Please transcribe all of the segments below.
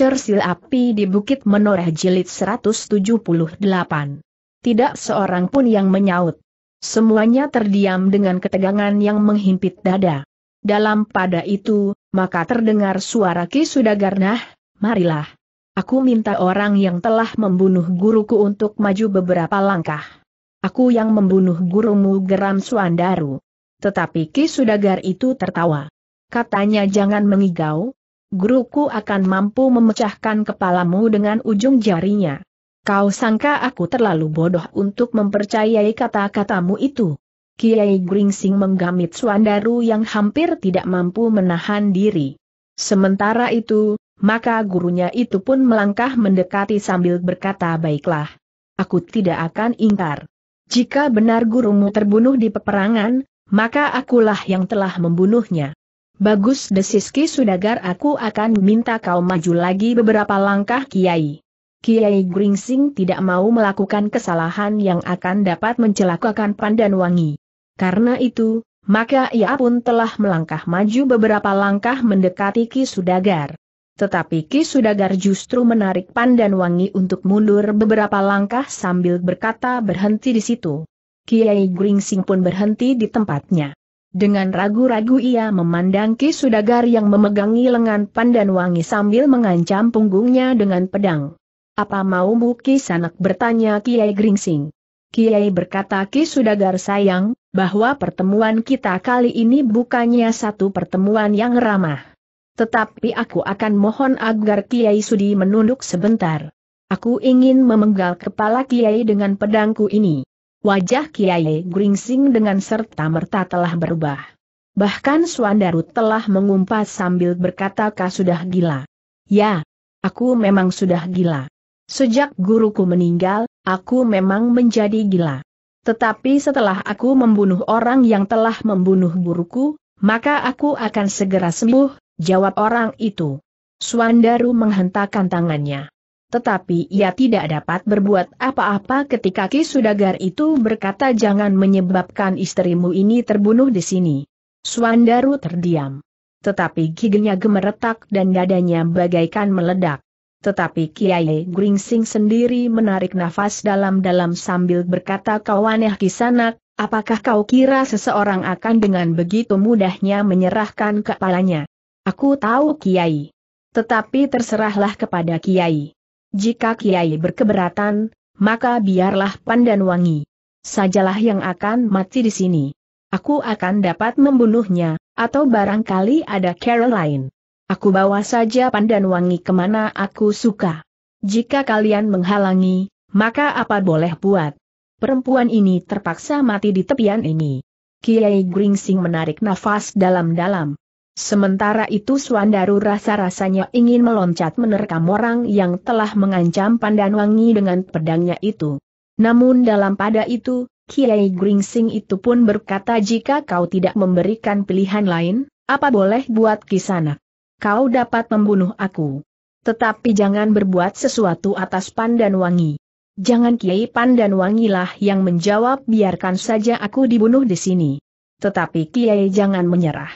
Cersil Api di Bukit Menoreh Jilid 178. Tidak seorang pun yang menyaut. Semuanya terdiam dengan ketegangan yang menghimpit dada. Dalam pada itu, maka terdengar suara Ki Sudagarnah, marilah. Aku minta orang yang telah membunuh guruku untuk maju beberapa langkah. Aku yang membunuh gurumu geram Suandaru. Tetapi Ki Sudagar itu tertawa. Katanya jangan mengigau, guruku akan mampu memecahkan kepalamu dengan ujung jarinya. Kau sangka aku terlalu bodoh untuk mempercayai kata-katamu itu. Kiai Gringsing menggamit Suandaru yang hampir tidak mampu menahan diri. Sementara itu, maka gurunya itu pun melangkah mendekati sambil berkata baiklah. Aku tidak akan ingkar. Jika benar gurumu terbunuh di peperangan, maka akulah yang telah membunuhnya. Bagus desis Ki Sudagar aku akan minta kau maju lagi beberapa langkah Kiai. Kiai Gringsing tidak mau melakukan kesalahan yang akan dapat mencelakakan pandan wangi. Karena itu, maka ia pun telah melangkah maju beberapa langkah mendekati Ki Sudagar. Tetapi Ki Sudagar justru menarik pandan wangi untuk mundur beberapa langkah sambil berkata berhenti di situ. Kiai Gringsing pun berhenti di tempatnya. Dengan ragu-ragu ia memandang Ki Sudagar yang memegangi lengan Pandan Wangi sambil mengancam punggungnya dengan pedang. Apa mau Ki Sanak bertanya Kiai Gringsing. Kiai berkata Ki Sudagar sayang, bahwa pertemuan kita kali ini bukannya satu pertemuan yang ramah. Tetapi aku akan mohon agar Kiai Sudi menunduk sebentar. Aku ingin memenggal kepala Kiai dengan pedangku ini. Wajah Kiai Gringsing dengan serta-merta telah berubah. Bahkan Suandaru telah mengumpat sambil berkata kau sudah gila. Ya, aku memang sudah gila. Sejak guruku meninggal, aku memang menjadi gila. Tetapi setelah aku membunuh orang yang telah membunuh guruku, maka aku akan segera sembuh, jawab orang itu. Suandaru menghentakkan tangannya tetapi ia tidak dapat berbuat apa-apa ketika Ki Sudagar itu berkata jangan menyebabkan istrimu ini terbunuh di sini. Suandaru terdiam. Tetapi giginya gemeretak dan dadanya bagaikan meledak. Tetapi Kiai Gringsing sendiri menarik nafas dalam-dalam sambil berkata kau aneh kisanak, apakah kau kira seseorang akan dengan begitu mudahnya menyerahkan kepalanya? Aku tahu Kiai. Tetapi terserahlah kepada Kiai. Jika Kiai berkeberatan, maka biarlah pandan Wangi. sajalah yang akan mati di sini. Aku akan dapat membunuhnya, atau barangkali ada cara lain. Aku bawa saja pandan Wangi kemana aku suka. Jika kalian menghalangi, maka apa boleh buat? Perempuan ini terpaksa mati di tepian ini. Kiai Gringsing menarik nafas dalam-dalam. Sementara itu Suandaru rasa-rasanya ingin meloncat menerkam orang yang telah mengancam Pandan Wangi dengan pedangnya itu. Namun dalam pada itu, Kiai Gringsing itu pun berkata jika kau tidak memberikan pilihan lain, apa boleh buat kisana? Kau dapat membunuh aku. Tetapi jangan berbuat sesuatu atas Pandan Wangi. Jangan Kiai Pandan Wangilah yang menjawab biarkan saja aku dibunuh di sini. Tetapi Kiai jangan menyerah.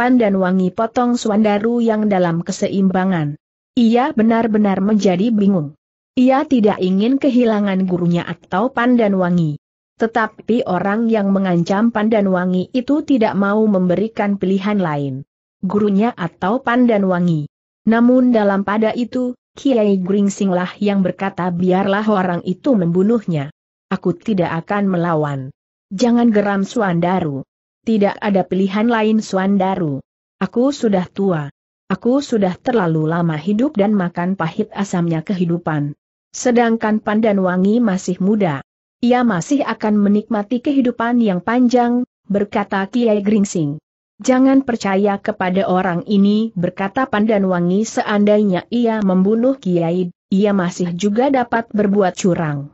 Pandan dan wangi potong suandaru yang dalam keseimbangan. Ia benar-benar menjadi bingung. Ia tidak ingin kehilangan gurunya atau pandan wangi. Tetapi orang yang mengancam pandan wangi itu tidak mau memberikan pilihan lain. Gurunya atau pandan wangi. Namun dalam pada itu, Kiai Gringsinglah yang berkata biarlah orang itu membunuhnya. Aku tidak akan melawan. Jangan geram Suandaru. Tidak ada pilihan lain Suandaru. Aku sudah tua. Aku sudah terlalu lama hidup dan makan pahit asamnya kehidupan. Sedangkan Pandan Wangi masih muda. Ia masih akan menikmati kehidupan yang panjang, berkata Kiai Gringsing. Jangan percaya kepada orang ini, berkata Pandan Wangi seandainya ia membunuh Kiai, ia masih juga dapat berbuat curang.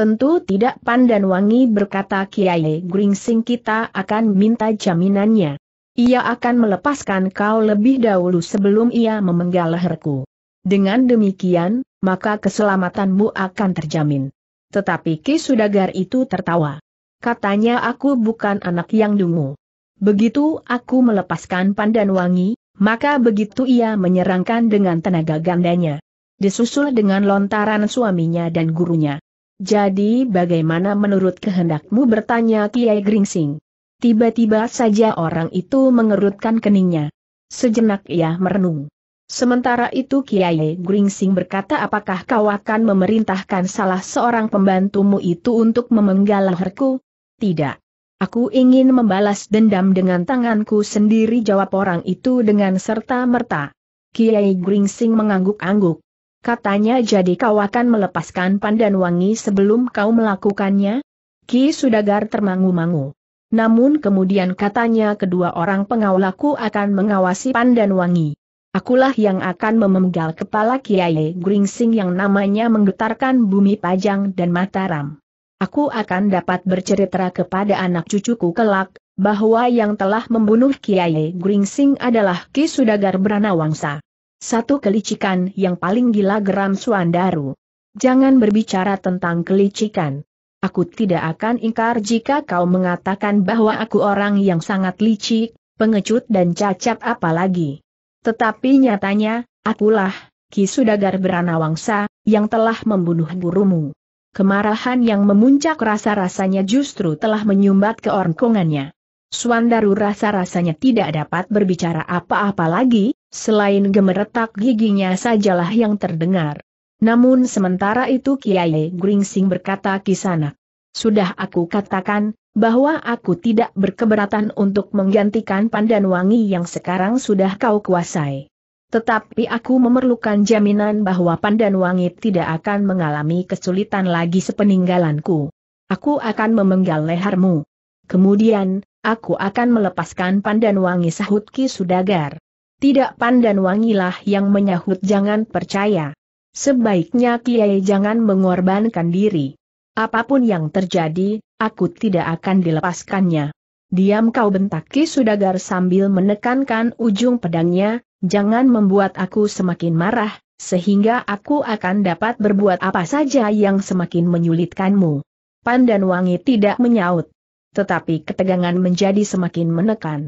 Tentu tidak pandan wangi berkata Kiai Gringsing kita akan minta jaminannya. Ia akan melepaskan kau lebih dahulu sebelum ia memenggal leherku. Dengan demikian, maka keselamatanmu akan terjamin. Tetapi Ki Sudagar itu tertawa. Katanya aku bukan anak yang dungu. Begitu aku melepaskan pandan wangi, maka begitu ia menyerangkan dengan tenaga gandanya. Disusul dengan lontaran suaminya dan gurunya. Jadi bagaimana menurut kehendakmu bertanya Kiai Gringsing? Tiba-tiba saja orang itu mengerutkan keningnya. Sejenak ia merenung. Sementara itu Kiai Gringsing berkata apakah kau akan memerintahkan salah seorang pembantumu itu untuk memenggal leherku? Tidak. Aku ingin membalas dendam dengan tanganku sendiri jawab orang itu dengan serta merta. Kiai Gringsing mengangguk-angguk. Katanya jadi kau akan melepaskan pandan wangi sebelum kau melakukannya? Ki Sudagar termangu-mangu. Namun kemudian katanya kedua orang pengawalku akan mengawasi pandan wangi. Akulah yang akan memenggal kepala Kiai Gringsing yang namanya menggetarkan bumi Pajang dan Mataram. Aku akan dapat bercerita kepada anak cucuku kelak, bahwa yang telah membunuh Kiai Gringsing adalah Ki Sudagar Branawangsa. Satu kelicikan yang paling gila geram Suandaru. Jangan berbicara tentang kelicikan. Aku tidak akan ingkar jika kau mengatakan bahwa aku orang yang sangat licik, pengecut dan cacat apalagi. Tetapi nyatanya, akulah, Ki Sudagar Beranawangsa, yang telah membunuh gurumu. Kemarahan yang memuncak rasa-rasanya justru telah menyumbat keorkongannya. Suandaru rasa-rasanya tidak dapat berbicara apa-apa lagi, selain gemeretak giginya sajalah yang terdengar. Namun sementara itu Kiai Gringsing berkata kisana, Sudah aku katakan, bahwa aku tidak berkeberatan untuk menggantikan pandan wangi yang sekarang sudah kau kuasai. Tetapi aku memerlukan jaminan bahwa pandan wangi tidak akan mengalami kesulitan lagi sepeninggalanku. Aku akan memenggal lehermu. Kemudian, aku akan melepaskan pandan wangi sahut Ki Sudagar. Tidak pandan wangilah yang menyahut jangan percaya. Sebaiknya Kiai jangan mengorbankan diri. Apapun yang terjadi, aku tidak akan dilepaskannya. Diam kau bentak Ki Sudagar sambil menekankan ujung pedangnya, jangan membuat aku semakin marah, sehingga aku akan dapat berbuat apa saja yang semakin menyulitkanmu. Pandan Wangi tidak menyaut tetapi ketegangan menjadi semakin menekan.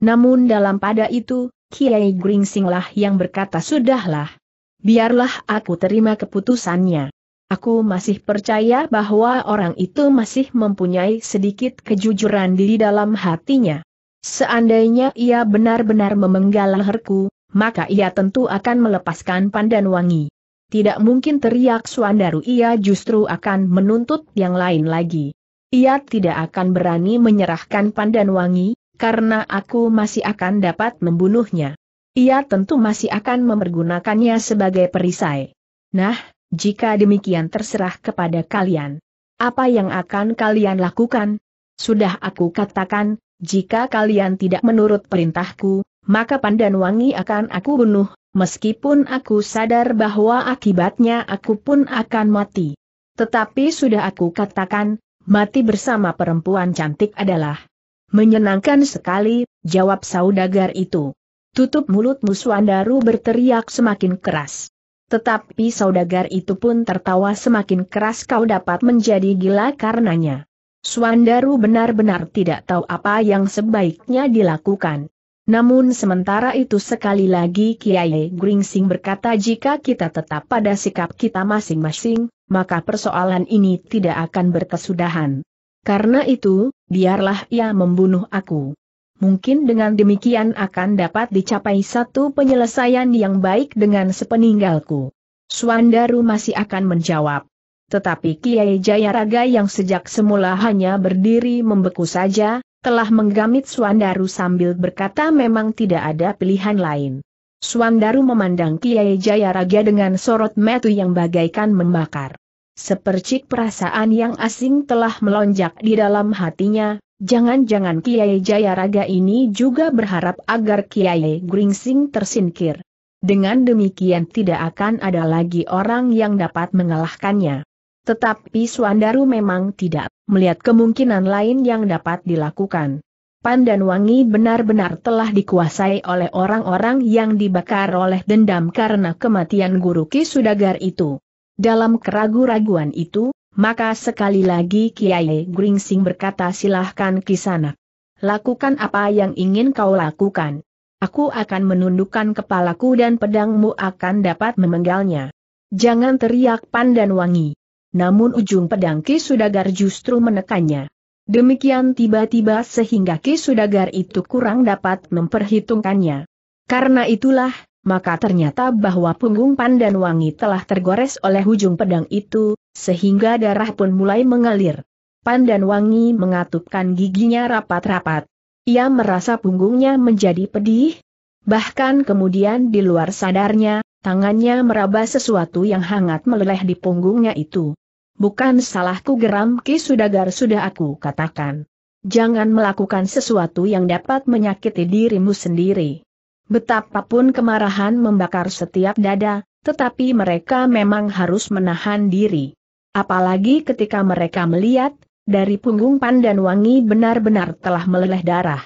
Namun dalam pada itu, Kiai Gringsinglah yang berkata sudahlah. Biarlah aku terima keputusannya. Aku masih percaya bahwa orang itu masih mempunyai sedikit kejujuran di dalam hatinya. Seandainya ia benar-benar memenggal leherku, maka ia tentu akan melepaskan pandan wangi. Tidak mungkin teriak Suandaru ia justru akan menuntut yang lain lagi. Ia tidak akan berani menyerahkan pandan wangi, karena aku masih akan dapat membunuhnya. Ia tentu masih akan mempergunakannya sebagai perisai. Nah, jika demikian terserah kepada kalian. Apa yang akan kalian lakukan? Sudah aku katakan, jika kalian tidak menurut perintahku, maka pandan wangi akan aku bunuh, meskipun aku sadar bahwa akibatnya aku pun akan mati. Tetapi sudah aku katakan, Mati bersama perempuan cantik adalah menyenangkan sekali, jawab saudagar itu. Tutup mulutmu Suandaru berteriak semakin keras. Tetapi saudagar itu pun tertawa semakin keras kau dapat menjadi gila karenanya. Suandaru benar-benar tidak tahu apa yang sebaiknya dilakukan. Namun sementara itu sekali lagi Kiai Gringsing berkata jika kita tetap pada sikap kita masing-masing, maka persoalan ini tidak akan berkesudahan. Karena itu, biarlah ia membunuh aku. Mungkin dengan demikian akan dapat dicapai satu penyelesaian yang baik dengan sepeninggalku. Suandaru masih akan menjawab. Tetapi Kiai Jayaraga yang sejak semula hanya berdiri membeku saja, telah menggamit Suandaru sambil berkata memang tidak ada pilihan lain. Suandaru memandang Kiai Jayaraga dengan sorot metu yang bagaikan membakar. Sepercik perasaan yang asing telah melonjak di dalam hatinya, jangan-jangan Kiai Jayaraga ini juga berharap agar Kiai Gringsing tersingkir. Dengan demikian tidak akan ada lagi orang yang dapat mengalahkannya. Tetapi Suandaru memang tidak melihat kemungkinan lain yang dapat dilakukan. Pandan Wangi benar-benar telah dikuasai oleh orang-orang yang dibakar oleh dendam karena kematian guru Ki Sudagar itu. Dalam keraguan raguan itu, maka sekali lagi Kiai Gringsing berkata silahkan kisanak. Lakukan apa yang ingin kau lakukan. Aku akan menundukkan kepalaku dan pedangmu akan dapat memenggalnya. Jangan teriak Pandan Wangi namun ujung pedang Ki Sudagar justru menekannya. Demikian tiba-tiba sehingga Ki Sudagar itu kurang dapat memperhitungkannya. Karena itulah, maka ternyata bahwa punggung pandan wangi telah tergores oleh ujung pedang itu, sehingga darah pun mulai mengalir. Pandan wangi mengatupkan giginya rapat-rapat. Ia merasa punggungnya menjadi pedih, bahkan kemudian di luar sadarnya, tangannya meraba sesuatu yang hangat meleleh di punggungnya itu. Bukan salahku geram Ki Sudagar sudah aku katakan. Jangan melakukan sesuatu yang dapat menyakiti dirimu sendiri. Betapapun kemarahan membakar setiap dada, tetapi mereka memang harus menahan diri. Apalagi ketika mereka melihat, dari punggung Pandan Wangi benar-benar telah meleleh darah.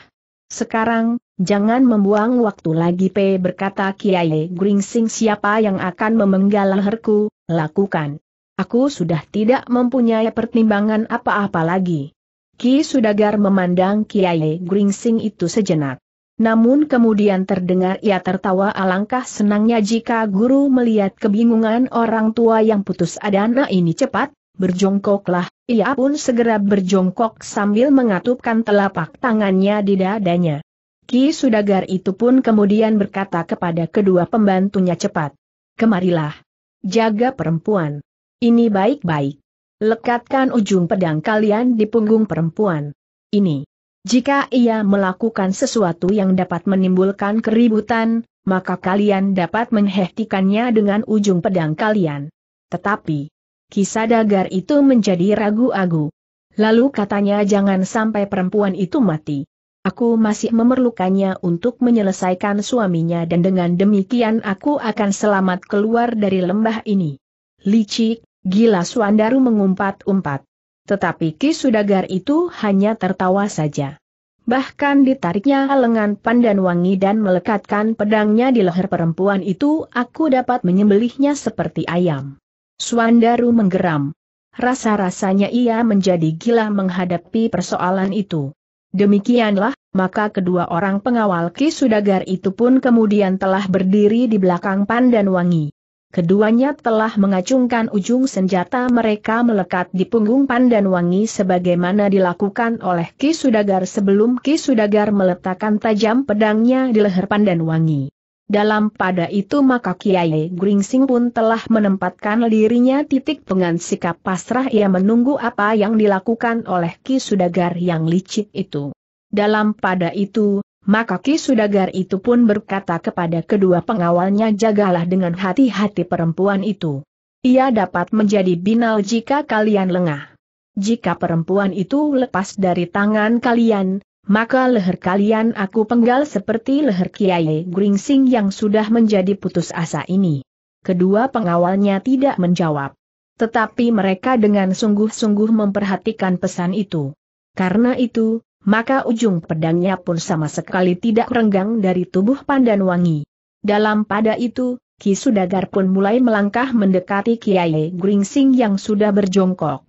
Sekarang, jangan membuang waktu lagi P berkata Kiai Gringsing siapa yang akan memenggal leherku, lakukan. Aku sudah tidak mempunyai pertimbangan apa-apa lagi. Ki Sudagar memandang Kiai Gringsing itu sejenak. Namun kemudian terdengar ia tertawa alangkah senangnya jika guru melihat kebingungan orang tua yang putus adana ini cepat, berjongkoklah, ia pun segera berjongkok sambil mengatupkan telapak tangannya di dadanya. Ki Sudagar itu pun kemudian berkata kepada kedua pembantunya cepat, Kemarilah, jaga perempuan. Ini baik-baik. Lekatkan ujung pedang kalian di punggung perempuan. Ini. Jika ia melakukan sesuatu yang dapat menimbulkan keributan, maka kalian dapat menghentikannya dengan ujung pedang kalian. Tetapi, kisah dagar itu menjadi ragu ragu Lalu katanya jangan sampai perempuan itu mati. Aku masih memerlukannya untuk menyelesaikan suaminya dan dengan demikian aku akan selamat keluar dari lembah ini licik, gila Suandaru mengumpat-umpat. Tetapi Ki Sudagar itu hanya tertawa saja. Bahkan ditariknya lengan pandan wangi dan melekatkan pedangnya di leher perempuan itu aku dapat menyembelihnya seperti ayam. Suandaru menggeram. Rasa-rasanya ia menjadi gila menghadapi persoalan itu. Demikianlah, maka kedua orang pengawal Ki Sudagar itu pun kemudian telah berdiri di belakang pandan wangi. Keduanya telah mengacungkan ujung senjata mereka melekat di punggung pandan Wangi sebagaimana dilakukan oleh Ki Sudagar sebelum Ki Sudagar meletakkan tajam pedangnya di leher pandan Wangi. Dalam pada itu maka Kiai Gringsing pun telah menempatkan dirinya titik dengan sikap pasrah ia menunggu apa yang dilakukan oleh Ki Sudagar yang licik itu. Dalam pada itu, maka Ki Sudagar itu pun berkata kepada kedua pengawalnya jagalah dengan hati-hati perempuan itu. Ia dapat menjadi binal jika kalian lengah. Jika perempuan itu lepas dari tangan kalian, maka leher kalian aku penggal seperti leher Kiai Gringsing yang sudah menjadi putus asa ini. Kedua pengawalnya tidak menjawab. Tetapi mereka dengan sungguh-sungguh memperhatikan pesan itu. Karena itu, maka ujung pedangnya pun sama sekali tidak renggang dari tubuh Pandan Wangi. Dalam pada itu, Ki Sudagar pun mulai melangkah mendekati Kiai Gringsing yang sudah berjongkok.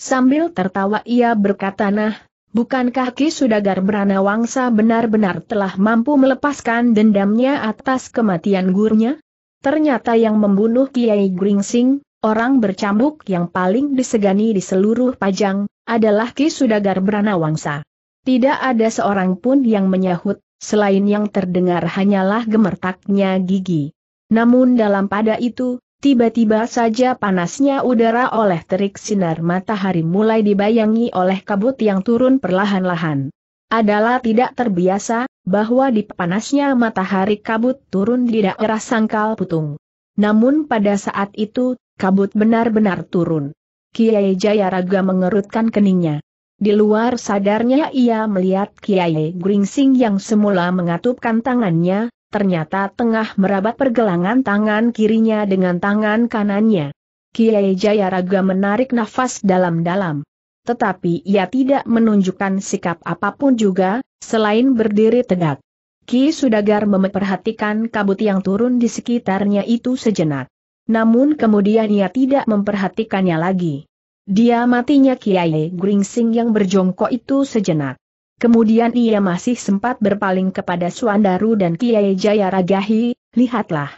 Sambil tertawa ia berkata nah, bukankah Ki Sudagar Wangsa benar-benar telah mampu melepaskan dendamnya atas kematian gurunya? Ternyata yang membunuh Kiai Gringsing, orang bercambuk yang paling disegani di seluruh Pajang, adalah Ki Sudagar Wangsa. Tidak ada seorang pun yang menyahut, selain yang terdengar hanyalah gemertaknya gigi. Namun dalam pada itu, tiba-tiba saja panasnya udara oleh terik sinar matahari mulai dibayangi oleh kabut yang turun perlahan-lahan. Adalah tidak terbiasa, bahwa di panasnya matahari kabut turun di daerah sangkal putung. Namun pada saat itu, kabut benar-benar turun. Kiai Jayaraga mengerutkan keningnya. Di luar sadarnya ia melihat Kiai Gringsing yang semula mengatupkan tangannya, ternyata tengah merabat pergelangan tangan kirinya dengan tangan kanannya. Kiai Jayaraga menarik nafas dalam-dalam. Tetapi ia tidak menunjukkan sikap apapun juga, selain berdiri tegak. Ki Sudagar memperhatikan kabut yang turun di sekitarnya itu sejenak. Namun kemudian ia tidak memperhatikannya lagi. Dia matinya Kiai Gringsing yang berjongkok itu sejenak. Kemudian ia masih sempat berpaling kepada Suandaru dan Kiai Jayaragahi, lihatlah.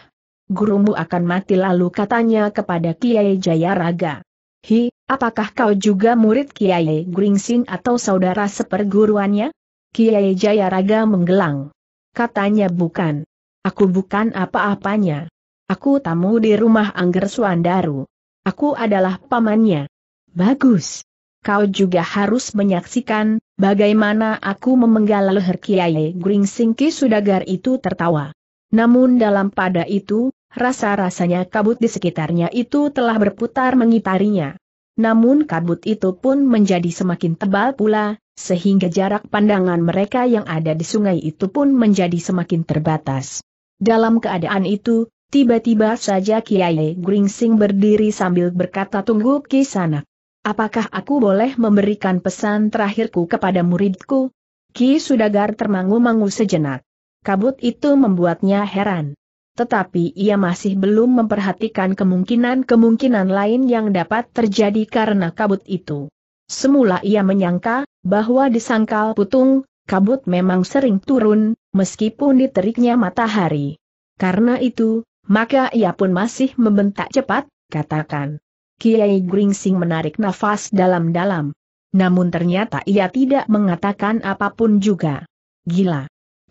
Gurumu akan mati lalu katanya kepada Kiai Jayaraga. Hi, apakah kau juga murid Kiai Gringsing atau saudara seperguruannya? Kiai Jayaraga menggelang. Katanya bukan. Aku bukan apa-apanya. Aku tamu di rumah Angger Suandaru. Aku adalah pamannya. Bagus. Kau juga harus menyaksikan, bagaimana aku memenggal leher Kiai Gringsingki Sudagar itu tertawa. Namun dalam pada itu, rasa-rasanya kabut di sekitarnya itu telah berputar mengitarinya. Namun kabut itu pun menjadi semakin tebal pula, sehingga jarak pandangan mereka yang ada di sungai itu pun menjadi semakin terbatas. Dalam keadaan itu, tiba-tiba saja Kiai Gringsing berdiri sambil berkata tunggu kisanak. Apakah aku boleh memberikan pesan terakhirku kepada muridku? Ki Sudagar termangu-mangu sejenak. Kabut itu membuatnya heran. Tetapi ia masih belum memperhatikan kemungkinan-kemungkinan lain yang dapat terjadi karena kabut itu. Semula ia menyangka, bahwa di sangkal putung, kabut memang sering turun, meskipun diteriknya matahari. Karena itu, maka ia pun masih membentak cepat, katakan. Kiai Gringsing menarik nafas dalam-dalam. Namun ternyata ia tidak mengatakan apapun juga. Gila.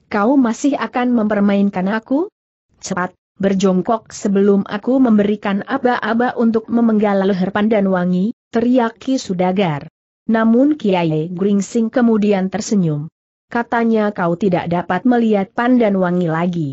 Kau masih akan mempermainkan aku? Cepat, berjongkok sebelum aku memberikan aba-aba untuk memenggal leher pandan wangi, teriak Ki Sudagar. Namun Kiai Gringsing kemudian tersenyum. Katanya kau tidak dapat melihat pandan wangi lagi.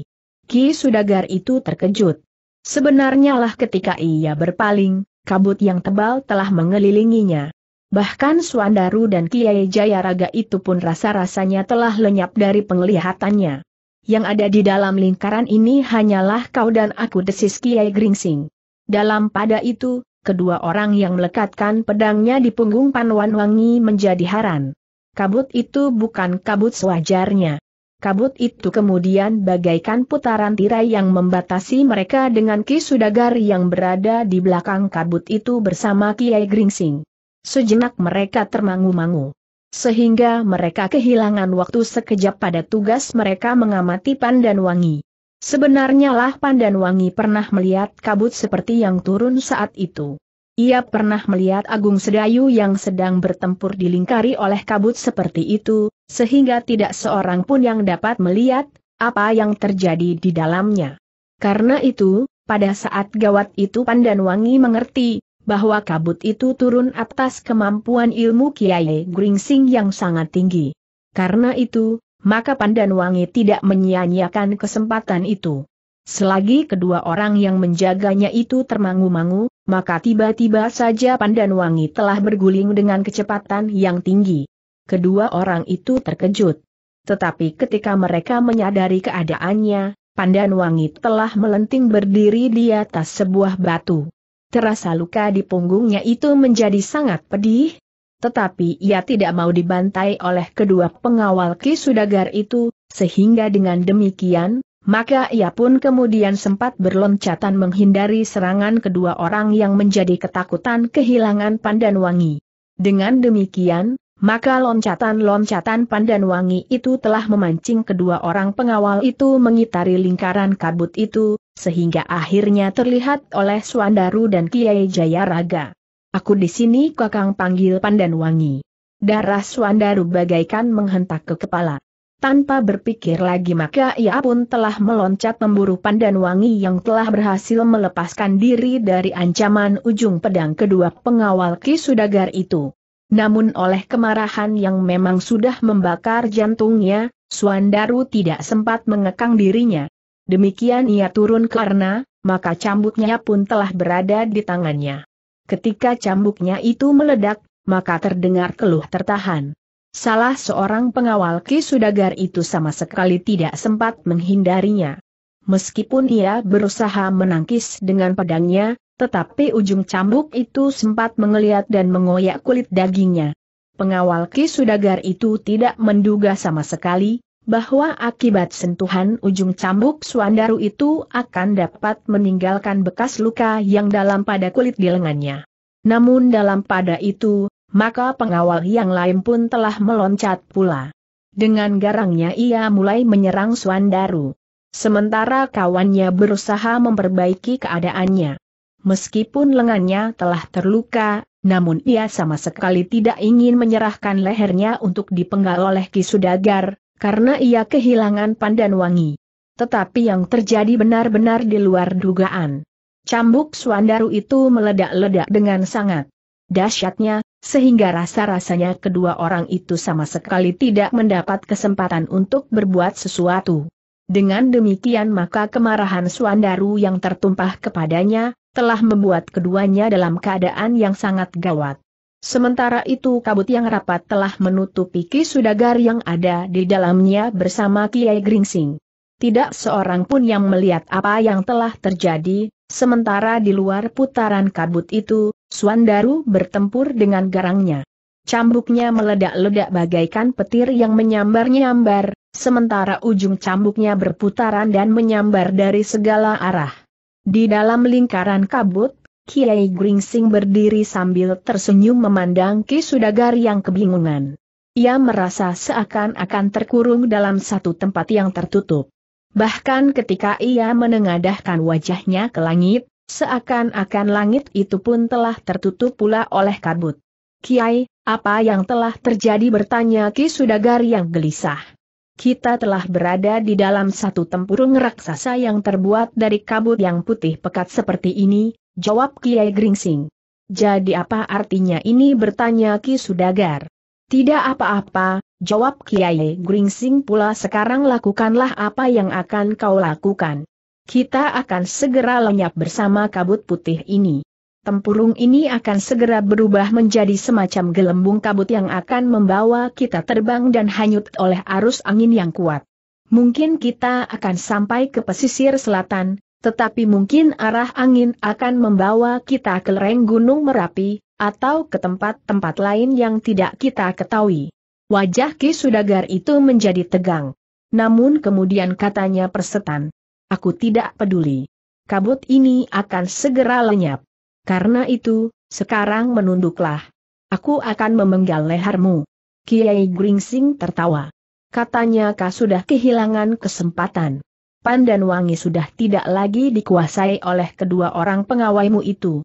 Ki Sudagar itu terkejut. Sebenarnya lah ketika ia berpaling, kabut yang tebal telah mengelilinginya. Bahkan Suandaru dan Kiai Jayaraga itu pun rasa-rasanya telah lenyap dari penglihatannya. Yang ada di dalam lingkaran ini hanyalah kau dan aku desis Kiai Gringsing. Dalam pada itu, kedua orang yang melekatkan pedangnya di punggung Panwanwangi menjadi haran. Kabut itu bukan kabut sewajarnya. Kabut itu kemudian bagaikan putaran tirai yang membatasi mereka dengan Ki Sudagar yang berada di belakang kabut itu bersama Kiai Gringsing. Sejenak mereka termangu-mangu. Sehingga mereka kehilangan waktu sekejap pada tugas mereka mengamati Pandan Wangi. Sebenarnya lah Pandan Wangi pernah melihat kabut seperti yang turun saat itu. Ia pernah melihat Agung Sedayu yang sedang bertempur dilingkari oleh kabut seperti itu, sehingga tidak seorang pun yang dapat melihat apa yang terjadi di dalamnya. Karena itu, pada saat gawat itu Pandan Wangi mengerti bahwa kabut itu turun atas kemampuan ilmu Kiai Gringsing yang sangat tinggi. Karena itu, maka Pandan Wangi tidak menyia-nyiakan kesempatan itu. Selagi kedua orang yang menjaganya itu termangu-mangu, maka tiba-tiba saja Pandan Wangi telah berguling dengan kecepatan yang tinggi kedua orang itu terkejut. Tetapi ketika mereka menyadari keadaannya, Pandan Wangi telah melenting berdiri di atas sebuah batu. Terasa luka di punggungnya itu menjadi sangat pedih, tetapi ia tidak mau dibantai oleh kedua pengawal Ki Sudagar itu, sehingga dengan demikian, maka ia pun kemudian sempat berloncatan menghindari serangan kedua orang yang menjadi ketakutan kehilangan pandan wangi. Dengan demikian, maka loncatan-loncatan pandan wangi itu telah memancing kedua orang pengawal itu mengitari lingkaran kabut itu, sehingga akhirnya terlihat oleh Suandaru dan Kiai Jayaraga. Aku di sini kakang panggil pandan wangi. Darah Suandaru bagaikan menghentak ke kepala. Tanpa berpikir lagi maka ia pun telah meloncat memburu pandan wangi yang telah berhasil melepaskan diri dari ancaman ujung pedang kedua pengawal Kisudagar itu. Namun oleh kemarahan yang memang sudah membakar jantungnya, Suandaru tidak sempat mengekang dirinya. Demikian ia turun karena, maka cambuknya pun telah berada di tangannya. Ketika cambuknya itu meledak, maka terdengar keluh tertahan. Salah seorang pengawal Ki Sudagar itu sama sekali tidak sempat menghindarinya. Meskipun ia berusaha menangkis dengan pedangnya, tetapi ujung cambuk itu sempat mengeliat dan mengoyak kulit dagingnya. Pengawal Ki Sudagar itu tidak menduga sama sekali, bahwa akibat sentuhan ujung cambuk Suandaru itu akan dapat meninggalkan bekas luka yang dalam pada kulit di lengannya. Namun dalam pada itu, maka pengawal yang lain pun telah meloncat pula. Dengan garangnya ia mulai menyerang Suandaru. Sementara kawannya berusaha memperbaiki keadaannya. Meskipun lengannya telah terluka, namun ia sama sekali tidak ingin menyerahkan lehernya untuk dipenggal oleh Kisudagar, karena ia kehilangan pandan wangi. Tetapi yang terjadi benar-benar di luar dugaan. Cambuk Suandaru itu meledak-ledak dengan sangat dahsyatnya, sehingga rasa-rasanya kedua orang itu sama sekali tidak mendapat kesempatan untuk berbuat sesuatu. Dengan demikian maka kemarahan Suandaru yang tertumpah kepadanya, telah membuat keduanya dalam keadaan yang sangat gawat. Sementara itu kabut yang rapat telah menutupi Ki Sudagar yang ada di dalamnya bersama Kiai Gringsing. Tidak seorang pun yang melihat apa yang telah terjadi, sementara di luar putaran kabut itu, Suandaru bertempur dengan garangnya. Cambuknya meledak-ledak bagaikan petir yang menyambar-nyambar, sementara ujung cambuknya berputaran dan menyambar dari segala arah. Di dalam lingkaran kabut, Kiai Gringsing berdiri sambil tersenyum memandang Ki Sudagar yang kebingungan. Ia merasa seakan-akan terkurung dalam satu tempat yang tertutup. Bahkan ketika ia menengadahkan wajahnya ke langit, seakan-akan langit itu pun telah tertutup pula oleh kabut. Kiai, apa yang telah terjadi bertanya Ki Sudagar yang gelisah kita telah berada di dalam satu tempurung raksasa yang terbuat dari kabut yang putih pekat seperti ini, jawab Kiai Gringsing. Jadi apa artinya ini bertanya Ki Sudagar. Tidak apa-apa, jawab Kiai Gringsing pula sekarang lakukanlah apa yang akan kau lakukan. Kita akan segera lenyap bersama kabut putih ini tempurung ini akan segera berubah menjadi semacam gelembung kabut yang akan membawa kita terbang dan hanyut oleh arus angin yang kuat. Mungkin kita akan sampai ke pesisir selatan, tetapi mungkin arah angin akan membawa kita ke lereng Gunung Merapi, atau ke tempat-tempat lain yang tidak kita ketahui. Wajah Ki Sudagar itu menjadi tegang. Namun kemudian katanya persetan. Aku tidak peduli. Kabut ini akan segera lenyap. Karena itu, sekarang menunduklah. Aku akan memenggal lehermu. Kiai Gringsing tertawa. Katanya kau sudah kehilangan kesempatan. Pandan wangi sudah tidak lagi dikuasai oleh kedua orang pengawaimu itu.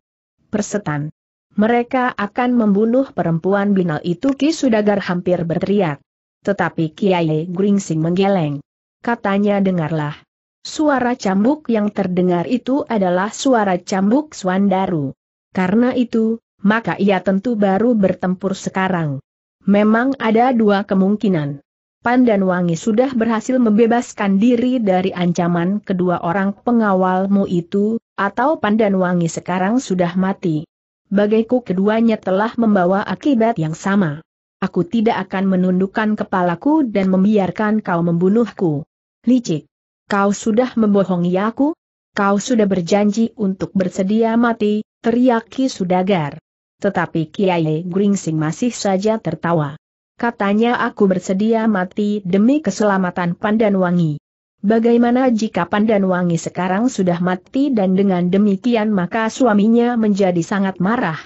Persetan. Mereka akan membunuh perempuan binal itu Ki Sudagar hampir berteriak. Tetapi Kiai Gringsing menggeleng. Katanya dengarlah. Suara cambuk yang terdengar itu adalah suara cambuk Swandaru. Karena itu, maka ia tentu baru bertempur sekarang. Memang ada dua kemungkinan. Pandan Wangi sudah berhasil membebaskan diri dari ancaman kedua orang pengawalmu itu, atau Pandan Wangi sekarang sudah mati. Bagaiku keduanya telah membawa akibat yang sama. Aku tidak akan menundukkan kepalaku dan membiarkan kau membunuhku. Licik kau sudah membohongi aku? Kau sudah berjanji untuk bersedia mati, teriaki Ki Sudagar. Tetapi Kiai Gringsing masih saja tertawa. Katanya aku bersedia mati demi keselamatan Pandanwangi. Bagaimana jika Pandanwangi sekarang sudah mati dan dengan demikian maka suaminya menjadi sangat marah.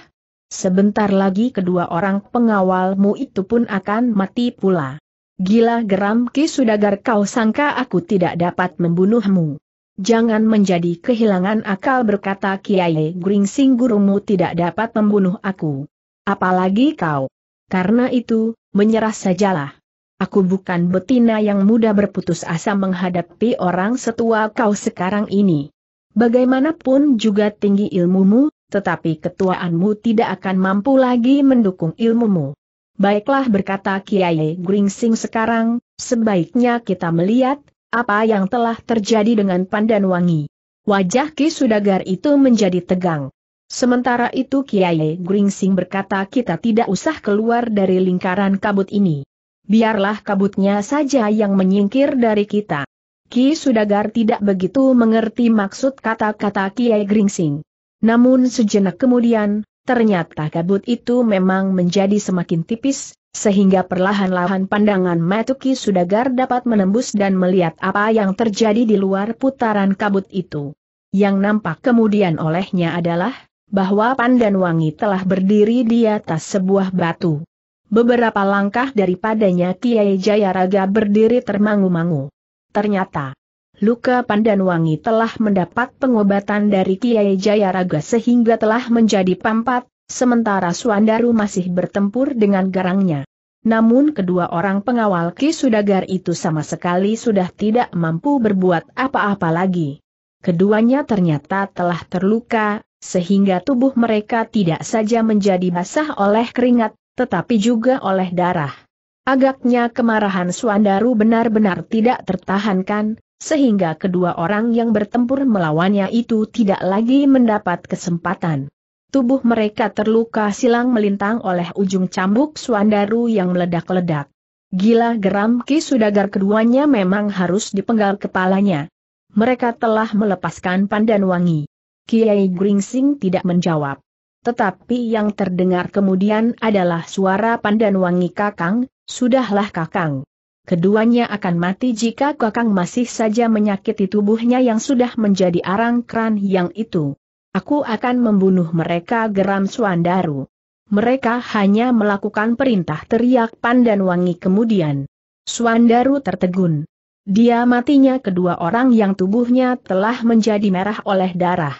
Sebentar lagi kedua orang pengawalmu itu pun akan mati pula. Gila geram Ki Sudagar kau sangka aku tidak dapat membunuhmu. Jangan menjadi kehilangan akal berkata Kiai Gringsing gurumu tidak dapat membunuh aku. Apalagi kau. Karena itu, menyerah sajalah. Aku bukan betina yang mudah berputus asa menghadapi orang setua kau sekarang ini. Bagaimanapun juga tinggi ilmumu, tetapi ketuaanmu tidak akan mampu lagi mendukung ilmumu. Baiklah berkata Kiai Gringsing sekarang, sebaiknya kita melihat, apa yang telah terjadi dengan Pandan Wangi. Wajah Ki Sudagar itu menjadi tegang. Sementara itu Kiai Gringsing berkata kita tidak usah keluar dari lingkaran kabut ini. Biarlah kabutnya saja yang menyingkir dari kita. Ki Sudagar tidak begitu mengerti maksud kata-kata Kiai Gringsing. Namun sejenak kemudian, Ternyata kabut itu memang menjadi semakin tipis, sehingga perlahan-lahan pandangan Matuki Sudagar dapat menembus dan melihat apa yang terjadi di luar putaran kabut itu. Yang nampak kemudian olehnya adalah, bahwa Pandan Wangi telah berdiri di atas sebuah batu. Beberapa langkah daripadanya Kiai Jayaraga berdiri termangu-mangu. Ternyata, luka Pandanwangi telah mendapat pengobatan dari Kiai Jayaraga sehingga telah menjadi pampat, sementara Suandaru masih bertempur dengan garangnya. Namun kedua orang pengawal Ki Sudagar itu sama sekali sudah tidak mampu berbuat apa-apa lagi. Keduanya ternyata telah terluka, sehingga tubuh mereka tidak saja menjadi basah oleh keringat, tetapi juga oleh darah. Agaknya kemarahan Suandaru benar-benar tidak tertahankan, sehingga kedua orang yang bertempur melawannya itu tidak lagi mendapat kesempatan. Tubuh mereka terluka silang melintang oleh ujung cambuk Suandaru yang meledak-ledak. Gila geram Ki Sudagar keduanya memang harus dipenggal kepalanya. Mereka telah melepaskan pandan wangi. Kiai Gringsing tidak menjawab. Tetapi yang terdengar kemudian adalah suara pandan wangi kakang, sudahlah kakang keduanya akan mati jika Kakang masih saja menyakiti tubuhnya yang sudah menjadi arang keran yang itu. Aku akan membunuh mereka geram Suandaru. Mereka hanya melakukan perintah teriak pandan wangi kemudian. Suandaru tertegun. Dia matinya kedua orang yang tubuhnya telah menjadi merah oleh darah.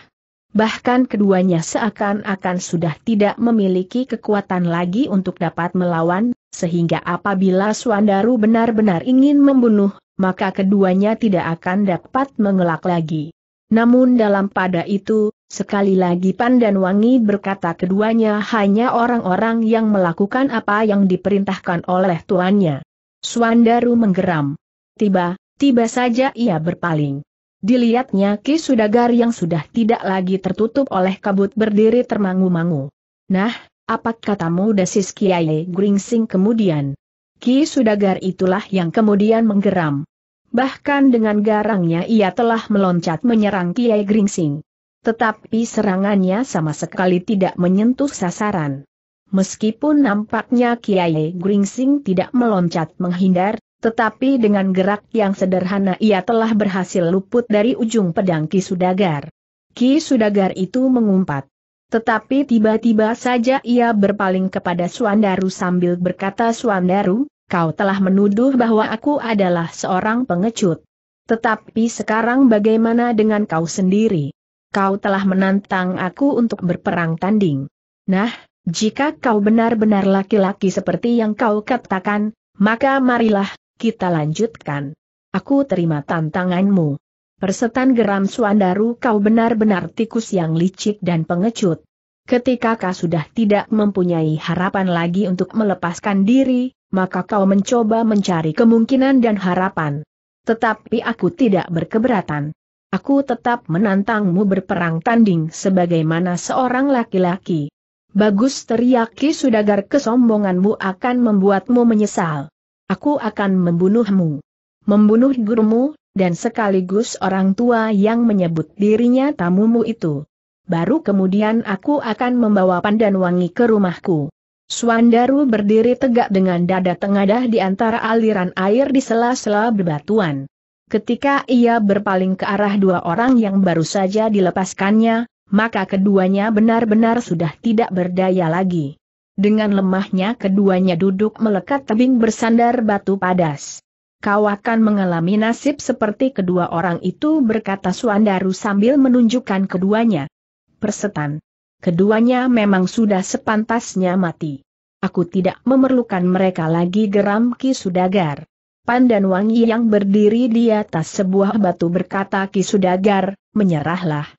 Bahkan keduanya seakan-akan sudah tidak memiliki kekuatan lagi untuk dapat melawan, sehingga apabila Suandaru benar-benar ingin membunuh, maka keduanya tidak akan dapat mengelak lagi. Namun dalam pada itu, sekali lagi Pandan Wangi berkata keduanya hanya orang-orang yang melakukan apa yang diperintahkan oleh tuannya. Suandaru menggeram. Tiba, tiba saja ia berpaling. Dilihatnya Ki Sudagar yang sudah tidak lagi tertutup oleh kabut berdiri termangu-mangu. Nah, apa katamu desis Kiai Gringsing kemudian? Ki Sudagar itulah yang kemudian menggeram. Bahkan dengan garangnya ia telah meloncat menyerang Kiai Gringsing. Tetapi serangannya sama sekali tidak menyentuh sasaran. Meskipun nampaknya Kiai Gringsing tidak meloncat menghindar, tetapi dengan gerak yang sederhana ia telah berhasil luput dari ujung pedang Ki Sudagar. Ki Sudagar itu mengumpat. Tetapi tiba-tiba saja ia berpaling kepada Suandaru sambil berkata Suandaru, kau telah menuduh bahwa aku adalah seorang pengecut. Tetapi sekarang bagaimana dengan kau sendiri? Kau telah menantang aku untuk berperang tanding. Nah, jika kau benar-benar laki-laki seperti yang kau katakan, maka marilah, kita lanjutkan. Aku terima tantanganmu. Persetan geram Suandaru kau benar-benar tikus yang licik dan pengecut. Ketika kau sudah tidak mempunyai harapan lagi untuk melepaskan diri, maka kau mencoba mencari kemungkinan dan harapan. Tetapi aku tidak berkeberatan. Aku tetap menantangmu berperang tanding sebagaimana seorang laki-laki. Bagus teriak Ki Sudagar kesombonganmu akan membuatmu menyesal. Aku akan membunuhmu. Membunuh gurumu, dan sekaligus orang tua yang menyebut dirinya tamumu itu. Baru kemudian aku akan membawa pandan wangi ke rumahku. Swandaru berdiri tegak dengan dada tengadah di antara aliran air di sela-sela bebatuan. Ketika ia berpaling ke arah dua orang yang baru saja dilepaskannya, maka keduanya benar-benar sudah tidak berdaya lagi. Dengan lemahnya keduanya duduk melekat tebing bersandar batu padas kau akan mengalami nasib seperti kedua orang itu berkata Suandaru sambil menunjukkan keduanya. Persetan. Keduanya memang sudah sepantasnya mati. Aku tidak memerlukan mereka lagi geram Ki Sudagar. Pandan Wangi yang berdiri di atas sebuah batu berkata Ki Sudagar, menyerahlah.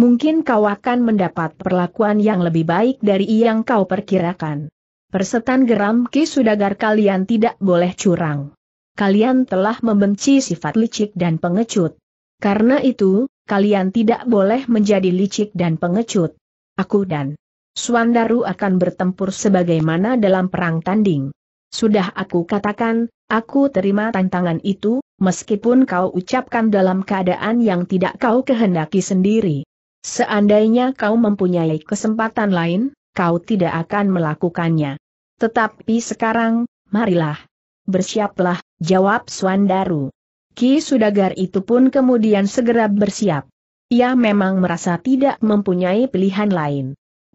Mungkin kau akan mendapat perlakuan yang lebih baik dari yang kau perkirakan. Persetan geram Ki Sudagar kalian tidak boleh curang kalian telah membenci sifat licik dan pengecut. Karena itu, kalian tidak boleh menjadi licik dan pengecut. Aku dan Swandaru akan bertempur sebagaimana dalam perang tanding. Sudah aku katakan, aku terima tantangan itu, meskipun kau ucapkan dalam keadaan yang tidak kau kehendaki sendiri. Seandainya kau mempunyai kesempatan lain, kau tidak akan melakukannya. Tetapi sekarang, marilah. Bersiaplah, Jawab Suandaru. Ki Sudagar itu pun kemudian segera bersiap. Ia memang merasa tidak mempunyai pilihan lain.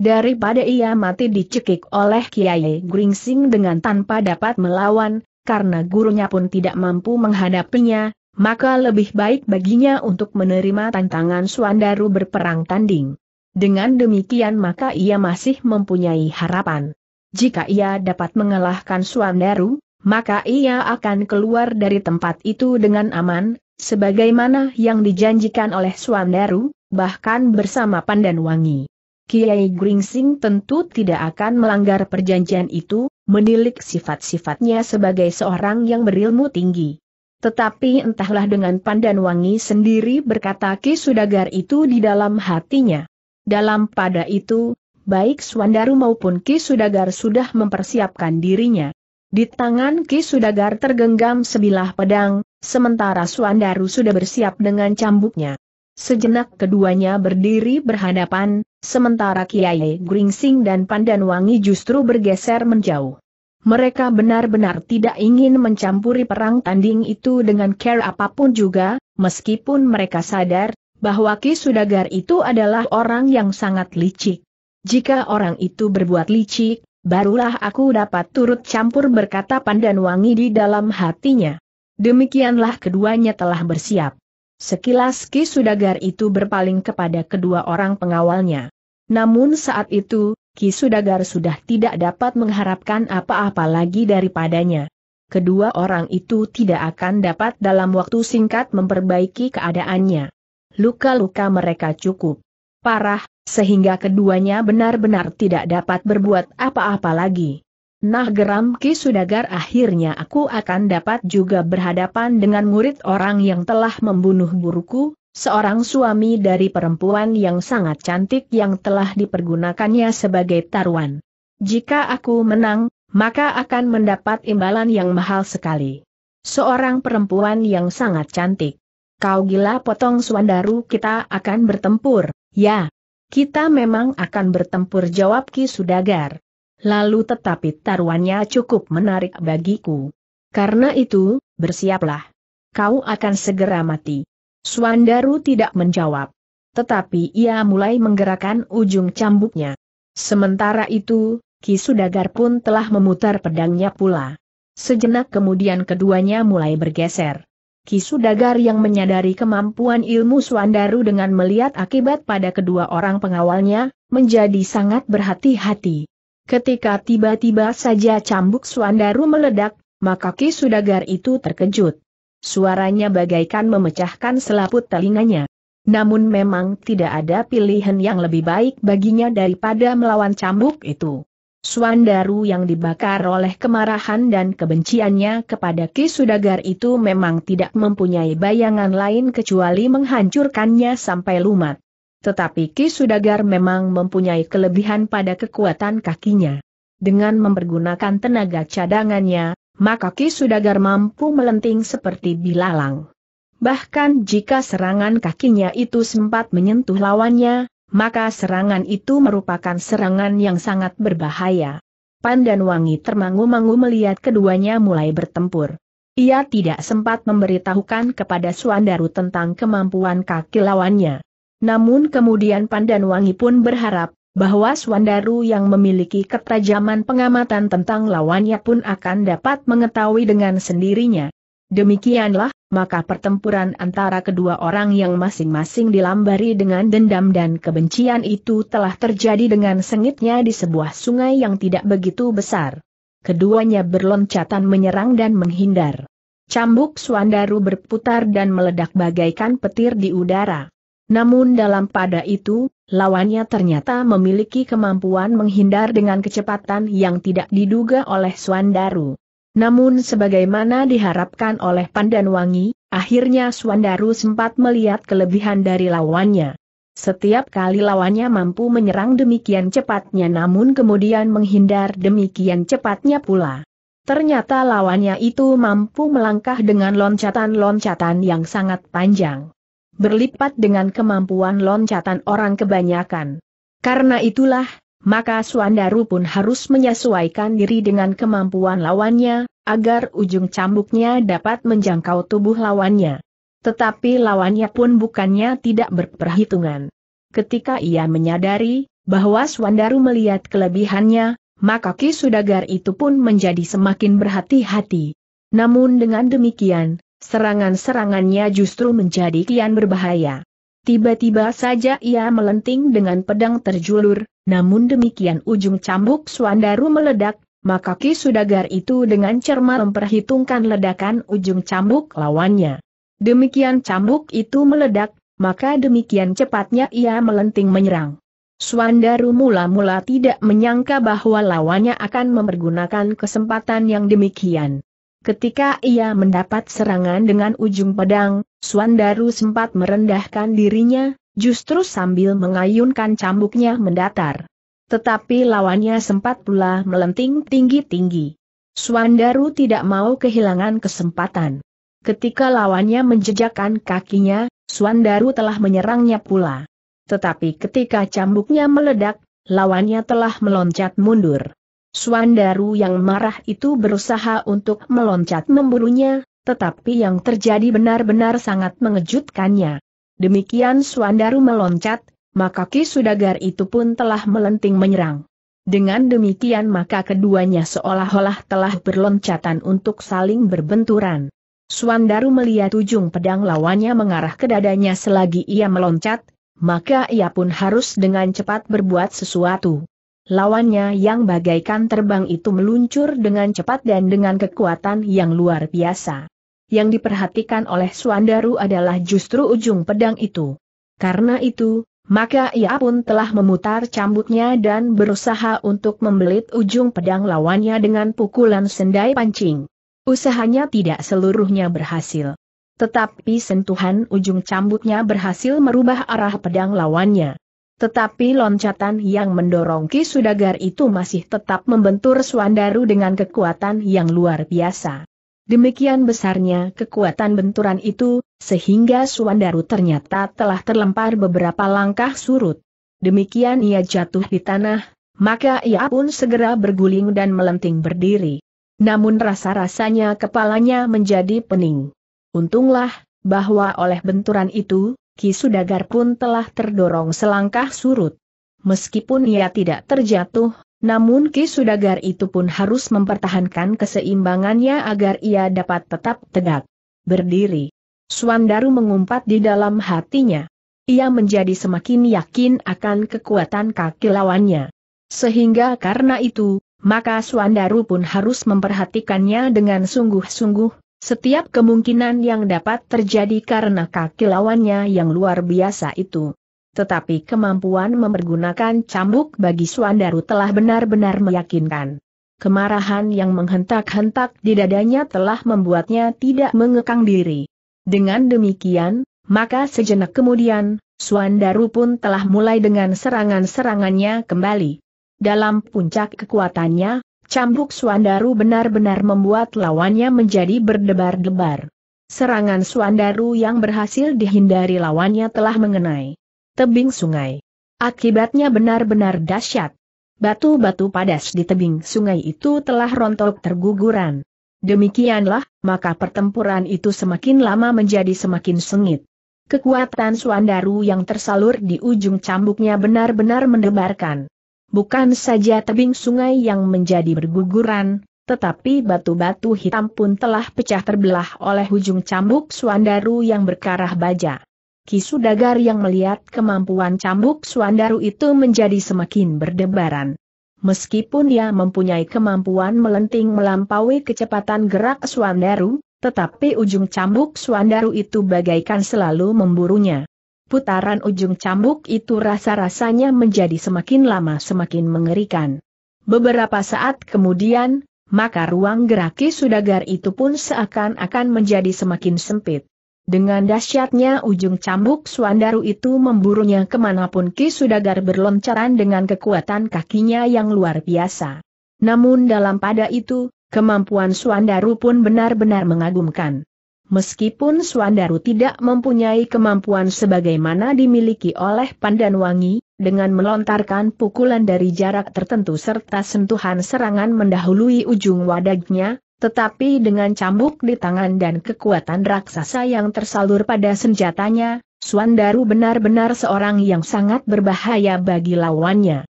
Daripada ia mati dicekik oleh Kiai Gringsing dengan tanpa dapat melawan, karena gurunya pun tidak mampu menghadapinya, maka lebih baik baginya untuk menerima tantangan Suandaru berperang tanding. Dengan demikian maka ia masih mempunyai harapan. Jika ia dapat mengalahkan Suandaru, maka ia akan keluar dari tempat itu dengan aman, sebagaimana yang dijanjikan oleh Suandaru, bahkan bersama Pandan Wangi. Kiai Gringsing tentu tidak akan melanggar perjanjian itu, menilik sifat-sifatnya sebagai seorang yang berilmu tinggi. Tetapi entahlah dengan Pandan Wangi sendiri berkata Ki Sudagar itu di dalam hatinya. Dalam pada itu, baik Swandaru maupun Ki Sudagar sudah mempersiapkan dirinya. Di tangan Ki Sudagar tergenggam sebilah pedang, sementara Suandaru sudah bersiap dengan cambuknya. Sejenak keduanya berdiri berhadapan, sementara Kiai Gringsing dan Pandanwangi justru bergeser menjauh. Mereka benar-benar tidak ingin mencampuri perang tanding itu dengan care apapun juga, meskipun mereka sadar bahwa Ki Sudagar itu adalah orang yang sangat licik. Jika orang itu berbuat licik, Barulah aku dapat turut campur berkata pandan wangi di dalam hatinya. Demikianlah keduanya telah bersiap. Sekilas Ki Sudagar itu berpaling kepada kedua orang pengawalnya. Namun saat itu, Ki Sudagar sudah tidak dapat mengharapkan apa-apa lagi daripadanya. Kedua orang itu tidak akan dapat dalam waktu singkat memperbaiki keadaannya. Luka-luka mereka cukup parah, sehingga keduanya benar-benar tidak dapat berbuat apa-apa lagi. Nah geram Ki Sudagar akhirnya aku akan dapat juga berhadapan dengan murid orang yang telah membunuh guruku, seorang suami dari perempuan yang sangat cantik yang telah dipergunakannya sebagai taruan. Jika aku menang, maka akan mendapat imbalan yang mahal sekali. Seorang perempuan yang sangat cantik. Kau gila potong Suandaru kita akan bertempur. Ya, kita memang akan bertempur jawab Ki Sudagar. Lalu tetapi taruhannya cukup menarik bagiku. Karena itu, bersiaplah. Kau akan segera mati. Suandaru tidak menjawab. Tetapi ia mulai menggerakkan ujung cambuknya. Sementara itu, Ki Sudagar pun telah memutar pedangnya pula. Sejenak kemudian keduanya mulai bergeser. Kisudagar yang menyadari kemampuan ilmu Suandaru dengan melihat akibat pada kedua orang pengawalnya, menjadi sangat berhati-hati. Ketika tiba-tiba saja cambuk Suandaru meledak, maka Kisudagar itu terkejut. Suaranya bagaikan memecahkan selaput telinganya. Namun memang tidak ada pilihan yang lebih baik baginya daripada melawan cambuk itu. Suandaru yang dibakar oleh kemarahan dan kebenciannya kepada Ki Sudagar itu memang tidak mempunyai bayangan lain kecuali menghancurkannya sampai lumat. Tetapi Ki Sudagar memang mempunyai kelebihan pada kekuatan kakinya. Dengan mempergunakan tenaga cadangannya, maka Ki Sudagar mampu melenting seperti bilalang. Bahkan jika serangan kakinya itu sempat menyentuh lawannya, maka serangan itu merupakan serangan yang sangat berbahaya. Pandan Wangi termangu-mangu melihat keduanya mulai bertempur. Ia tidak sempat memberitahukan kepada Suandaru tentang kemampuan kaki lawannya. Namun kemudian Pandan Wangi pun berharap bahwa Suandaru yang memiliki ketajaman pengamatan tentang lawannya pun akan dapat mengetahui dengan sendirinya. Demikianlah, maka pertempuran antara kedua orang yang masing-masing dilambari dengan dendam dan kebencian itu telah terjadi dengan sengitnya di sebuah sungai yang tidak begitu besar. Keduanya berloncatan menyerang dan menghindar. Cambuk Suandaru berputar dan meledak bagaikan petir di udara. Namun dalam pada itu, lawannya ternyata memiliki kemampuan menghindar dengan kecepatan yang tidak diduga oleh Suandaru. Namun sebagaimana diharapkan oleh Pandanwangi, akhirnya Swandaru sempat melihat kelebihan dari lawannya. Setiap kali lawannya mampu menyerang demikian cepatnya namun kemudian menghindar demikian cepatnya pula. Ternyata lawannya itu mampu melangkah dengan loncatan-loncatan yang sangat panjang. Berlipat dengan kemampuan loncatan orang kebanyakan. Karena itulah, maka Suandaru pun harus menyesuaikan diri dengan kemampuan lawannya, agar ujung cambuknya dapat menjangkau tubuh lawannya. Tetapi lawannya pun bukannya tidak berperhitungan. Ketika ia menyadari bahwa Suandaru melihat kelebihannya, maka Ki Sudagar itu pun menjadi semakin berhati-hati. Namun dengan demikian, serangan-serangannya justru menjadi kian berbahaya. Tiba-tiba saja ia melenting dengan pedang terjulur, namun demikian ujung cambuk Suandaru meledak, maka Ki Sudagar itu dengan cermat memperhitungkan ledakan ujung cambuk lawannya. Demikian cambuk itu meledak, maka demikian cepatnya ia melenting menyerang. Suandaru mula-mula tidak menyangka bahwa lawannya akan mempergunakan kesempatan yang demikian. Ketika ia mendapat serangan dengan ujung pedang, Suandaru sempat merendahkan dirinya, justru sambil mengayunkan cambuknya mendatar. Tetapi lawannya sempat pula melenting tinggi-tinggi. Suandaru tidak mau kehilangan kesempatan. Ketika lawannya menjejakkan kakinya, Suandaru telah menyerangnya pula. Tetapi ketika cambuknya meledak, lawannya telah meloncat mundur. Suandaru yang marah itu berusaha untuk meloncat memburunya, tetapi yang terjadi benar-benar sangat mengejutkannya. Demikian Suandaru meloncat, maka Ki Sudagar itu pun telah melenting menyerang. Dengan demikian maka keduanya seolah-olah telah berloncatan untuk saling berbenturan. Suandaru melihat ujung pedang lawannya mengarah ke dadanya selagi ia meloncat, maka ia pun harus dengan cepat berbuat sesuatu. Lawannya yang bagaikan terbang itu meluncur dengan cepat dan dengan kekuatan yang luar biasa. Yang diperhatikan oleh Suandaru adalah justru ujung pedang itu. Karena itu, maka ia pun telah memutar cambuknya dan berusaha untuk membelit ujung pedang lawannya dengan pukulan sendai pancing. Usahanya tidak seluruhnya berhasil. Tetapi sentuhan ujung cambuknya berhasil merubah arah pedang lawannya. Tetapi loncatan yang mendorong Ki Sudagar itu masih tetap membentur Suandaru dengan kekuatan yang luar biasa. Demikian besarnya kekuatan benturan itu, sehingga Suandaru ternyata telah terlempar beberapa langkah surut. Demikian ia jatuh di tanah, maka ia pun segera berguling dan melenting berdiri. Namun rasa-rasanya kepalanya menjadi pening. Untunglah, bahwa oleh benturan itu, Ki Sudagar pun telah terdorong selangkah surut. Meskipun ia tidak terjatuh, namun Ki Sudagar itu pun harus mempertahankan keseimbangannya agar ia dapat tetap tegak. Berdiri. Suandaru mengumpat di dalam hatinya. Ia menjadi semakin yakin akan kekuatan kaki lawannya. Sehingga karena itu, maka Suandaru pun harus memperhatikannya dengan sungguh-sungguh, setiap kemungkinan yang dapat terjadi karena kaki lawannya yang luar biasa itu. Tetapi kemampuan mempergunakan cambuk bagi Suandaru telah benar-benar meyakinkan. Kemarahan yang menghentak-hentak di dadanya telah membuatnya tidak mengekang diri. Dengan demikian, maka sejenak kemudian, Suandaru pun telah mulai dengan serangan-serangannya kembali. Dalam puncak kekuatannya, Cambuk Suandaru benar-benar membuat lawannya menjadi berdebar-debar. Serangan Suandaru yang berhasil dihindari lawannya telah mengenai tebing sungai. Akibatnya benar-benar dahsyat. Batu-batu padas di tebing sungai itu telah rontok terguguran. Demikianlah, maka pertempuran itu semakin lama menjadi semakin sengit. Kekuatan Suandaru yang tersalur di ujung cambuknya benar-benar mendebarkan. Bukan saja tebing sungai yang menjadi berguguran, tetapi batu-batu hitam pun telah pecah terbelah oleh ujung cambuk Suandaru yang berkarah baja. Kisudagar yang melihat kemampuan cambuk Suandaru itu menjadi semakin berdebaran. Meskipun dia mempunyai kemampuan melenting melampaui kecepatan gerak Suandaru, tetapi ujung cambuk Suandaru itu bagaikan selalu memburunya. Putaran ujung cambuk itu rasa-rasanya menjadi semakin lama semakin mengerikan. Beberapa saat kemudian, maka ruang geraki sudagar itu pun seakan-akan menjadi semakin sempit. Dengan dahsyatnya ujung cambuk Suandaru itu memburunya kemanapun Ki Sudagar berloncaran dengan kekuatan kakinya yang luar biasa. Namun dalam pada itu, kemampuan Suandaru pun benar-benar mengagumkan. Meskipun Swandaru tidak mempunyai kemampuan sebagaimana dimiliki oleh Pandanwangi, dengan melontarkan pukulan dari jarak tertentu serta sentuhan serangan mendahului ujung wadagnya, tetapi dengan cambuk di tangan dan kekuatan raksasa yang tersalur pada senjatanya, Swandaru benar-benar seorang yang sangat berbahaya bagi lawannya.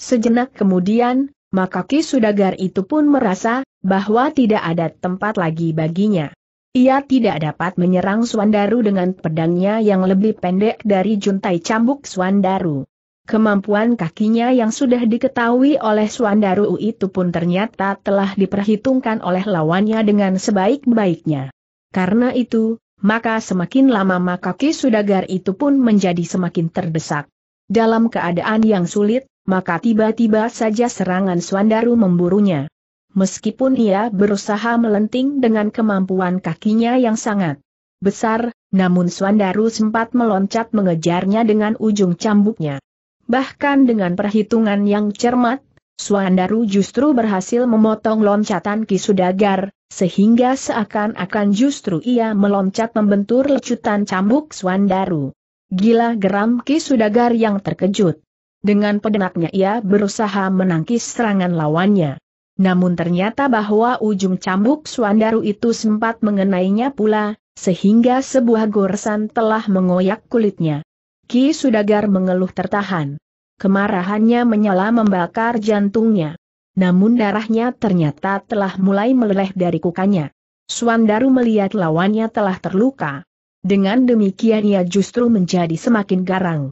Sejenak kemudian, maka Ki Sudagar itu pun merasa bahwa tidak ada tempat lagi baginya. Ia tidak dapat menyerang Swandaru dengan pedangnya yang lebih pendek dari juntai cambuk Swandaru. Kemampuan kakinya yang sudah diketahui oleh Swandaru itu pun ternyata telah diperhitungkan oleh lawannya dengan sebaik-baiknya. Karena itu, maka semakin lama kaki Sudagar itu pun menjadi semakin terdesak. Dalam keadaan yang sulit, maka tiba-tiba saja serangan Swandaru memburunya meskipun ia berusaha melenting dengan kemampuan kakinya yang sangat besar, namun Swandaru sempat meloncat mengejarnya dengan ujung cambuknya. Bahkan dengan perhitungan yang cermat, Swandaru justru berhasil memotong loncatan Kisudagar, sehingga seakan-akan justru ia meloncat membentur lecutan cambuk Swandaru. Gila geram Kisudagar yang terkejut. Dengan pedenaknya ia berusaha menangkis serangan lawannya. Namun ternyata bahwa ujung cambuk Suandaru itu sempat mengenainya pula, sehingga sebuah goresan telah mengoyak kulitnya. Ki Sudagar mengeluh tertahan. Kemarahannya menyala membakar jantungnya. Namun darahnya ternyata telah mulai meleleh dari kukanya. Suandaru melihat lawannya telah terluka. Dengan demikian ia justru menjadi semakin garang.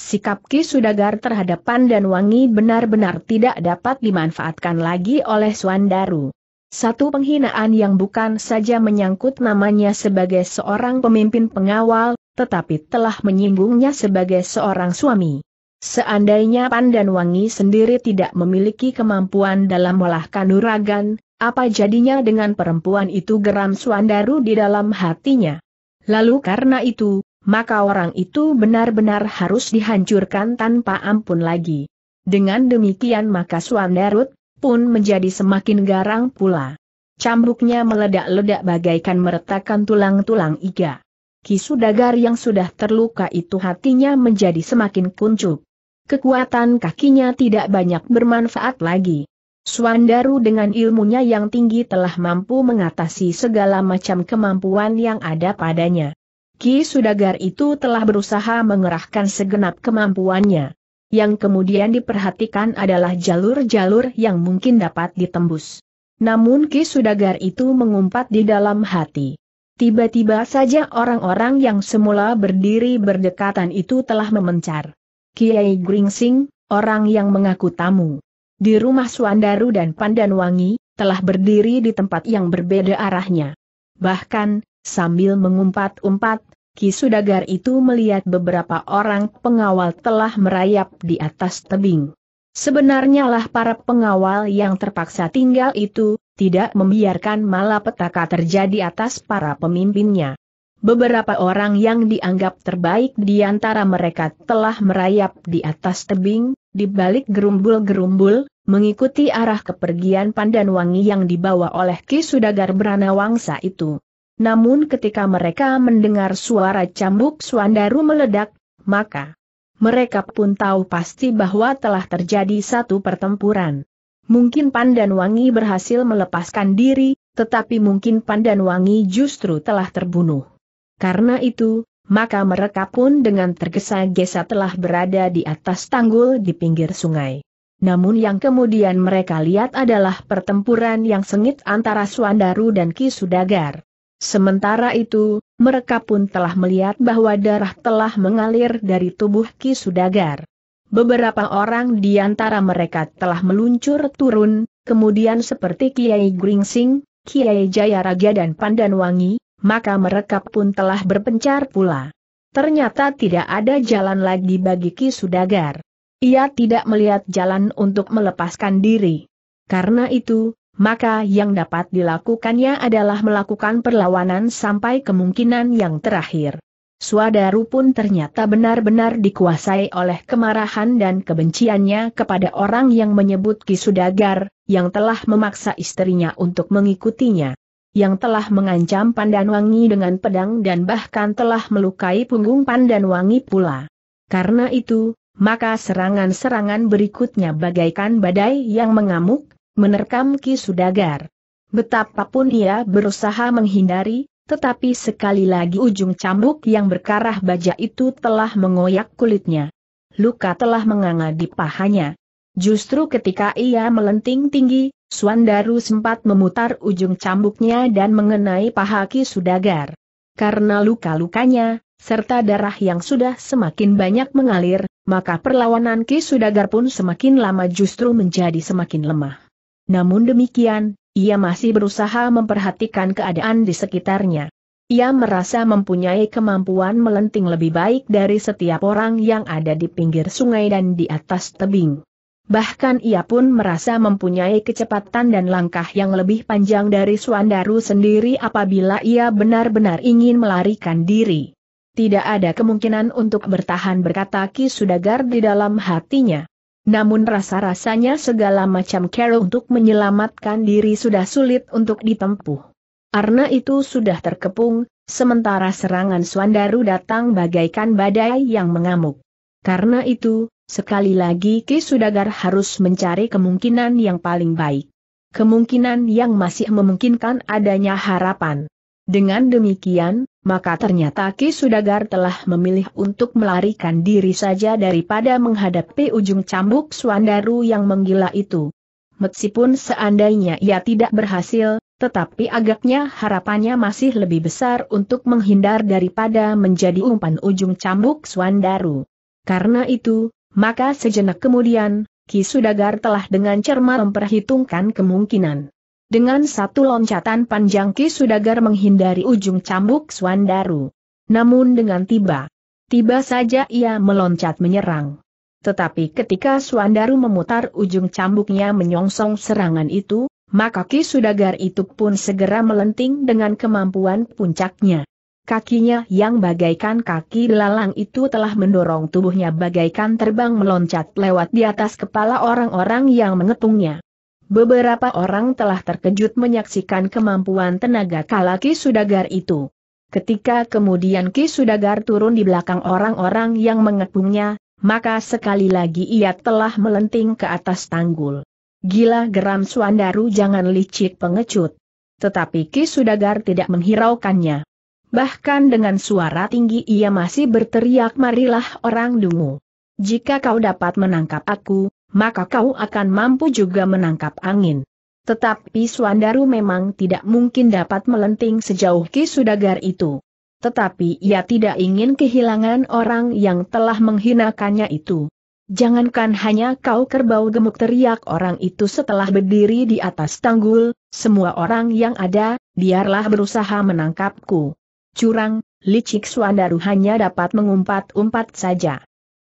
Sikap Ki Sudagar terhadap Pandan Wangi benar-benar tidak dapat dimanfaatkan lagi oleh Swandaru. Satu penghinaan yang bukan saja menyangkut namanya sebagai seorang pemimpin pengawal, tetapi telah menyinggungnya sebagai seorang suami. Seandainya Pandan Wangi sendiri tidak memiliki kemampuan dalam melahkan nuragan, apa jadinya dengan perempuan itu geram Swandaru di dalam hatinya. Lalu karena itu, maka orang itu benar-benar harus dihancurkan tanpa ampun lagi. Dengan demikian maka Suanderut pun menjadi semakin garang pula. Cambuknya meledak-ledak bagaikan meretakan tulang-tulang iga. Kisudagar yang sudah terluka itu hatinya menjadi semakin kuncup. Kekuatan kakinya tidak banyak bermanfaat lagi. Swandaru dengan ilmunya yang tinggi telah mampu mengatasi segala macam kemampuan yang ada padanya. Ki Sudagar itu telah berusaha mengerahkan segenap kemampuannya. Yang kemudian diperhatikan adalah jalur-jalur yang mungkin dapat ditembus. Namun Ki Sudagar itu mengumpat di dalam hati. Tiba-tiba saja orang-orang yang semula berdiri berdekatan itu telah memencar. Kiai Gringsing, orang yang mengaku tamu. Di rumah Suandaru dan Pandanwangi, telah berdiri di tempat yang berbeda arahnya. Bahkan, sambil mengumpat-umpat, Kisudagar itu melihat beberapa orang pengawal telah merayap di atas tebing. Sebenarnya lah para pengawal yang terpaksa tinggal itu, tidak membiarkan malapetaka terjadi atas para pemimpinnya. Beberapa orang yang dianggap terbaik di antara mereka telah merayap di atas tebing, di balik gerumbul-gerumbul, mengikuti arah kepergian Pandanwangi yang dibawa oleh Kisudagar Sudagar itu. Namun ketika mereka mendengar suara cambuk Suandaru meledak, maka mereka pun tahu pasti bahwa telah terjadi satu pertempuran. Mungkin Pandan Wangi berhasil melepaskan diri, tetapi mungkin Pandan Wangi justru telah terbunuh. Karena itu, maka mereka pun dengan tergesa-gesa telah berada di atas tanggul di pinggir sungai. Namun yang kemudian mereka lihat adalah pertempuran yang sengit antara Suandaru dan Kisudagar. Sementara itu, mereka pun telah melihat bahwa darah telah mengalir dari tubuh Ki Sudagar. Beberapa orang di antara mereka telah meluncur turun, kemudian seperti Kiai Gringsing, Kiai Jayaraja dan Pandan Wangi, maka mereka pun telah berpencar pula. Ternyata tidak ada jalan lagi bagi Ki Sudagar. Ia tidak melihat jalan untuk melepaskan diri. Karena itu, maka yang dapat dilakukannya adalah melakukan perlawanan sampai kemungkinan yang terakhir. Suadaru pun ternyata benar-benar dikuasai oleh kemarahan dan kebenciannya kepada orang yang menyebut Kisudagar, yang telah memaksa istrinya untuk mengikutinya. Yang telah mengancam Pandanwangi dengan pedang dan bahkan telah melukai punggung Pandanwangi pula. Karena itu, maka serangan-serangan berikutnya bagaikan badai yang mengamuk, menerkam Ki Sudagar. Betapapun ia berusaha menghindari, tetapi sekali lagi ujung cambuk yang berkarah baja itu telah mengoyak kulitnya. Luka telah menganga di pahanya. Justru ketika ia melenting tinggi, Swandaru sempat memutar ujung cambuknya dan mengenai paha Ki Sudagar. Karena luka-lukanya, serta darah yang sudah semakin banyak mengalir, maka perlawanan Ki Sudagar pun semakin lama justru menjadi semakin lemah. Namun demikian, ia masih berusaha memperhatikan keadaan di sekitarnya. Ia merasa mempunyai kemampuan melenting lebih baik dari setiap orang yang ada di pinggir sungai dan di atas tebing. Bahkan ia pun merasa mempunyai kecepatan dan langkah yang lebih panjang dari Suandaru sendiri apabila ia benar-benar ingin melarikan diri. Tidak ada kemungkinan untuk bertahan berkata Ki Sudagar di dalam hatinya. Namun rasa-rasanya segala macam cara untuk menyelamatkan diri sudah sulit untuk ditempuh. Karena itu sudah terkepung, sementara serangan Swandaru datang bagaikan badai yang mengamuk. Karena itu, sekali lagi Ki Sudagar harus mencari kemungkinan yang paling baik. Kemungkinan yang masih memungkinkan adanya harapan. Dengan demikian, maka ternyata Ki Sudagar telah memilih untuk melarikan diri saja daripada menghadapi ujung cambuk Suandaru yang menggila itu. Meskipun seandainya ia tidak berhasil, tetapi agaknya harapannya masih lebih besar untuk menghindar daripada menjadi umpan ujung cambuk Suandaru. Karena itu, maka sejenak kemudian, Ki Sudagar telah dengan cermat memperhitungkan kemungkinan dengan satu loncatan panjang Ki Sudagar menghindari ujung cambuk Swandaru. Namun dengan tiba, tiba saja ia meloncat menyerang. Tetapi ketika Swandaru memutar ujung cambuknya menyongsong serangan itu, maka Ki Sudagar itu pun segera melenting dengan kemampuan puncaknya. Kakinya yang bagaikan kaki lalang itu telah mendorong tubuhnya bagaikan terbang meloncat lewat di atas kepala orang-orang yang mengepungnya. Beberapa orang telah terkejut menyaksikan kemampuan tenaga kala Ki Sudagar itu. Ketika kemudian Ki Sudagar turun di belakang orang-orang yang mengepungnya, maka sekali lagi ia telah melenting ke atas tanggul. Gila geram Suandaru jangan licik pengecut. Tetapi Ki Sudagar tidak menghiraukannya. Bahkan dengan suara tinggi ia masih berteriak marilah orang dungu. Jika kau dapat menangkap aku, maka kau akan mampu juga menangkap angin. Tetapi Suandaru memang tidak mungkin dapat melenting sejauh Ki Sudagar itu. Tetapi ia tidak ingin kehilangan orang yang telah menghinakannya itu. Jangankan hanya kau kerbau gemuk teriak orang itu setelah berdiri di atas tanggul, semua orang yang ada, biarlah berusaha menangkapku. Curang, licik Suandaru hanya dapat mengumpat-umpat saja.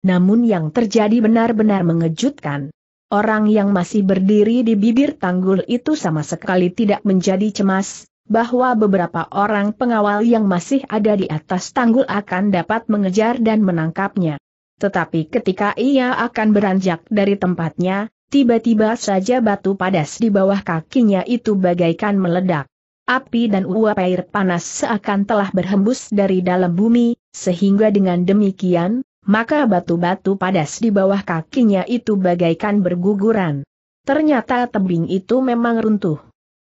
Namun yang terjadi benar-benar mengejutkan. Orang yang masih berdiri di bibir tanggul itu sama sekali tidak menjadi cemas, bahwa beberapa orang pengawal yang masih ada di atas tanggul akan dapat mengejar dan menangkapnya. Tetapi ketika ia akan beranjak dari tempatnya, tiba-tiba saja batu padas di bawah kakinya itu bagaikan meledak. Api dan uap air panas seakan telah berhembus dari dalam bumi, sehingga dengan demikian, maka batu-batu padas di bawah kakinya itu bagaikan berguguran. Ternyata tebing itu memang runtuh.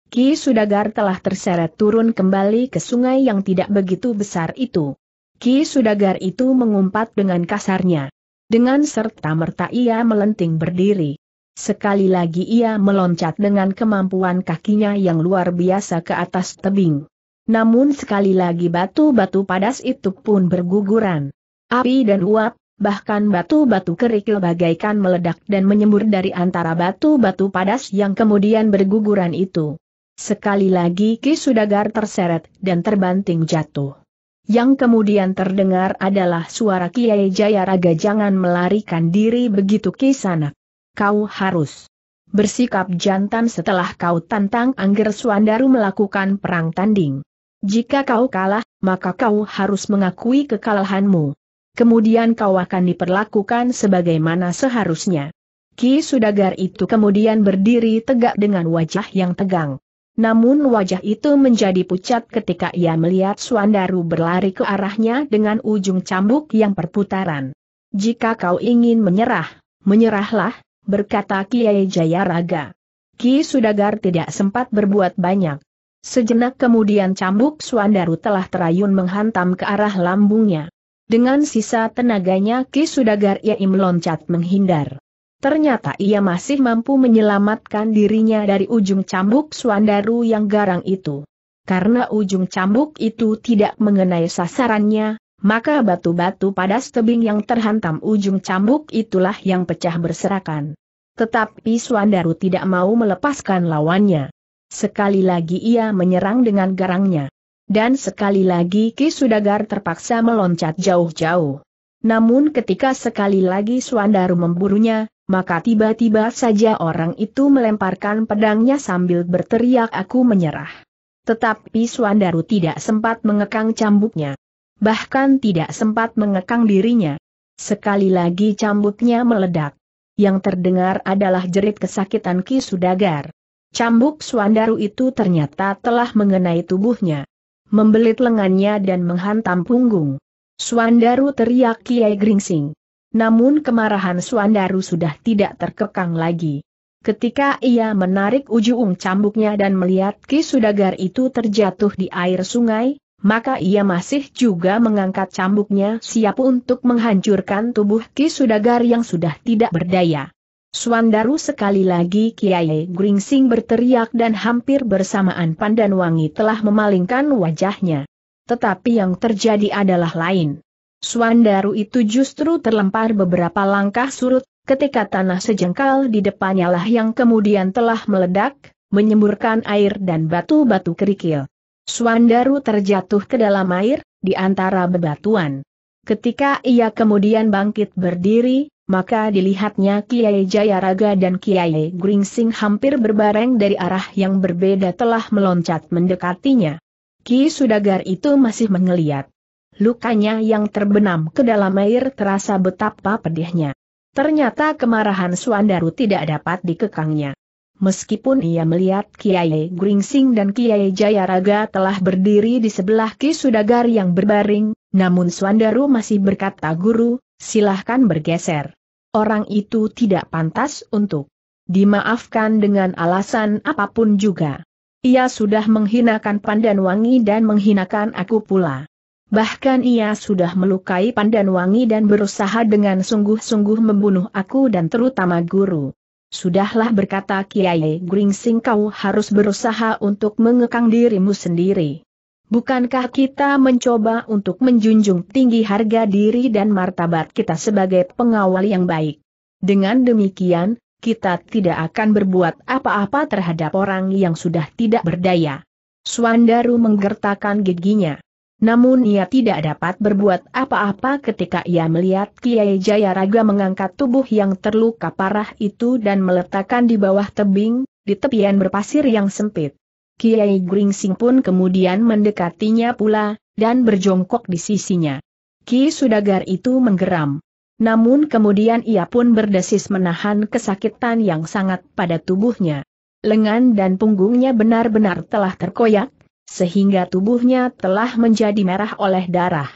Ki Sudagar telah terseret turun kembali ke sungai yang tidak begitu besar itu. Ki Sudagar itu mengumpat dengan kasarnya. Dengan serta merta ia melenting berdiri. Sekali lagi ia meloncat dengan kemampuan kakinya yang luar biasa ke atas tebing. Namun sekali lagi batu-batu padas itu pun berguguran. Api dan uap, bahkan batu-batu kerikil bagaikan meledak dan menyembur dari antara batu-batu padas yang kemudian berguguran itu. Sekali lagi Ki Sudagar terseret dan terbanting jatuh. Yang kemudian terdengar adalah suara Kiai Jayaraga jangan melarikan diri begitu kisanak. Kau harus bersikap jantan setelah kau tantang Angger Suandaru melakukan perang tanding. Jika kau kalah, maka kau harus mengakui kekalahanmu kemudian kau akan diperlakukan sebagaimana seharusnya. Ki Sudagar itu kemudian berdiri tegak dengan wajah yang tegang. Namun wajah itu menjadi pucat ketika ia melihat Suandaru berlari ke arahnya dengan ujung cambuk yang perputaran. Jika kau ingin menyerah, menyerahlah, berkata Kiai Jayaraga. Ki Sudagar tidak sempat berbuat banyak. Sejenak kemudian cambuk Suandaru telah terayun menghantam ke arah lambungnya. Dengan sisa tenaganya Ki Sudagar Yai meloncat menghindar. Ternyata ia masih mampu menyelamatkan dirinya dari ujung cambuk Suandaru yang garang itu. Karena ujung cambuk itu tidak mengenai sasarannya, maka batu-batu pada tebing yang terhantam ujung cambuk itulah yang pecah berserakan. Tetapi Suandaru tidak mau melepaskan lawannya. Sekali lagi ia menyerang dengan garangnya dan sekali lagi Ki Sudagar terpaksa meloncat jauh-jauh. Namun ketika sekali lagi Suandaru memburunya, maka tiba-tiba saja orang itu melemparkan pedangnya sambil berteriak aku menyerah. Tetapi Suandaru tidak sempat mengekang cambuknya. Bahkan tidak sempat mengekang dirinya. Sekali lagi cambuknya meledak. Yang terdengar adalah jerit kesakitan Ki Sudagar. Cambuk Suandaru itu ternyata telah mengenai tubuhnya membelit lengannya dan menghantam punggung. Suandaru teriak Kiai Gringsing. Namun kemarahan Suandaru sudah tidak terkekang lagi. Ketika ia menarik ujung cambuknya dan melihat Ki Sudagar itu terjatuh di air sungai, maka ia masih juga mengangkat cambuknya siap untuk menghancurkan tubuh Ki Sudagar yang sudah tidak berdaya. Suandaru sekali lagi Kiai Gringsing berteriak dan hampir bersamaan Pandan Wangi telah memalingkan wajahnya. Tetapi yang terjadi adalah lain. Suandaru itu justru terlempar beberapa langkah surut, ketika tanah sejengkal di depannya lah yang kemudian telah meledak, menyemburkan air dan batu-batu kerikil. Suandaru terjatuh ke dalam air, di antara bebatuan. Ketika ia kemudian bangkit berdiri, maka dilihatnya Kiai Jayaraga dan Kiai Gringsing hampir berbareng dari arah yang berbeda telah meloncat mendekatinya. Ki Sudagar itu masih mengeliat. Lukanya yang terbenam ke dalam air terasa betapa pedihnya. Ternyata kemarahan Suandaru tidak dapat dikekangnya. Meskipun ia melihat Kiai Gringsing dan Kiai Jayaraga telah berdiri di sebelah Ki Sudagar yang berbaring, namun Swandaru masih berkata guru, silahkan bergeser. Orang itu tidak pantas untuk dimaafkan dengan alasan apapun juga. Ia sudah menghinakan pandan Wangi dan menghinakan aku pula. Bahkan ia sudah melukai Pandan Wangi dan berusaha dengan sungguh-sungguh membunuh aku dan terutama guru. Sudahlah berkata Kiai Gringsing kau harus berusaha untuk mengekang dirimu sendiri. Bukankah kita mencoba untuk menjunjung tinggi harga diri dan martabat kita sebagai pengawal yang baik? Dengan demikian, kita tidak akan berbuat apa-apa terhadap orang yang sudah tidak berdaya. Suandaru menggertakkan giginya. Namun ia tidak dapat berbuat apa-apa ketika ia melihat Kiai Jayaraga mengangkat tubuh yang terluka parah itu dan meletakkan di bawah tebing, di tepian berpasir yang sempit. Kiai Gringsing pun kemudian mendekatinya pula, dan berjongkok di sisinya. Ki Sudagar itu menggeram. Namun kemudian ia pun berdesis menahan kesakitan yang sangat pada tubuhnya. Lengan dan punggungnya benar-benar telah terkoyak, sehingga tubuhnya telah menjadi merah oleh darah.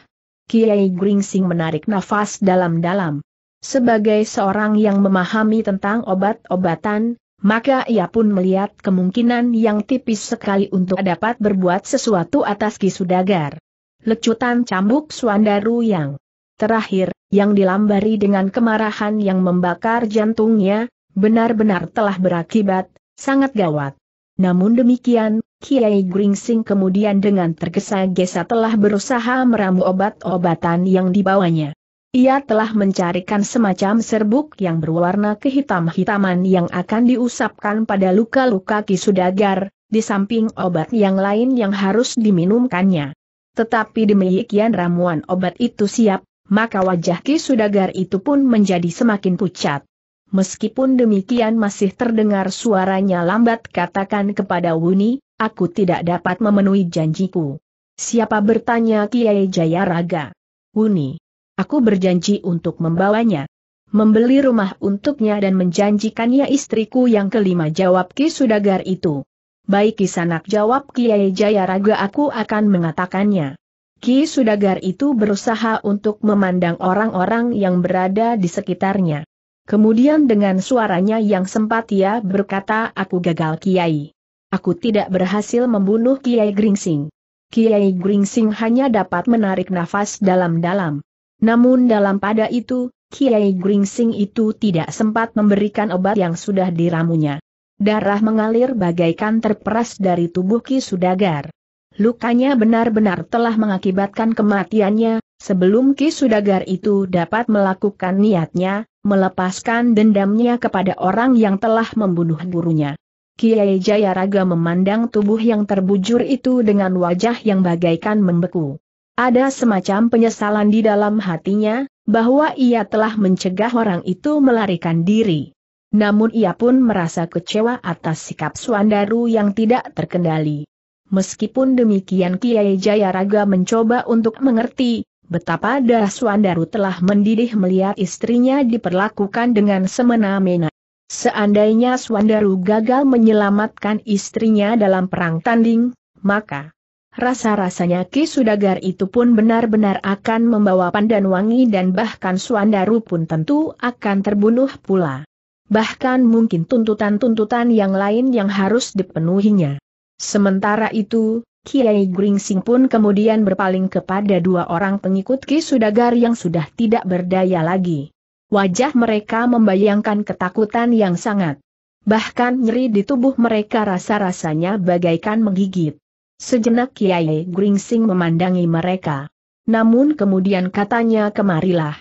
Kiai Gringsing menarik nafas dalam-dalam. Sebagai seorang yang memahami tentang obat-obatan, maka ia pun melihat kemungkinan yang tipis sekali untuk dapat berbuat sesuatu atas Kisudagar. Lecutan cambuk Suandaru yang terakhir, yang dilambari dengan kemarahan yang membakar jantungnya, benar-benar telah berakibat, sangat gawat. Namun demikian, Kiai Gringsing kemudian dengan tergesa-gesa telah berusaha meramu obat-obatan yang dibawanya. Ia telah mencarikan semacam serbuk yang berwarna kehitam-hitaman yang akan diusapkan pada luka-luka kisudagar, di samping obat yang lain yang harus diminumkannya. Tetapi demikian ramuan obat itu siap, maka wajah kisudagar itu pun menjadi semakin pucat. Meskipun demikian masih terdengar suaranya lambat katakan kepada Wuni, aku tidak dapat memenuhi janjiku. Siapa bertanya Kiai Jayaraga? Wuni. Aku berjanji untuk membawanya. Membeli rumah untuknya dan menjanjikannya istriku yang kelima jawab Ki Sudagar itu. Baik Kisanak jawab Kiai Jayaraga aku akan mengatakannya. Ki Sudagar itu berusaha untuk memandang orang-orang yang berada di sekitarnya. Kemudian dengan suaranya yang sempat ia berkata aku gagal Kiai. Aku tidak berhasil membunuh Kiai Gringsing. Kiai Gringsing hanya dapat menarik nafas dalam-dalam. Namun dalam pada itu, Kiai Gringsing itu tidak sempat memberikan obat yang sudah diramunya. Darah mengalir bagaikan terperas dari tubuh Ki Sudagar. Lukanya benar-benar telah mengakibatkan kematiannya, sebelum Ki Sudagar itu dapat melakukan niatnya, melepaskan dendamnya kepada orang yang telah membunuh gurunya. Kiai Jayaraga memandang tubuh yang terbujur itu dengan wajah yang bagaikan membeku. Ada semacam penyesalan di dalam hatinya, bahwa ia telah mencegah orang itu melarikan diri. Namun ia pun merasa kecewa atas sikap Suandaru yang tidak terkendali. Meskipun demikian Kiai Jayaraga mencoba untuk mengerti, betapa darah Suandaru telah mendidih melihat istrinya diperlakukan dengan semena-mena. Seandainya Suandaru gagal menyelamatkan istrinya dalam perang tanding, maka Rasa-rasanya Ki Sudagar itu pun benar-benar akan membawa pandan wangi dan bahkan Suandaru pun tentu akan terbunuh pula. Bahkan mungkin tuntutan-tuntutan yang lain yang harus dipenuhinya. Sementara itu, Kiai Gringsing pun kemudian berpaling kepada dua orang pengikut Ki Sudagar yang sudah tidak berdaya lagi. Wajah mereka membayangkan ketakutan yang sangat. Bahkan nyeri di tubuh mereka rasa-rasanya bagaikan menggigit. Sejenak Kiai Gringsing memandangi mereka. Namun kemudian katanya kemarilah.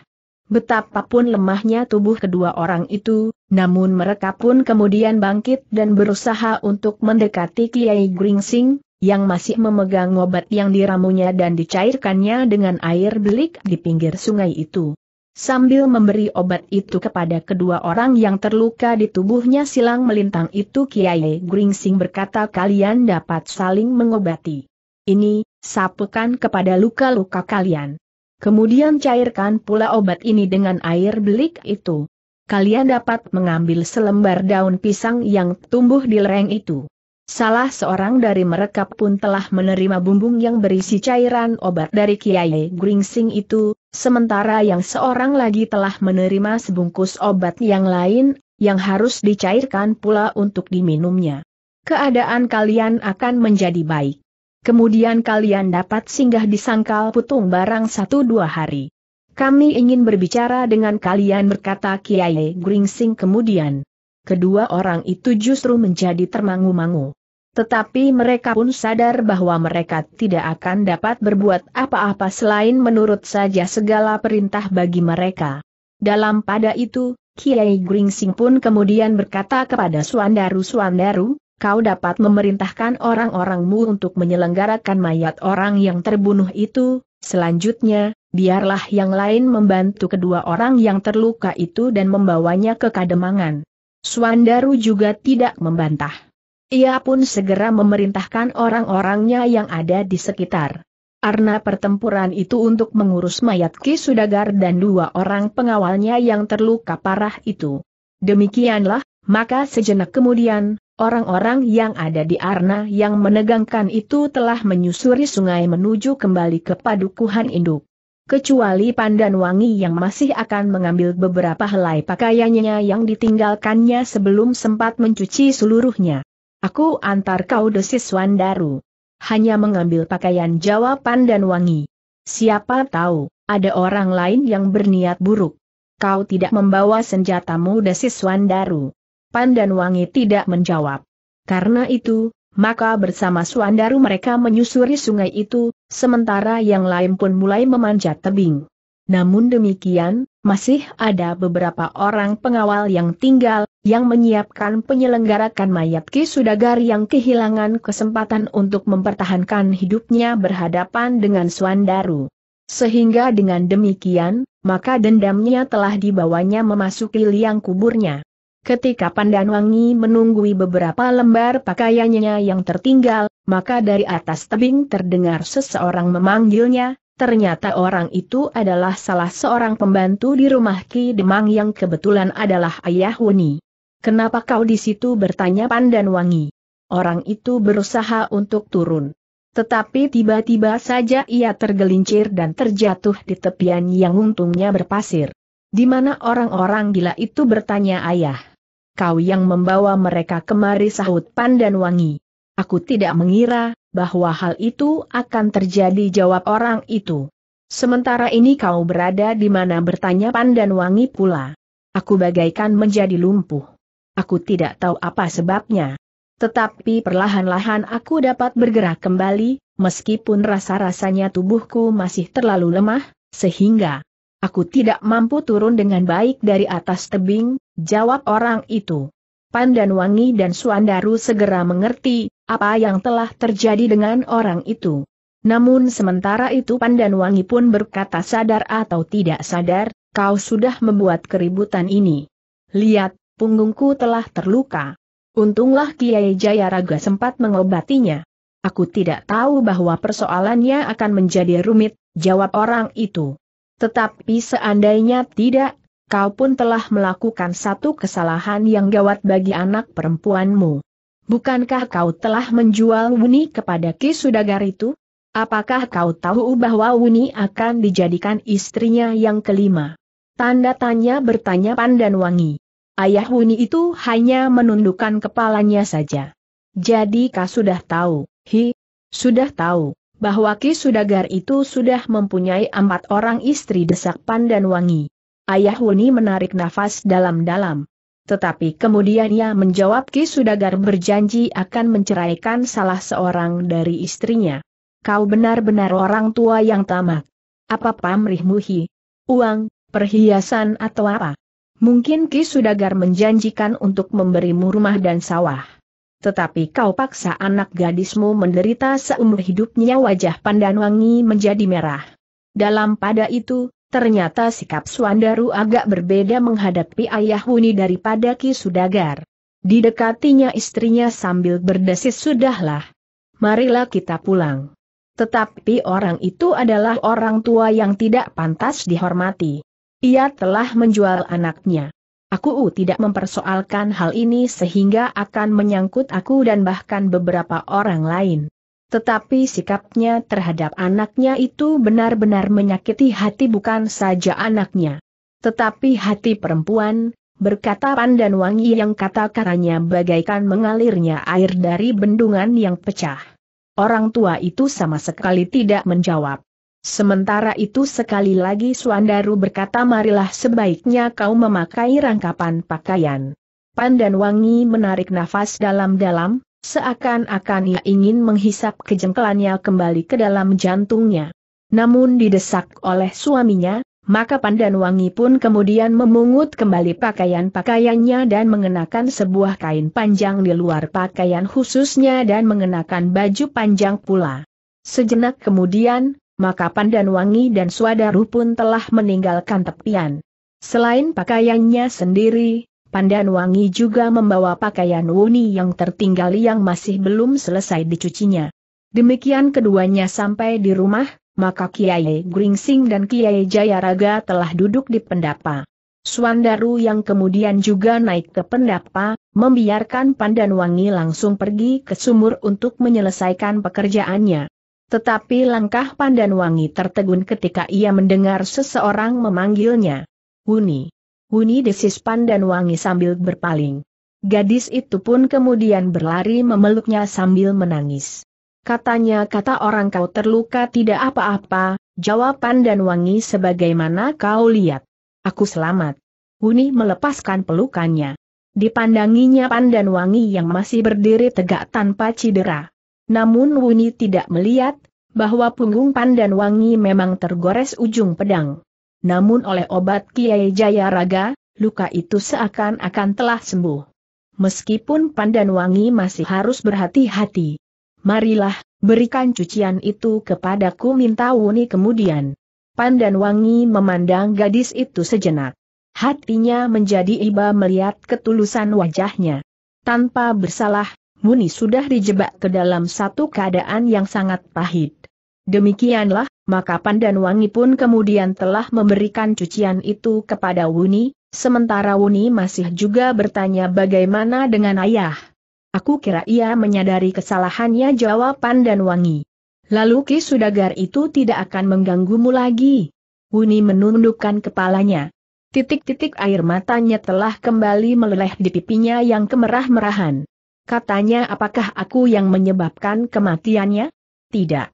Betapapun lemahnya tubuh kedua orang itu, namun mereka pun kemudian bangkit dan berusaha untuk mendekati Kiai Gringsing, yang masih memegang obat yang diramunya dan dicairkannya dengan air belik di pinggir sungai itu. Sambil memberi obat itu kepada kedua orang yang terluka di tubuhnya silang melintang itu Kiai Gringsing berkata kalian dapat saling mengobati. Ini, sapukan kepada luka-luka kalian. Kemudian cairkan pula obat ini dengan air belik itu. Kalian dapat mengambil selembar daun pisang yang tumbuh di lereng itu. Salah seorang dari mereka pun telah menerima bumbung yang berisi cairan obat dari Kiai Gringsing itu, sementara yang seorang lagi telah menerima sebungkus obat yang lain, yang harus dicairkan pula untuk diminumnya. Keadaan kalian akan menjadi baik. Kemudian kalian dapat singgah di sangkal putung barang satu dua hari. Kami ingin berbicara dengan kalian berkata Kiai Gringsing kemudian kedua orang itu justru menjadi termangu-mangu. Tetapi mereka pun sadar bahwa mereka tidak akan dapat berbuat apa-apa selain menurut saja segala perintah bagi mereka. Dalam pada itu, Kiai Gringsing pun kemudian berkata kepada Suandaru Suandaru, kau dapat memerintahkan orang-orangmu untuk menyelenggarakan mayat orang yang terbunuh itu, selanjutnya, biarlah yang lain membantu kedua orang yang terluka itu dan membawanya ke kademangan. Suandaru juga tidak membantah. Ia pun segera memerintahkan orang-orangnya yang ada di sekitar. Karena pertempuran itu untuk mengurus mayat Ki Sudagar dan dua orang pengawalnya yang terluka parah itu. Demikianlah, maka sejenak kemudian, orang-orang yang ada di Arna yang menegangkan itu telah menyusuri sungai menuju kembali ke padukuhan induk kecuali Pandan Wangi yang masih akan mengambil beberapa helai pakaiannya yang ditinggalkannya sebelum sempat mencuci seluruhnya. Aku antar kau desis Wandaru. Hanya mengambil pakaian jawab Pandan Wangi. Siapa tahu, ada orang lain yang berniat buruk. Kau tidak membawa senjatamu desis Wandaru. Pandan Wangi tidak menjawab. Karena itu, maka bersama Swandaru mereka menyusuri sungai itu, Sementara yang lain pun mulai memanjat tebing. Namun demikian, masih ada beberapa orang pengawal yang tinggal, yang menyiapkan penyelenggarakan mayat Ki Sudagar yang kehilangan kesempatan untuk mempertahankan hidupnya berhadapan dengan Suandaru. Sehingga dengan demikian, maka dendamnya telah dibawanya memasuki liang kuburnya. Ketika Pandanwangi menunggui beberapa lembar pakaiannya yang tertinggal, maka dari atas tebing terdengar seseorang memanggilnya, ternyata orang itu adalah salah seorang pembantu di rumah Ki Demang yang kebetulan adalah ayah Wuni. Kenapa kau di situ bertanya Pandan Wangi? Orang itu berusaha untuk turun. Tetapi tiba-tiba saja ia tergelincir dan terjatuh di tepian yang untungnya berpasir. Di mana orang-orang gila itu bertanya ayah. Kau yang membawa mereka kemari sahut Pandan Wangi. Aku tidak mengira bahwa hal itu akan terjadi jawab orang itu. Sementara ini kau berada di mana bertanya Pandan Wangi pula. Aku bagaikan menjadi lumpuh. Aku tidak tahu apa sebabnya. Tetapi perlahan-lahan aku dapat bergerak kembali, meskipun rasa-rasanya tubuhku masih terlalu lemah, sehingga aku tidak mampu turun dengan baik dari atas tebing, jawab orang itu. Pandan Wangi dan Suandaru segera mengerti apa yang telah terjadi dengan orang itu. Namun sementara itu Pandan Wangi pun berkata sadar atau tidak sadar, kau sudah membuat keributan ini. Lihat, punggungku telah terluka. Untunglah Kiai Jayaraga sempat mengobatinya. Aku tidak tahu bahwa persoalannya akan menjadi rumit, jawab orang itu. Tetapi seandainya tidak, kau pun telah melakukan satu kesalahan yang gawat bagi anak perempuanmu. Bukankah kau telah menjual Wuni kepada Ki Sudagar itu? Apakah kau tahu bahwa Wuni akan dijadikan istrinya yang kelima? Tanda tanya bertanya Pandan Wangi. Ayah Wuni itu hanya menundukkan kepalanya saja. Jadi kau sudah tahu, hi, sudah tahu, bahwa Ki Sudagar itu sudah mempunyai empat orang istri desak Pandan Wangi. Ayah Wuni menarik nafas dalam-dalam. Tetapi kemudian ia menjawab Ki Sudagar berjanji akan menceraikan salah seorang dari istrinya. Kau benar-benar orang tua yang tamak. Apa pamrihmuhi? muhi? Uang, perhiasan atau apa? Mungkin Ki Sudagar menjanjikan untuk memberimu rumah dan sawah. Tetapi kau paksa anak gadismu menderita seumur hidupnya wajah Pandanwangi menjadi merah. Dalam pada itu, Ternyata sikap Suandaru agak berbeda menghadapi ayah Huni daripada Ki Sudagar. Didekatinya istrinya sambil berdesis sudahlah. Marilah kita pulang. Tetapi orang itu adalah orang tua yang tidak pantas dihormati. Ia telah menjual anaknya. Aku tidak mempersoalkan hal ini sehingga akan menyangkut aku dan bahkan beberapa orang lain. Tetapi sikapnya terhadap anaknya itu benar-benar menyakiti hati bukan saja anaknya. Tetapi hati perempuan, berkata Pandan Wangi yang kata-katanya bagaikan mengalirnya air dari bendungan yang pecah. Orang tua itu sama sekali tidak menjawab. Sementara itu sekali lagi Suandaru berkata marilah sebaiknya kau memakai rangkapan pakaian. Pandan Wangi menarik nafas dalam-dalam, Seakan-akan ia ingin menghisap kejengkelannya kembali ke dalam jantungnya. Namun didesak oleh suaminya, maka Pandan Wangi pun kemudian memungut kembali pakaian-pakaiannya dan mengenakan sebuah kain panjang di luar pakaian khususnya dan mengenakan baju panjang pula. Sejenak kemudian, maka Pandan Wangi dan Swadaru pun telah meninggalkan tepian. Selain pakaiannya sendiri, Pandan Wangi juga membawa pakaian Wuni yang tertinggal yang masih belum selesai dicucinya. Demikian keduanya sampai di rumah, maka Kiai Gringsing dan Kiai Jayaraga telah duduk di pendapa. Suandaru yang kemudian juga naik ke pendapa, membiarkan Pandan Wangi langsung pergi ke sumur untuk menyelesaikan pekerjaannya. Tetapi langkah Pandan Wangi tertegun ketika ia mendengar seseorang memanggilnya. Wuni. Wuni desis Pandan Wangi sambil berpaling. Gadis itu pun kemudian berlari memeluknya sambil menangis. Katanya kata orang kau terluka tidak apa-apa, jawab Pandan Wangi sebagaimana kau lihat. Aku selamat. Wuni melepaskan pelukannya. Dipandanginya Pandan Wangi yang masih berdiri tegak tanpa cedera. Namun Wuni tidak melihat, bahwa punggung Pandan Wangi memang tergores ujung pedang namun oleh obat Kiai Jayaraga, luka itu seakan-akan telah sembuh. Meskipun Pandan Wangi masih harus berhati-hati. Marilah, berikan cucian itu kepadaku minta Wuni kemudian. Pandan Wangi memandang gadis itu sejenak. Hatinya menjadi iba melihat ketulusan wajahnya. Tanpa bersalah, Muni sudah dijebak ke dalam satu keadaan yang sangat pahit. Demikianlah, maka Pandan Wangi pun kemudian telah memberikan cucian itu kepada Wuni, sementara Wuni masih juga bertanya bagaimana dengan ayah. Aku kira ia menyadari kesalahannya jawab Pandan Wangi. Lalu Ki Sudagar itu tidak akan mengganggumu lagi. Wuni menundukkan kepalanya. Titik-titik air matanya telah kembali meleleh di pipinya yang kemerah-merahan. Katanya apakah aku yang menyebabkan kematiannya? Tidak.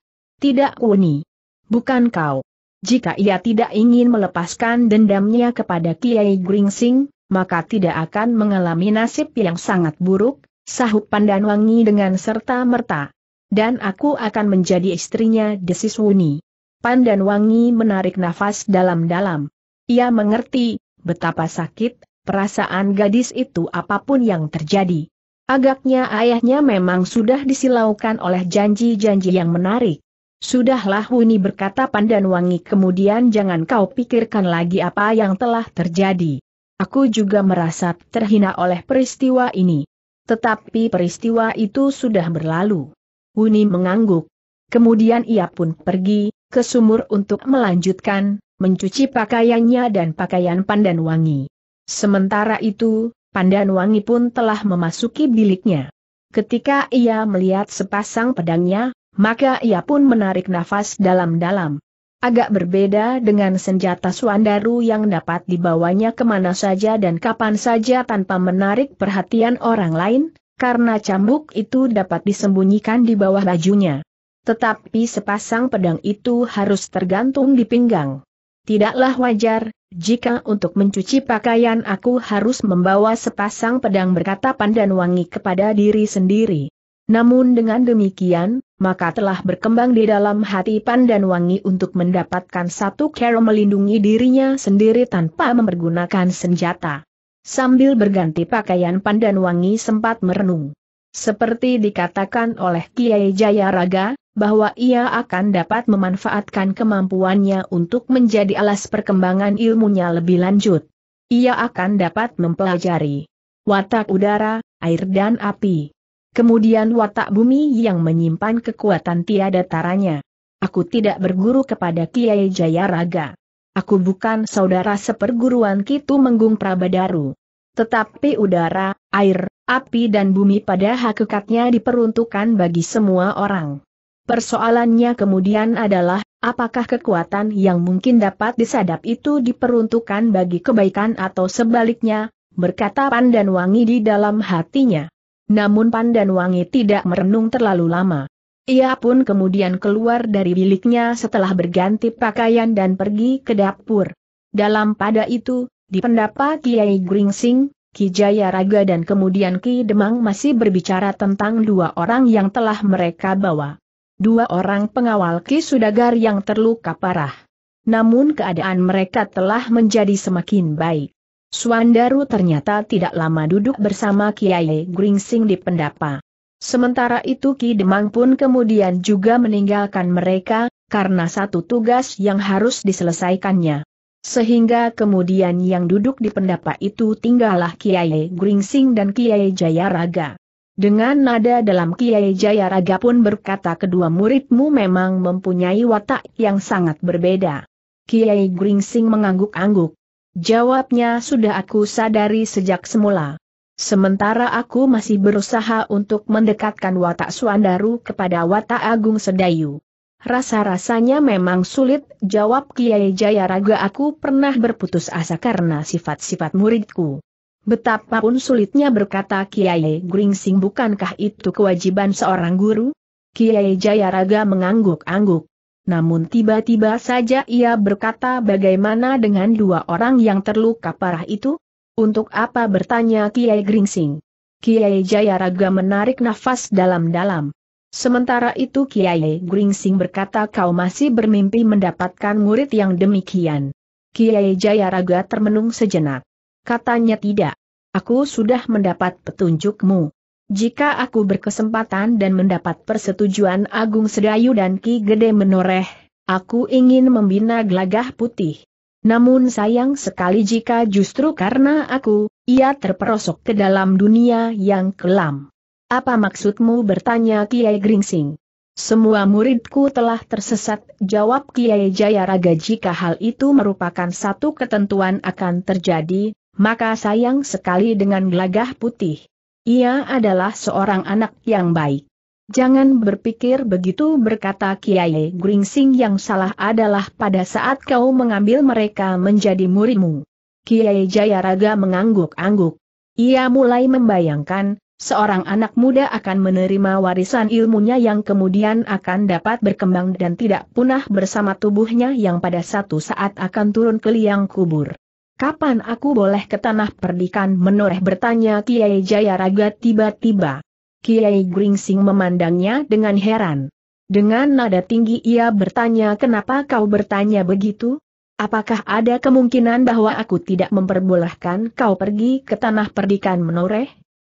Tidak Wuni bukan kau. Jika ia tidak ingin melepaskan dendamnya kepada Kiai Gringsing, maka tidak akan mengalami nasib yang sangat buruk, sahut Pandanwangi dengan serta-merta. Dan aku akan menjadi istrinya Desis Wuni. Pandanwangi menarik nafas dalam-dalam. Ia mengerti, betapa sakit, perasaan gadis itu apapun yang terjadi. Agaknya ayahnya memang sudah disilaukan oleh janji-janji yang menarik. Sudahlah Wuni berkata Pandan Wangi. kemudian jangan kau pikirkan lagi apa yang telah terjadi. Aku juga merasa terhina oleh peristiwa ini. Tetapi peristiwa itu sudah berlalu. Wuni mengangguk. Kemudian ia pun pergi, ke sumur untuk melanjutkan, mencuci pakaiannya dan pakaian Pandan Wangi. Sementara itu, Pandan Wangi pun telah memasuki biliknya. Ketika ia melihat sepasang pedangnya, maka ia pun menarik nafas dalam-dalam. Agak berbeda dengan senjata Suandaru yang dapat dibawanya kemana saja dan kapan saja tanpa menarik perhatian orang lain, karena cambuk itu dapat disembunyikan di bawah bajunya. Tetapi sepasang pedang itu harus tergantung di pinggang. Tidaklah wajar, jika untuk mencuci pakaian aku harus membawa sepasang pedang berkata pandan wangi kepada diri sendiri. Namun dengan demikian, maka telah berkembang di dalam hati Pandan Wangi untuk mendapatkan satu cara melindungi dirinya sendiri tanpa mempergunakan senjata. Sambil berganti pakaian Pandan Wangi sempat merenung. Seperti dikatakan oleh Kiai Jayaraga, bahwa ia akan dapat memanfaatkan kemampuannya untuk menjadi alas perkembangan ilmunya lebih lanjut. Ia akan dapat mempelajari watak udara, air dan api. Kemudian watak bumi yang menyimpan kekuatan tiada taranya. Aku tidak berguru kepada Kiai Jayaraga. Aku bukan saudara seperguruan Kitu Menggung Prabadaru. Tetapi udara, air, api dan bumi pada hakikatnya diperuntukkan bagi semua orang. Persoalannya kemudian adalah, apakah kekuatan yang mungkin dapat disadap itu diperuntukkan bagi kebaikan atau sebaliknya, berkata Pandan Wangi di dalam hatinya. Namun Pandan Wangi tidak merenung terlalu lama. Ia pun kemudian keluar dari biliknya setelah berganti pakaian dan pergi ke dapur. Dalam pada itu, di pendapat Kiai Gringsing, Ki Jaya Raga dan kemudian Ki Demang masih berbicara tentang dua orang yang telah mereka bawa. Dua orang pengawal Ki Sudagar yang terluka parah. Namun keadaan mereka telah menjadi semakin baik. Suandaru ternyata tidak lama duduk bersama Kiai Gringsing di pendapa. Sementara itu Ki Demang pun kemudian juga meninggalkan mereka, karena satu tugas yang harus diselesaikannya. Sehingga kemudian yang duduk di pendapa itu tinggallah Kiai Gringsing dan Kiai Jayaraga. Dengan nada dalam Kiai Jayaraga pun berkata kedua muridmu memang mempunyai watak yang sangat berbeda. Kiai Gringsing mengangguk-angguk. Jawabnya sudah aku sadari sejak semula. Sementara aku masih berusaha untuk mendekatkan watak Suandaru kepada watak Agung Sedayu. Rasa-rasanya memang sulit, jawab Kiai Jayaraga aku pernah berputus asa karena sifat-sifat muridku. Betapapun sulitnya berkata Kiai Gringsing bukankah itu kewajiban seorang guru? Kiai Jayaraga mengangguk-angguk. Namun tiba-tiba saja ia berkata bagaimana dengan dua orang yang terluka parah itu? Untuk apa bertanya Kiai Gringsing? Kiai Jayaraga menarik nafas dalam-dalam. Sementara itu Kiai Gringsing berkata kau masih bermimpi mendapatkan murid yang demikian. Kiai Jayaraga termenung sejenak. Katanya tidak. Aku sudah mendapat petunjukmu. Jika aku berkesempatan dan mendapat persetujuan Agung Sedayu dan Ki Gede Menoreh, aku ingin membina gelagah putih. Namun sayang sekali jika justru karena aku, ia terperosok ke dalam dunia yang kelam. Apa maksudmu bertanya Kiai Gringsing? Semua muridku telah tersesat, jawab Kiai Jayaraga jika hal itu merupakan satu ketentuan akan terjadi, maka sayang sekali dengan gelagah putih. Ia adalah seorang anak yang baik. Jangan berpikir begitu berkata Kiai Gringsing yang salah adalah pada saat kau mengambil mereka menjadi muridmu. Kiai Jayaraga mengangguk-angguk. Ia mulai membayangkan, seorang anak muda akan menerima warisan ilmunya yang kemudian akan dapat berkembang dan tidak punah bersama tubuhnya yang pada satu saat akan turun ke liang kubur. Kapan aku boleh ke tanah perdikan menoreh bertanya Kiai Jayaraga tiba-tiba. Kiai Gringsing memandangnya dengan heran. Dengan nada tinggi ia bertanya kenapa kau bertanya begitu? Apakah ada kemungkinan bahwa aku tidak memperbolehkan kau pergi ke tanah perdikan menoreh?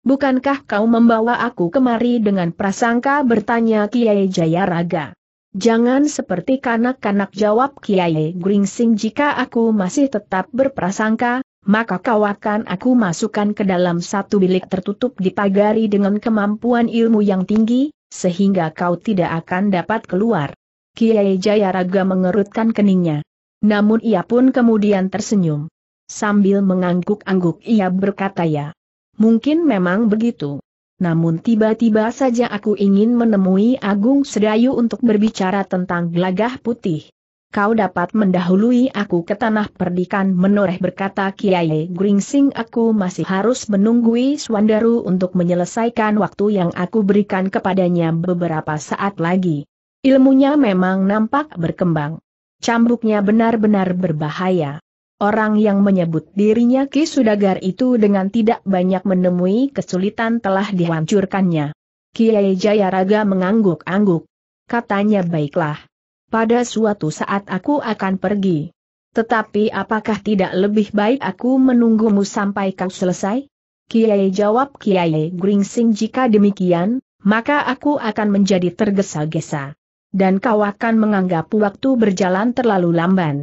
Bukankah kau membawa aku kemari dengan prasangka bertanya Kiai Jayaraga? Jangan seperti kanak-kanak jawab Kiai Gringsing jika aku masih tetap berprasangka, maka kau akan aku masukkan ke dalam satu bilik tertutup dipagari dengan kemampuan ilmu yang tinggi, sehingga kau tidak akan dapat keluar. Kiai Jayaraga mengerutkan keningnya. Namun ia pun kemudian tersenyum. Sambil mengangguk-angguk ia berkata ya. Mungkin memang begitu namun tiba-tiba saja aku ingin menemui Agung Sedayu untuk berbicara tentang gelagah putih. Kau dapat mendahului aku ke tanah perdikan menoreh berkata Kiai Gringsing aku masih harus menunggui Swandaru untuk menyelesaikan waktu yang aku berikan kepadanya beberapa saat lagi. Ilmunya memang nampak berkembang. Cambuknya benar-benar berbahaya. Orang yang menyebut dirinya Ki Sudagar itu dengan tidak banyak menemui kesulitan telah dihancurkannya. Kiai Jayaraga mengangguk-angguk. Katanya baiklah. Pada suatu saat aku akan pergi. Tetapi apakah tidak lebih baik aku menunggumu sampai kau selesai? Kiai jawab Kiai Gringsing jika demikian, maka aku akan menjadi tergesa-gesa. Dan kau akan menganggap waktu berjalan terlalu lamban.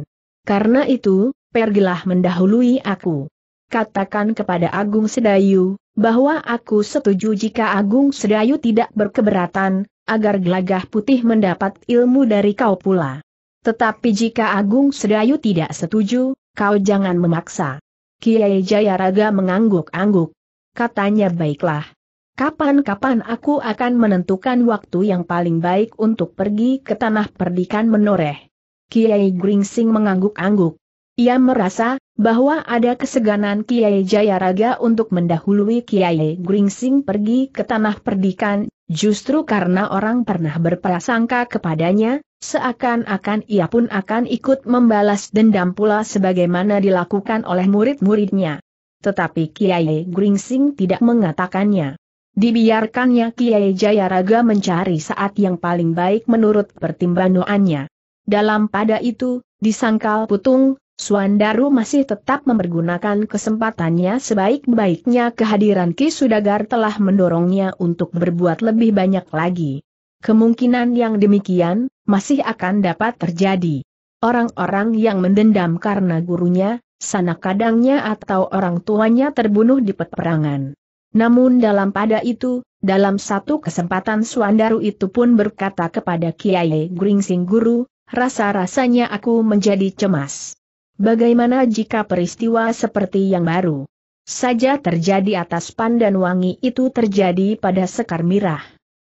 Karena itu, pergilah mendahului aku. Katakan kepada Agung Sedayu, bahwa aku setuju jika Agung Sedayu tidak berkeberatan, agar gelagah putih mendapat ilmu dari kau pula. Tetapi jika Agung Sedayu tidak setuju, kau jangan memaksa. Kiai Jayaraga mengangguk-angguk. Katanya baiklah. Kapan-kapan aku akan menentukan waktu yang paling baik untuk pergi ke tanah perdikan menoreh. Kiai Gringsing mengangguk-angguk. Ia merasa bahwa ada keseganan Kiai Jayaraga untuk mendahului Kiai Gringsing pergi ke tanah perdikan, justru karena orang pernah berprasangka kepadanya, seakan-akan ia pun akan ikut membalas dendam pula sebagaimana dilakukan oleh murid-muridnya. Tetapi Kiai Gringsing tidak mengatakannya. Dibiarkannya Kiai Jayaraga mencari saat yang paling baik menurut pertimbangannya. Dalam pada itu, disangkal putung, Suandaru masih tetap mempergunakan kesempatannya sebaik-baiknya kehadiran Ki Sudagar telah mendorongnya untuk berbuat lebih banyak lagi. Kemungkinan yang demikian, masih akan dapat terjadi. Orang-orang yang mendendam karena gurunya, sanak kadangnya atau orang tuanya terbunuh di peperangan. Namun dalam pada itu, dalam satu kesempatan Suandaru itu pun berkata kepada Kiai Gringsing Guru, rasa-rasanya aku menjadi cemas. Bagaimana jika peristiwa seperti yang baru saja terjadi atas pandan wangi itu terjadi pada Sekar Mirah?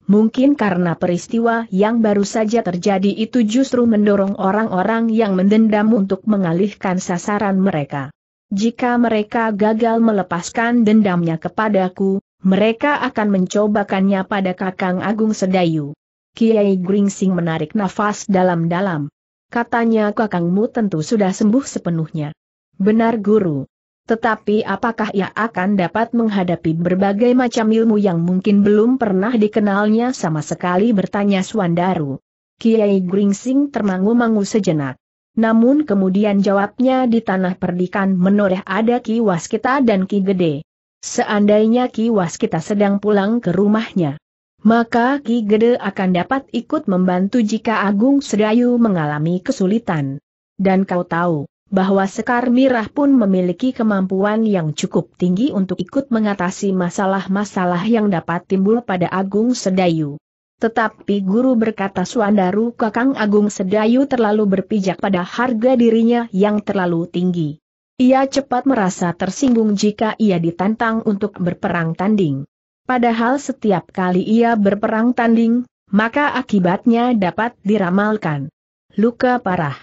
Mungkin karena peristiwa yang baru saja terjadi itu justru mendorong orang-orang yang mendendam untuk mengalihkan sasaran mereka. Jika mereka gagal melepaskan dendamnya kepadaku, mereka akan mencobakannya pada Kakang Agung Sedayu. Kiai Gringsing menarik nafas dalam-dalam. Katanya kakangmu tentu sudah sembuh sepenuhnya. Benar guru. Tetapi apakah ia akan dapat menghadapi berbagai macam ilmu yang mungkin belum pernah dikenalnya sama sekali bertanya Swandaru. Kiai Gringsing termangu-mangu sejenak. Namun kemudian jawabnya di tanah perdikan menoreh ada Ki Waskita dan Ki Gede. Seandainya Ki Waskita sedang pulang ke rumahnya, maka Ki Gede akan dapat ikut membantu jika Agung Sedayu mengalami kesulitan. Dan kau tahu, bahwa Sekar Mirah pun memiliki kemampuan yang cukup tinggi untuk ikut mengatasi masalah-masalah yang dapat timbul pada Agung Sedayu. Tetapi guru berkata Suandaru Kakang Agung Sedayu terlalu berpijak pada harga dirinya yang terlalu tinggi. Ia cepat merasa tersinggung jika ia ditantang untuk berperang tanding. Padahal setiap kali ia berperang tanding, maka akibatnya dapat diramalkan. Luka parah.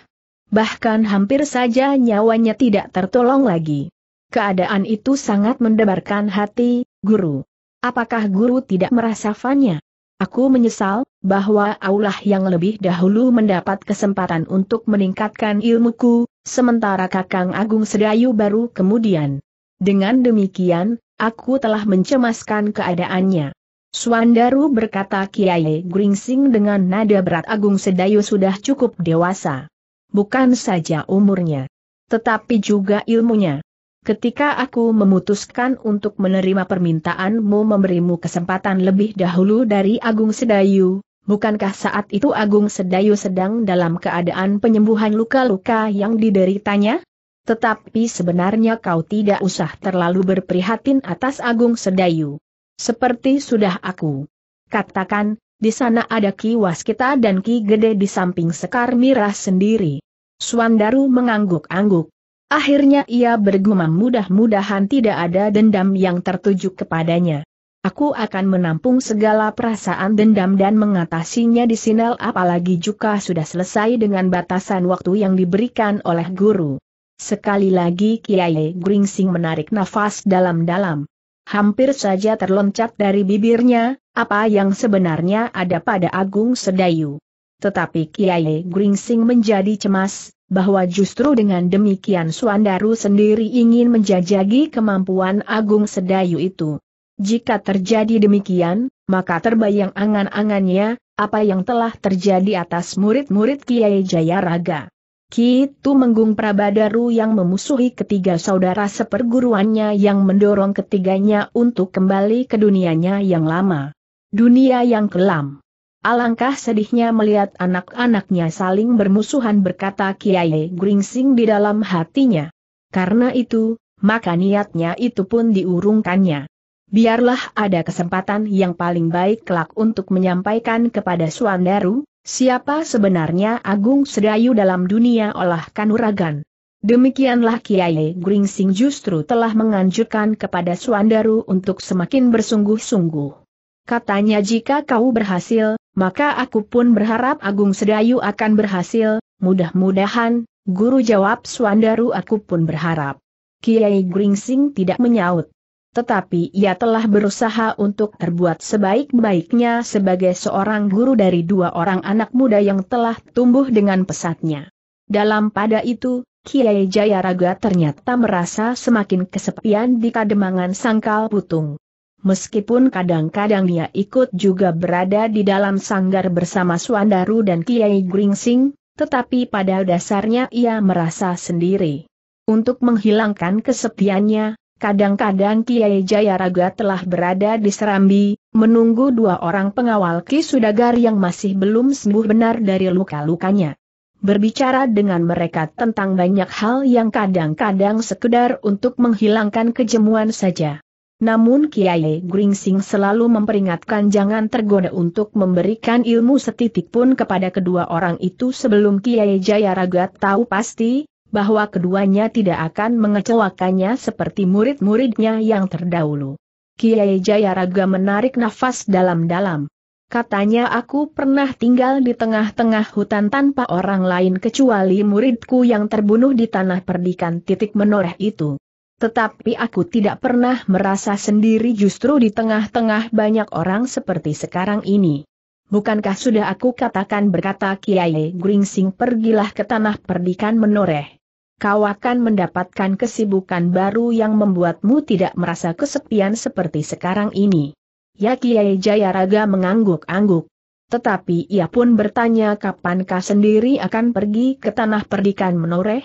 Bahkan hampir saja nyawanya tidak tertolong lagi. Keadaan itu sangat mendebarkan hati, guru. Apakah guru tidak merasa fanya? Aku menyesal, bahwa Allah yang lebih dahulu mendapat kesempatan untuk meningkatkan ilmuku, sementara Kakang Agung Sedayu baru kemudian. Dengan demikian, aku telah mencemaskan keadaannya. Suandaru berkata Kiai Gringsing dengan nada berat Agung Sedayu sudah cukup dewasa. Bukan saja umurnya. Tetapi juga ilmunya. Ketika aku memutuskan untuk menerima permintaanmu memberimu kesempatan lebih dahulu dari Agung Sedayu, bukankah saat itu Agung Sedayu sedang dalam keadaan penyembuhan luka-luka yang dideritanya? Tetapi sebenarnya kau tidak usah terlalu berprihatin atas Agung Sedayu. Seperti sudah aku katakan, di sana ada Ki Waskita dan Ki Gede di samping Sekar Mirah sendiri. Suandaru mengangguk-angguk. Akhirnya ia bergumam mudah-mudahan tidak ada dendam yang tertuju kepadanya. Aku akan menampung segala perasaan dendam dan mengatasinya di sinal apalagi juga sudah selesai dengan batasan waktu yang diberikan oleh guru. Sekali lagi Kiai Gringsing menarik nafas dalam-dalam. Hampir saja terloncat dari bibirnya, apa yang sebenarnya ada pada Agung Sedayu. Tetapi Kiai Gringsing menjadi cemas, bahwa justru dengan demikian Suandaru sendiri ingin menjajagi kemampuan Agung Sedayu itu. Jika terjadi demikian, maka terbayang angan-angannya, apa yang telah terjadi atas murid-murid Kiai Jayaraga. Ki menggung Prabadaru yang memusuhi ketiga saudara seperguruannya yang mendorong ketiganya untuk kembali ke dunianya yang lama. Dunia yang kelam. Alangkah sedihnya melihat anak-anaknya saling bermusuhan berkata Kiai Gringsing di dalam hatinya. Karena itu, maka niatnya itu pun diurungkannya. Biarlah ada kesempatan yang paling baik kelak untuk menyampaikan kepada Suandaru, Siapa sebenarnya Agung Sedayu dalam dunia olah kanuragan? Demikianlah Kiai Gringsing justru telah menganjurkan kepada Suandaru untuk semakin bersungguh-sungguh. Katanya jika kau berhasil, maka aku pun berharap Agung Sedayu akan berhasil, mudah-mudahan, guru jawab Suandaru aku pun berharap. Kiai Gringsing tidak menyaut tetapi ia telah berusaha untuk terbuat sebaik-baiknya sebagai seorang guru dari dua orang anak muda yang telah tumbuh dengan pesatnya. Dalam pada itu, Kiai Jayaraga ternyata merasa semakin kesepian di kademangan sangkal putung. Meskipun kadang-kadang ia ikut juga berada di dalam sanggar bersama Suandaru dan Kiai Gringsing, tetapi pada dasarnya ia merasa sendiri. Untuk menghilangkan kesepiannya, Kadang-kadang Kiai Jayaraga telah berada di Serambi, menunggu dua orang pengawal Ki Sudagar yang masih belum sembuh benar dari luka-lukanya. Berbicara dengan mereka tentang banyak hal yang kadang-kadang sekedar untuk menghilangkan kejemuan saja. Namun Kiai Gringsing selalu memperingatkan jangan tergoda untuk memberikan ilmu setitik pun kepada kedua orang itu sebelum Kiai Jayaraga tahu pasti, bahwa keduanya tidak akan mengecewakannya seperti murid-muridnya yang terdahulu. Kiai Jayaraga menarik nafas dalam-dalam. Katanya aku pernah tinggal di tengah-tengah hutan tanpa orang lain kecuali muridku yang terbunuh di tanah perdikan titik menoreh itu. Tetapi aku tidak pernah merasa sendiri justru di tengah-tengah banyak orang seperti sekarang ini. Bukankah sudah aku katakan berkata Kiai Gringsing pergilah ke tanah perdikan menoreh kau akan mendapatkan kesibukan baru yang membuatmu tidak merasa kesepian seperti sekarang ini. Ya Kiai Jayaraga mengangguk-angguk. Tetapi ia pun bertanya kapankah sendiri akan pergi ke tanah perdikan menoreh?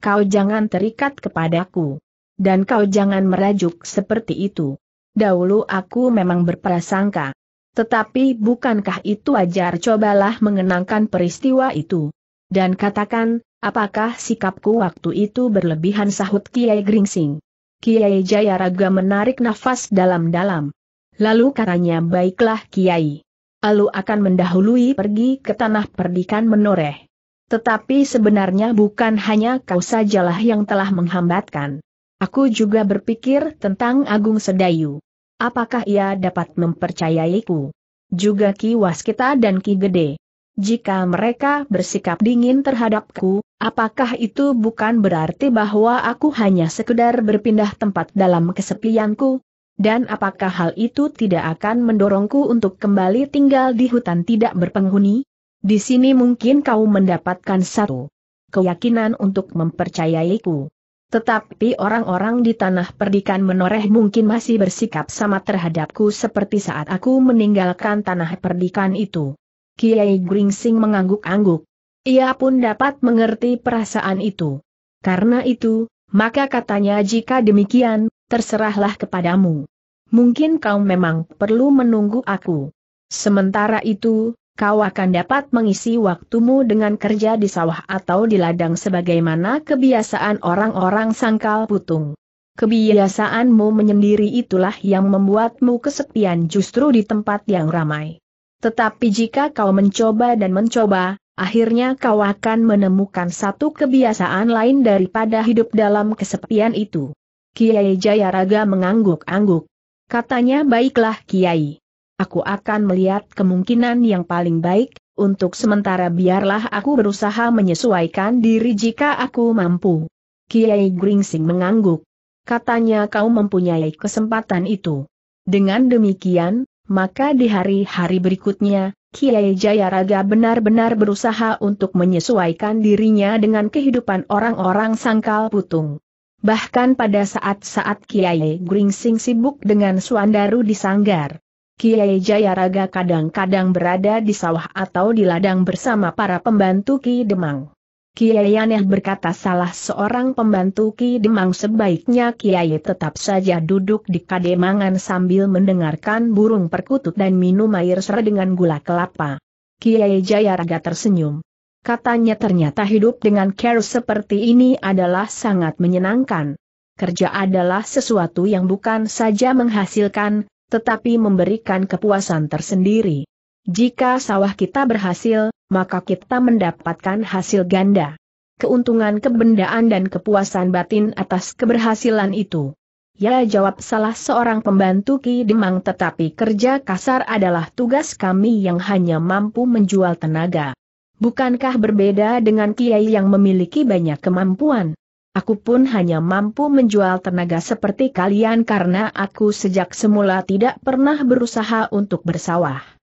Kau jangan terikat kepadaku. Dan kau jangan merajuk seperti itu. Dahulu aku memang berprasangka. Tetapi bukankah itu wajar cobalah mengenangkan peristiwa itu. Dan katakan, Apakah sikapku waktu itu berlebihan sahut Kiai Gringsing? Kiai Jayaraga menarik nafas dalam-dalam. Lalu katanya baiklah Kiai. Alu akan mendahului pergi ke tanah perdikan menoreh. Tetapi sebenarnya bukan hanya kau sajalah yang telah menghambatkan. Aku juga berpikir tentang Agung Sedayu. Apakah ia dapat mempercayaiku? Juga Ki Waskita dan Ki Gede. Jika mereka bersikap dingin terhadapku, apakah itu bukan berarti bahwa aku hanya sekedar berpindah tempat dalam kesepianku? Dan apakah hal itu tidak akan mendorongku untuk kembali tinggal di hutan tidak berpenghuni? Di sini mungkin kau mendapatkan satu keyakinan untuk mempercayaiku. Tetapi orang-orang di tanah perdikan menoreh mungkin masih bersikap sama terhadapku seperti saat aku meninggalkan tanah perdikan itu. Kiai Gringsing mengangguk-angguk. Ia pun dapat mengerti perasaan itu. Karena itu, maka katanya jika demikian, terserahlah kepadamu. Mungkin kau memang perlu menunggu aku. Sementara itu, kau akan dapat mengisi waktumu dengan kerja di sawah atau di ladang sebagaimana kebiasaan orang-orang sangkal putung. Kebiasaanmu menyendiri itulah yang membuatmu kesepian justru di tempat yang ramai. Tetapi jika kau mencoba dan mencoba, akhirnya kau akan menemukan satu kebiasaan lain daripada hidup dalam kesepian itu. Kiai Jayaraga mengangguk-angguk. Katanya baiklah Kiai. Aku akan melihat kemungkinan yang paling baik, untuk sementara biarlah aku berusaha menyesuaikan diri jika aku mampu. Kiai Gringsing mengangguk. Katanya kau mempunyai kesempatan itu. Dengan demikian, maka di hari-hari berikutnya, Kiai Jayaraga benar-benar berusaha untuk menyesuaikan dirinya dengan kehidupan orang-orang sangkal putung. Bahkan pada saat-saat Kiai Gringsing sibuk dengan Suandaru di Sanggar, Kiai Jayaraga kadang-kadang berada di sawah atau di ladang bersama para pembantu Ki Demang. Kiai aneh berkata salah seorang pembantu Ki Demang sebaiknya Kiai tetap saja duduk di kademangan sambil mendengarkan burung perkutut dan minum air ser dengan gula kelapa. Kiai Jayaraga tersenyum. Katanya ternyata hidup dengan care seperti ini adalah sangat menyenangkan. Kerja adalah sesuatu yang bukan saja menghasilkan, tetapi memberikan kepuasan tersendiri. Jika sawah kita berhasil, maka kita mendapatkan hasil ganda. Keuntungan kebendaan dan kepuasan batin atas keberhasilan itu. Ya jawab salah seorang pembantu Ki Demang tetapi kerja kasar adalah tugas kami yang hanya mampu menjual tenaga. Bukankah berbeda dengan Kiai yang memiliki banyak kemampuan? Aku pun hanya mampu menjual tenaga seperti kalian karena aku sejak semula tidak pernah berusaha untuk bersawah.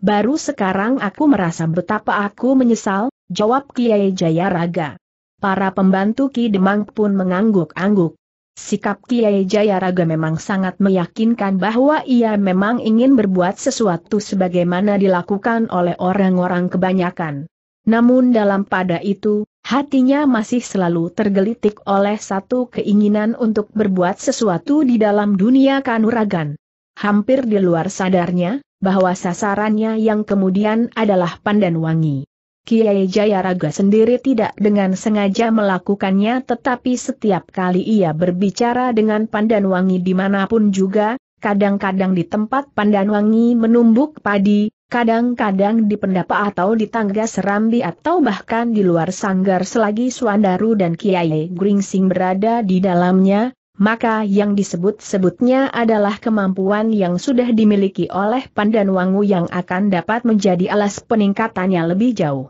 Baru sekarang aku merasa betapa aku menyesal, jawab Kiai Jayaraga. Para pembantu Ki Demang pun mengangguk-angguk. Sikap Kiai Jayaraga memang sangat meyakinkan bahwa ia memang ingin berbuat sesuatu sebagaimana dilakukan oleh orang-orang kebanyakan. Namun dalam pada itu, hatinya masih selalu tergelitik oleh satu keinginan untuk berbuat sesuatu di dalam dunia kanuragan. Hampir di luar sadarnya, bahwa sasarannya yang kemudian adalah Pandan Wangi. Kiai Jayaraga sendiri tidak dengan sengaja melakukannya tetapi setiap kali ia berbicara dengan Pandanwangi dimanapun juga, kadang-kadang di tempat Pandanwangi menumbuk padi, kadang-kadang di pendapa atau di tangga serambi atau bahkan di luar sanggar selagi Suandaru dan Kiai Gringsing berada di dalamnya, maka yang disebut-sebutnya adalah kemampuan yang sudah dimiliki oleh Pandan Wangu yang akan dapat menjadi alas peningkatannya lebih jauh.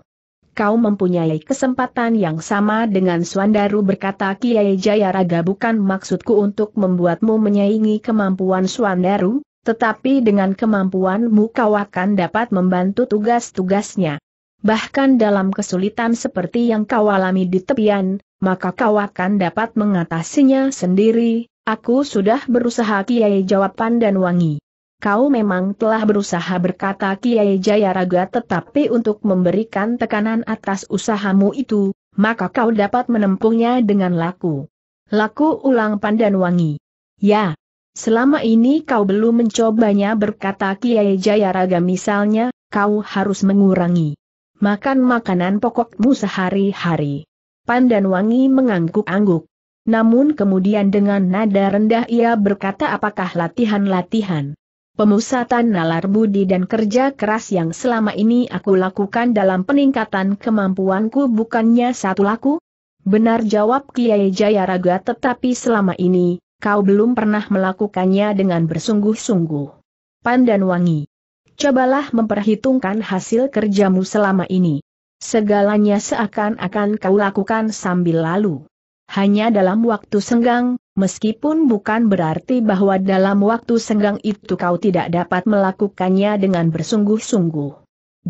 Kau mempunyai kesempatan yang sama dengan Swandaru berkata Kiai Jayaraga bukan maksudku untuk membuatmu menyaingi kemampuan Swandaru, tetapi dengan kemampuanmu kau akan dapat membantu tugas-tugasnya. Bahkan dalam kesulitan seperti yang kau alami di tepian, maka kau akan dapat mengatasinya sendiri, aku sudah berusaha Kiai Jawapan dan Wangi. Kau memang telah berusaha berkata Kiai Jayaraga tetapi untuk memberikan tekanan atas usahamu itu, maka kau dapat menempuhnya dengan laku. Laku ulang Pandan Wangi. Ya, selama ini kau belum mencobanya berkata Kiai Jayaraga misalnya, kau harus mengurangi makan makanan pokokmu sehari-hari. Pandan Wangi mengangguk-angguk. Namun kemudian dengan nada rendah ia berkata apakah latihan-latihan. Pemusatan nalar budi dan kerja keras yang selama ini aku lakukan dalam peningkatan kemampuanku bukannya satu laku? Benar jawab Kiai Jayaraga tetapi selama ini, kau belum pernah melakukannya dengan bersungguh-sungguh. Pandan Wangi. Cobalah memperhitungkan hasil kerjamu selama ini. Segalanya seakan-akan kau lakukan sambil lalu. Hanya dalam waktu senggang, meskipun bukan berarti bahwa dalam waktu senggang itu kau tidak dapat melakukannya dengan bersungguh-sungguh.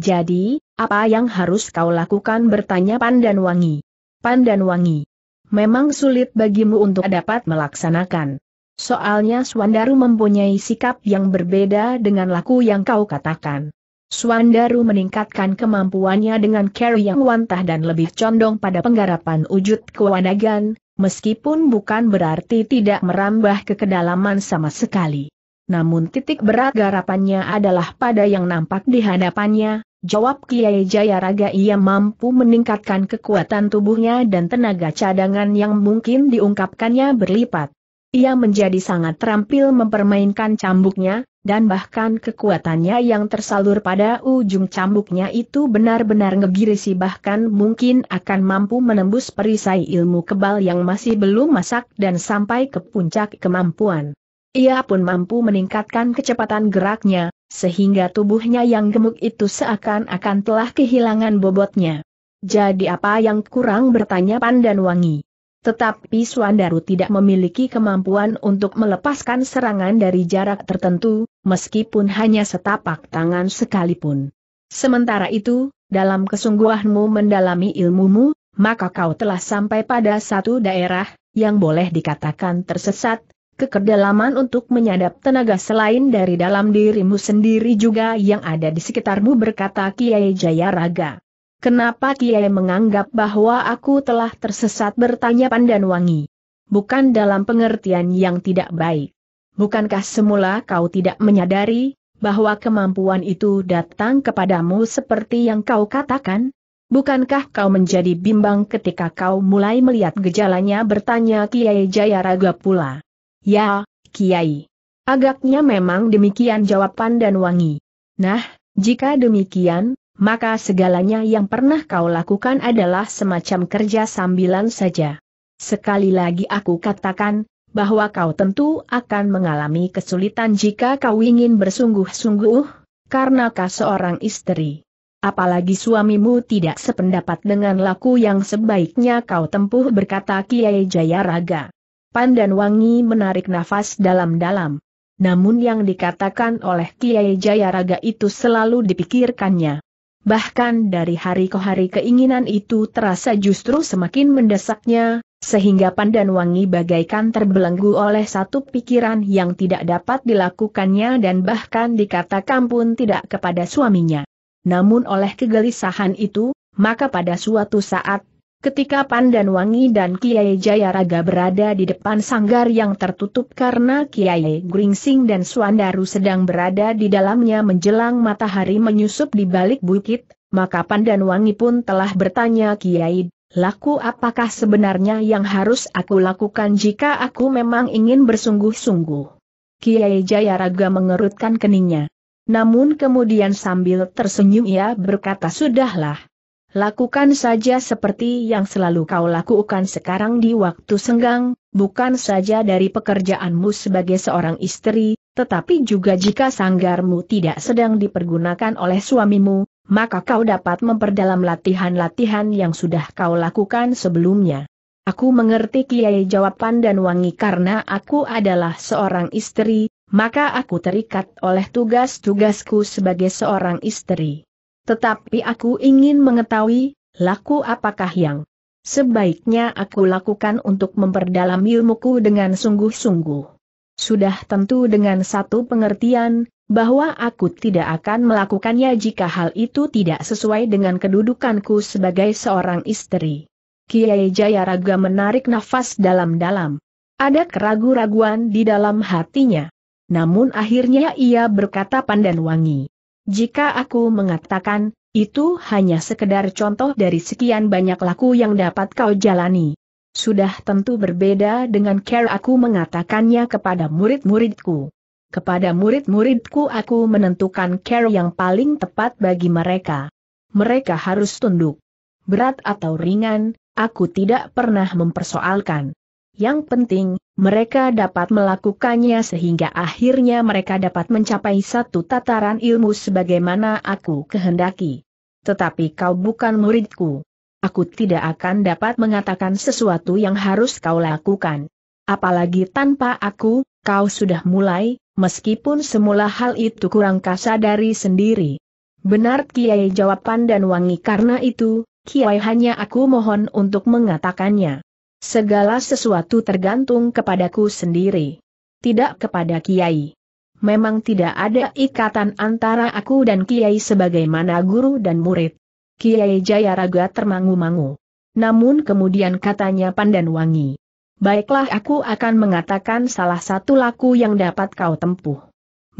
Jadi, apa yang harus kau lakukan bertanya Pandan Wangi? Pandan Wangi, memang sulit bagimu untuk dapat melaksanakan. Soalnya Swandaru mempunyai sikap yang berbeda dengan laku yang kau katakan. Suandaru meningkatkan kemampuannya dengan carry yang wantah dan lebih condong pada penggarapan wujud kewanagan, meskipun bukan berarti tidak merambah ke kedalaman sama sekali. Namun titik berat garapannya adalah pada yang nampak di hadapannya, jawab Kiai Jayaraga ia mampu meningkatkan kekuatan tubuhnya dan tenaga cadangan yang mungkin diungkapkannya berlipat. Ia menjadi sangat terampil mempermainkan cambuknya, dan bahkan kekuatannya yang tersalur pada ujung cambuknya itu benar-benar ngegirisi bahkan mungkin akan mampu menembus perisai ilmu kebal yang masih belum masak dan sampai ke puncak kemampuan. Ia pun mampu meningkatkan kecepatan geraknya, sehingga tubuhnya yang gemuk itu seakan-akan telah kehilangan bobotnya. Jadi apa yang kurang bertanya Pandan Wangi. Tetapi Suandaru tidak memiliki kemampuan untuk melepaskan serangan dari jarak tertentu, meskipun hanya setapak tangan sekalipun. Sementara itu, dalam kesungguhanmu mendalami ilmumu, maka kau telah sampai pada satu daerah, yang boleh dikatakan tersesat, kekedalaman untuk menyadap tenaga selain dari dalam dirimu sendiri juga yang ada di sekitarmu berkata Kiai Jayaraga. Kenapa Kiai menganggap bahwa aku telah tersesat bertanya pandan wangi? Bukan dalam pengertian yang tidak baik bukankah semula kau tidak menyadari bahwa kemampuan itu datang kepadamu seperti yang kau katakan? Bukankah kau menjadi bimbang ketika kau mulai melihat gejalanya bertanya Kiai Jayaraga pula? Ya, Kiai. Agaknya memang demikian jawaban dan wangi. Nah, jika demikian, maka segalanya yang pernah kau lakukan adalah semacam kerja sambilan saja. Sekali lagi aku katakan, bahwa kau tentu akan mengalami kesulitan jika kau ingin bersungguh-sungguh, karena kau seorang istri. Apalagi suamimu tidak sependapat dengan laku yang sebaiknya kau tempuh berkata Kiai Jayaraga. Pandan Wangi menarik nafas dalam-dalam. Namun yang dikatakan oleh Kiai Jayaraga itu selalu dipikirkannya. Bahkan dari hari ke hari keinginan itu terasa justru semakin mendesaknya, sehingga Pandan Wangi bagaikan terbelenggu oleh satu pikiran yang tidak dapat dilakukannya dan bahkan dikatakan pun tidak kepada suaminya. Namun oleh kegelisahan itu, maka pada suatu saat, ketika Pandan Wangi dan Kiai Jayaraga berada di depan sanggar yang tertutup karena Kiai Gringsing dan Suandaru sedang berada di dalamnya menjelang matahari menyusup di balik bukit, maka Pandan Wangi pun telah bertanya Kiai Laku apakah sebenarnya yang harus aku lakukan jika aku memang ingin bersungguh-sungguh? Kiai Jayaraga mengerutkan keningnya. Namun kemudian sambil tersenyum ia berkata sudahlah. Lakukan saja seperti yang selalu kau lakukan sekarang di waktu senggang, bukan saja dari pekerjaanmu sebagai seorang istri, tetapi juga jika sanggarmu tidak sedang dipergunakan oleh suamimu, maka kau dapat memperdalam latihan-latihan yang sudah kau lakukan sebelumnya. Aku mengerti Kiai jawapan dan Wangi karena aku adalah seorang istri, maka aku terikat oleh tugas-tugasku sebagai seorang istri. Tetapi aku ingin mengetahui, laku apakah yang sebaiknya aku lakukan untuk memperdalam ilmuku dengan sungguh-sungguh. Sudah tentu dengan satu pengertian, bahwa aku tidak akan melakukannya jika hal itu tidak sesuai dengan kedudukanku sebagai seorang istri. Kiai Jayaraga menarik nafas dalam-dalam. Ada keraguan raguan di dalam hatinya. Namun akhirnya ia berkata pandan wangi. Jika aku mengatakan, itu hanya sekedar contoh dari sekian banyak laku yang dapat kau jalani. Sudah tentu berbeda dengan care aku mengatakannya kepada murid-muridku. Kepada murid-muridku aku menentukan care yang paling tepat bagi mereka. Mereka harus tunduk. Berat atau ringan, aku tidak pernah mempersoalkan. Yang penting, mereka dapat melakukannya sehingga akhirnya mereka dapat mencapai satu tataran ilmu sebagaimana aku kehendaki. Tetapi kau bukan muridku aku tidak akan dapat mengatakan sesuatu yang harus kau lakukan. Apalagi tanpa aku, kau sudah mulai, meskipun semula hal itu kurang kasar dari sendiri. Benar Kiai jawab Pandan Wangi karena itu, Kiai hanya aku mohon untuk mengatakannya. Segala sesuatu tergantung kepadaku sendiri. Tidak kepada Kiai. Memang tidak ada ikatan antara aku dan Kiai sebagaimana guru dan murid. Kiai Jayaraga termangu-mangu. Namun kemudian katanya Pandan Wangi. Baiklah aku akan mengatakan salah satu laku yang dapat kau tempuh.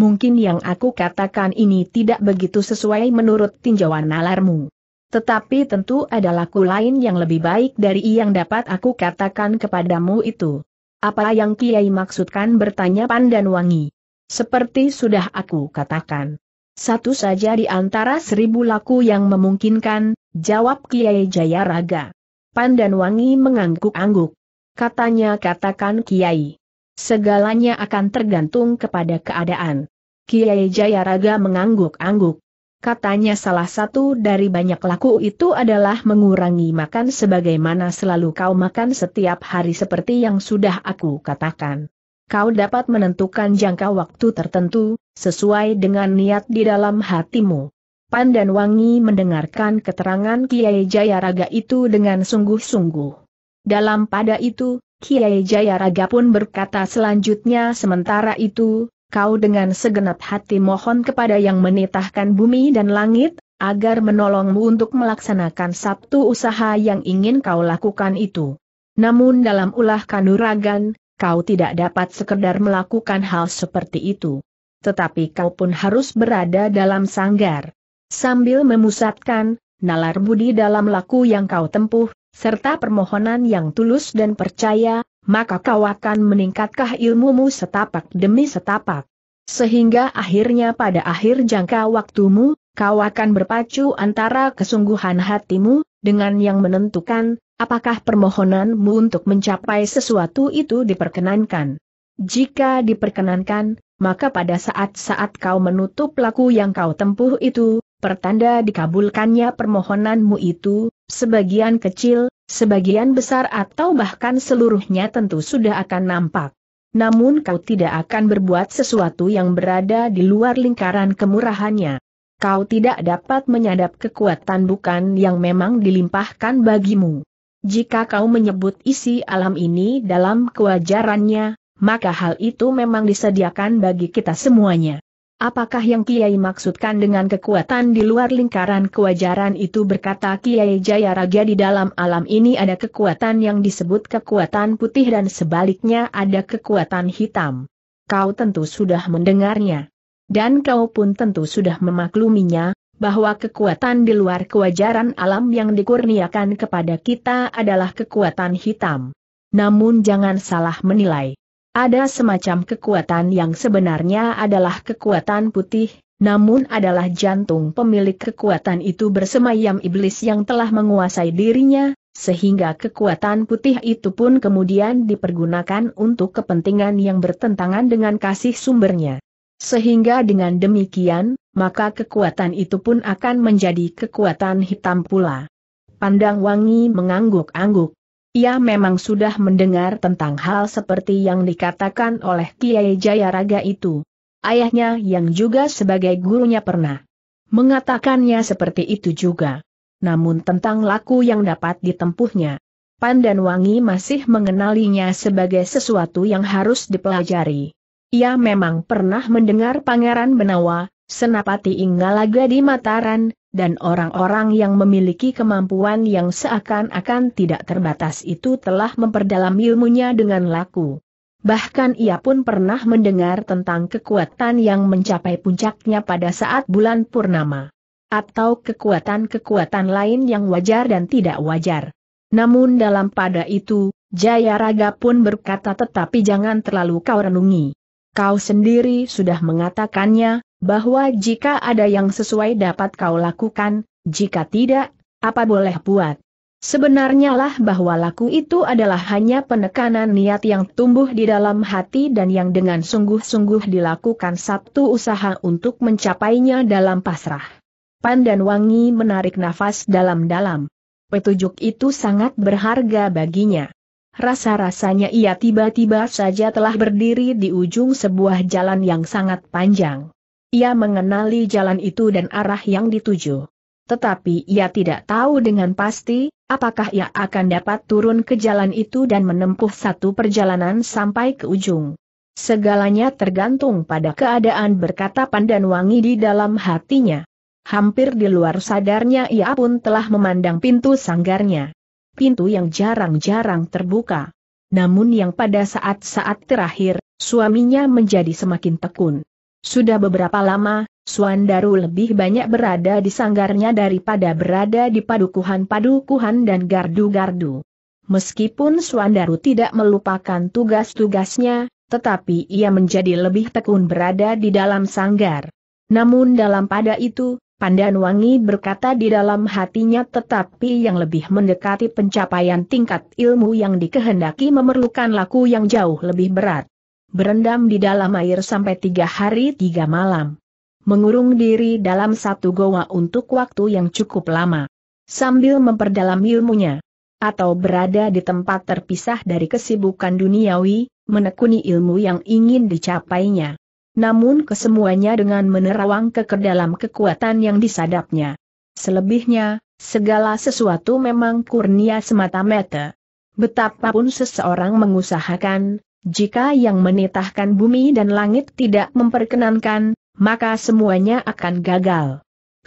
Mungkin yang aku katakan ini tidak begitu sesuai menurut tinjauan nalarmu. Tetapi tentu ada laku lain yang lebih baik dari yang dapat aku katakan kepadamu itu. Apa yang Kiai maksudkan bertanya Pandan Wangi. Seperti sudah aku katakan. Satu saja di antara seribu laku yang memungkinkan, jawab Kiai Jayaraga. Pandan Wangi mengangguk-angguk. Katanya katakan Kiai. Segalanya akan tergantung kepada keadaan. Kiai Jayaraga mengangguk-angguk. Katanya salah satu dari banyak laku itu adalah mengurangi makan sebagaimana selalu kau makan setiap hari seperti yang sudah aku katakan kau dapat menentukan jangka waktu tertentu, sesuai dengan niat di dalam hatimu. Pandan Wangi mendengarkan keterangan Kiai Jayaraga itu dengan sungguh-sungguh. Dalam pada itu, Kiai Jayaraga pun berkata selanjutnya sementara itu, kau dengan segenap hati mohon kepada yang menitahkan bumi dan langit, agar menolongmu untuk melaksanakan sabtu usaha yang ingin kau lakukan itu. Namun dalam ulah kanuragan, kau tidak dapat sekedar melakukan hal seperti itu. Tetapi kau pun harus berada dalam sanggar. Sambil memusatkan, nalar budi dalam laku yang kau tempuh, serta permohonan yang tulus dan percaya, maka kau akan meningkatkah ilmumu setapak demi setapak. Sehingga akhirnya pada akhir jangka waktumu, kau akan berpacu antara kesungguhan hatimu, dengan yang menentukan, Apakah permohonanmu untuk mencapai sesuatu itu diperkenankan? Jika diperkenankan, maka pada saat-saat kau menutup laku yang kau tempuh itu, pertanda dikabulkannya permohonanmu itu, sebagian kecil, sebagian besar atau bahkan seluruhnya tentu sudah akan nampak. Namun kau tidak akan berbuat sesuatu yang berada di luar lingkaran kemurahannya. Kau tidak dapat menyadap kekuatan bukan yang memang dilimpahkan bagimu. Jika kau menyebut isi alam ini dalam kewajarannya, maka hal itu memang disediakan bagi kita semuanya. Apakah yang Kiai maksudkan dengan kekuatan di luar lingkaran kewajaran itu berkata Kiai Jayaraja di dalam alam ini ada kekuatan yang disebut kekuatan putih dan sebaliknya ada kekuatan hitam. Kau tentu sudah mendengarnya. Dan kau pun tentu sudah memakluminya, bahwa kekuatan di luar kewajaran alam yang dikurniakan kepada kita adalah kekuatan hitam. Namun jangan salah menilai. Ada semacam kekuatan yang sebenarnya adalah kekuatan putih, namun adalah jantung pemilik kekuatan itu bersemayam iblis yang telah menguasai dirinya, sehingga kekuatan putih itu pun kemudian dipergunakan untuk kepentingan yang bertentangan dengan kasih sumbernya. Sehingga dengan demikian, maka kekuatan itu pun akan menjadi kekuatan hitam pula. Pandang Wangi mengangguk-angguk. Ia memang sudah mendengar tentang hal seperti yang dikatakan oleh Kiai Jayaraga itu. Ayahnya yang juga sebagai gurunya pernah mengatakannya seperti itu juga. Namun tentang laku yang dapat ditempuhnya, Pandan Wangi masih mengenalinya sebagai sesuatu yang harus dipelajari. Ia memang pernah mendengar Pangeran Benawa, Senapati Inggalaga di Mataran, dan orang-orang yang memiliki kemampuan yang seakan-akan tidak terbatas itu telah memperdalam ilmunya dengan laku. Bahkan ia pun pernah mendengar tentang kekuatan yang mencapai puncaknya pada saat bulan purnama. Atau kekuatan-kekuatan lain yang wajar dan tidak wajar. Namun dalam pada itu, Jaya Raga pun berkata tetapi jangan terlalu kau renungi. Kau sendiri sudah mengatakannya, bahwa jika ada yang sesuai dapat kau lakukan, jika tidak, apa boleh buat. Sebenarnya lah bahwa laku itu adalah hanya penekanan niat yang tumbuh di dalam hati dan yang dengan sungguh-sungguh dilakukan sabtu usaha untuk mencapainya dalam pasrah. Pan dan Wangi menarik nafas dalam-dalam. Petunjuk itu sangat berharga baginya rasa-rasanya ia tiba-tiba saja telah berdiri di ujung sebuah jalan yang sangat panjang. Ia mengenali jalan itu dan arah yang dituju. Tetapi ia tidak tahu dengan pasti, apakah ia akan dapat turun ke jalan itu dan menempuh satu perjalanan sampai ke ujung. Segalanya tergantung pada keadaan berkata pandan wangi di dalam hatinya. Hampir di luar sadarnya ia pun telah memandang pintu sanggarnya pintu yang jarang-jarang terbuka. Namun yang pada saat-saat terakhir, suaminya menjadi semakin tekun. Sudah beberapa lama, Suandaru lebih banyak berada di sanggarnya daripada berada di padukuhan-padukuhan dan gardu-gardu. Meskipun Suandaru tidak melupakan tugas-tugasnya, tetapi ia menjadi lebih tekun berada di dalam sanggar. Namun dalam pada itu, Pandan Wangi berkata di dalam hatinya tetapi yang lebih mendekati pencapaian tingkat ilmu yang dikehendaki memerlukan laku yang jauh lebih berat. Berendam di dalam air sampai tiga hari tiga malam. Mengurung diri dalam satu goa untuk waktu yang cukup lama. Sambil memperdalam ilmunya. Atau berada di tempat terpisah dari kesibukan duniawi, menekuni ilmu yang ingin dicapainya namun kesemuanya dengan menerawang ke kedalam kekuatan yang disadapnya. Selebihnya, segala sesuatu memang kurnia semata-mata. Betapapun seseorang mengusahakan, jika yang menitahkan bumi dan langit tidak memperkenankan, maka semuanya akan gagal.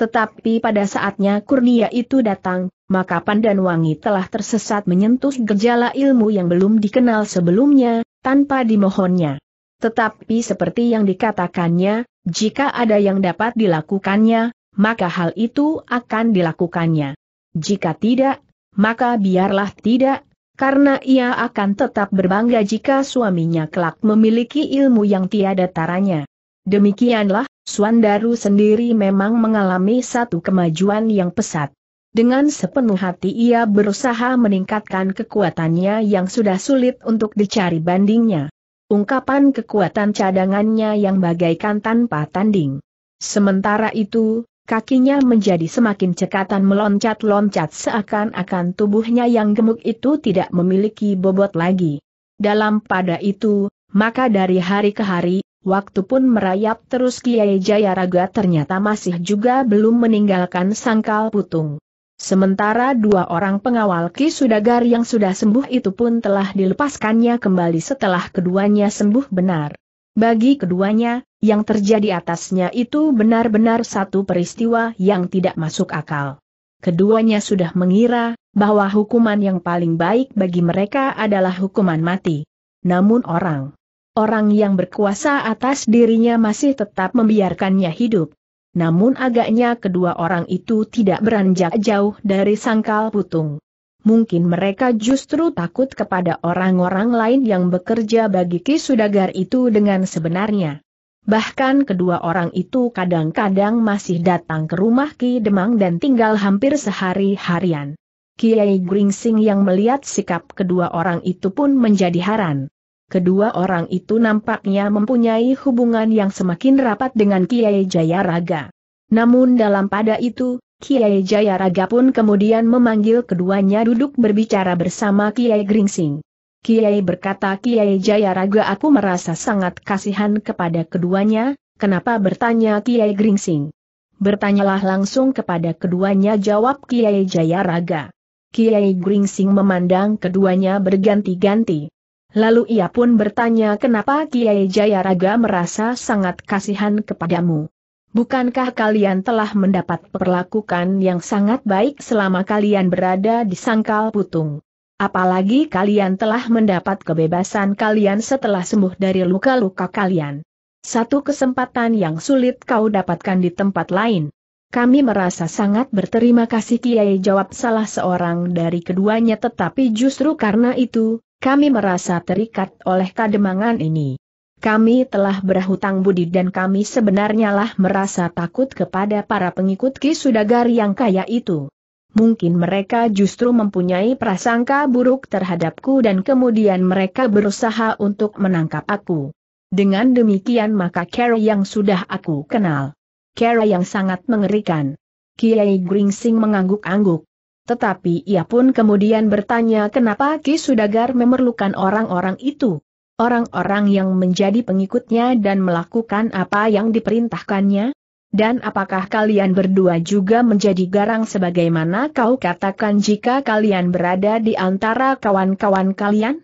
Tetapi pada saatnya kurnia itu datang, maka Pandan Wangi telah tersesat menyentuh gejala ilmu yang belum dikenal sebelumnya, tanpa dimohonnya. Tetapi seperti yang dikatakannya, jika ada yang dapat dilakukannya, maka hal itu akan dilakukannya. Jika tidak, maka biarlah tidak, karena ia akan tetap berbangga jika suaminya kelak memiliki ilmu yang tiada taranya. Demikianlah, Suandaru sendiri memang mengalami satu kemajuan yang pesat. Dengan sepenuh hati ia berusaha meningkatkan kekuatannya yang sudah sulit untuk dicari bandingnya ungkapan kekuatan cadangannya yang bagaikan tanpa tanding. Sementara itu, kakinya menjadi semakin cekatan meloncat-loncat seakan-akan tubuhnya yang gemuk itu tidak memiliki bobot lagi. Dalam pada itu, maka dari hari ke hari, waktu pun merayap terus Kiai Jayaraga ternyata masih juga belum meninggalkan sangkal putung. Sementara dua orang pengawal Ki Sudagar yang sudah sembuh itu pun telah dilepaskannya kembali setelah keduanya sembuh benar. Bagi keduanya, yang terjadi atasnya itu benar-benar satu peristiwa yang tidak masuk akal. Keduanya sudah mengira bahwa hukuman yang paling baik bagi mereka adalah hukuman mati. Namun orang Orang yang berkuasa atas dirinya masih tetap membiarkannya hidup namun agaknya kedua orang itu tidak beranjak jauh dari sangkal putung. Mungkin mereka justru takut kepada orang-orang lain yang bekerja bagi Ki Sudagar itu dengan sebenarnya. Bahkan kedua orang itu kadang-kadang masih datang ke rumah Ki Demang dan tinggal hampir sehari harian. Kiai Gringsing yang melihat sikap kedua orang itu pun menjadi heran kedua orang itu nampaknya mempunyai hubungan yang semakin rapat dengan Kiai Jayaraga. Namun dalam pada itu, Kiai Jayaraga pun kemudian memanggil keduanya duduk berbicara bersama Kiai Gringsing. Kiai berkata Kiai Jayaraga aku merasa sangat kasihan kepada keduanya, kenapa bertanya Kiai Gringsing? Bertanyalah langsung kepada keduanya jawab Kiai Jayaraga. Kiai Gringsing memandang keduanya berganti-ganti. Lalu ia pun bertanya kenapa Kiai Jayaraga merasa sangat kasihan kepadamu. Bukankah kalian telah mendapat perlakukan yang sangat baik selama kalian berada di sangkal putung? Apalagi kalian telah mendapat kebebasan kalian setelah sembuh dari luka-luka kalian. Satu kesempatan yang sulit kau dapatkan di tempat lain. Kami merasa sangat berterima kasih Kiai jawab salah seorang dari keduanya tetapi justru karena itu, kami merasa terikat oleh kademangan ini. Kami telah berhutang budi dan kami sebenarnya lah merasa takut kepada para pengikut Ki Sudagar yang kaya itu. Mungkin mereka justru mempunyai prasangka buruk terhadapku dan kemudian mereka berusaha untuk menangkap aku. Dengan demikian maka Kera yang sudah aku kenal. Kera yang sangat mengerikan. Kiai Gringsing mengangguk-angguk. Tetapi ia pun kemudian bertanya kenapa Ki Sudagar memerlukan orang-orang itu. Orang-orang yang menjadi pengikutnya dan melakukan apa yang diperintahkannya? Dan apakah kalian berdua juga menjadi garang sebagaimana kau katakan jika kalian berada di antara kawan-kawan kalian?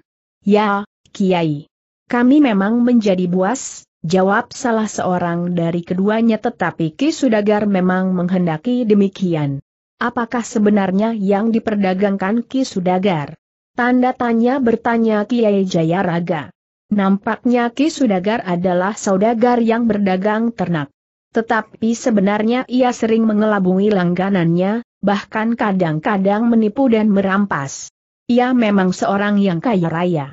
Ya, Kiai. Kami memang menjadi buas, jawab salah seorang dari keduanya tetapi Ki Sudagar memang menghendaki demikian. Apakah sebenarnya yang diperdagangkan Ki Sudagar? Tanda tanya bertanya Kiai Jayaraga. Nampaknya Ki Sudagar adalah saudagar yang berdagang ternak. Tetapi sebenarnya ia sering mengelabui langganannya, bahkan kadang-kadang menipu dan merampas. Ia memang seorang yang kaya raya.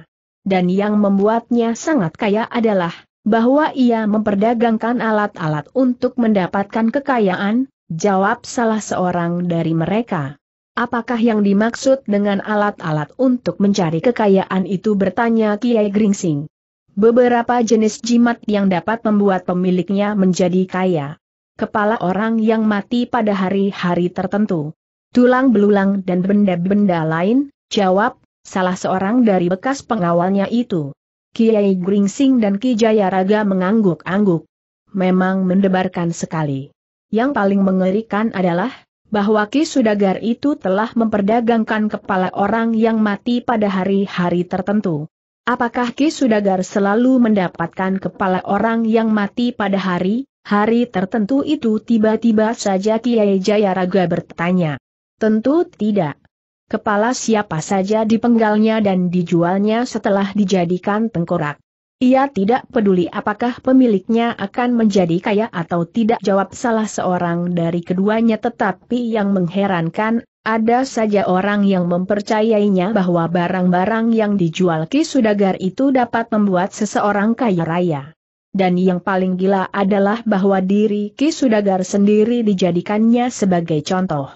Dan yang membuatnya sangat kaya adalah, bahwa ia memperdagangkan alat-alat untuk mendapatkan kekayaan, Jawab salah seorang dari mereka. Apakah yang dimaksud dengan alat-alat untuk mencari kekayaan itu bertanya Kiai Gringsing. Beberapa jenis jimat yang dapat membuat pemiliknya menjadi kaya. Kepala orang yang mati pada hari-hari tertentu. Tulang belulang dan benda-benda lain, jawab, salah seorang dari bekas pengawalnya itu. Kiai Gringsing dan Ki Jayaraga mengangguk-angguk. Memang mendebarkan sekali. Yang paling mengerikan adalah, bahwa Ki Sudagar itu telah memperdagangkan kepala orang yang mati pada hari-hari tertentu. Apakah Ki Sudagar selalu mendapatkan kepala orang yang mati pada hari, hari tertentu itu tiba-tiba saja Kiai Jayaraga bertanya. Tentu tidak. Kepala siapa saja dipenggalnya dan dijualnya setelah dijadikan tengkorak. Ia tidak peduli apakah pemiliknya akan menjadi kaya atau tidak jawab salah seorang dari keduanya tetapi yang mengherankan, ada saja orang yang mempercayainya bahwa barang-barang yang dijual Ki Sudagar itu dapat membuat seseorang kaya raya. Dan yang paling gila adalah bahwa diri Ki Sudagar sendiri dijadikannya sebagai contoh.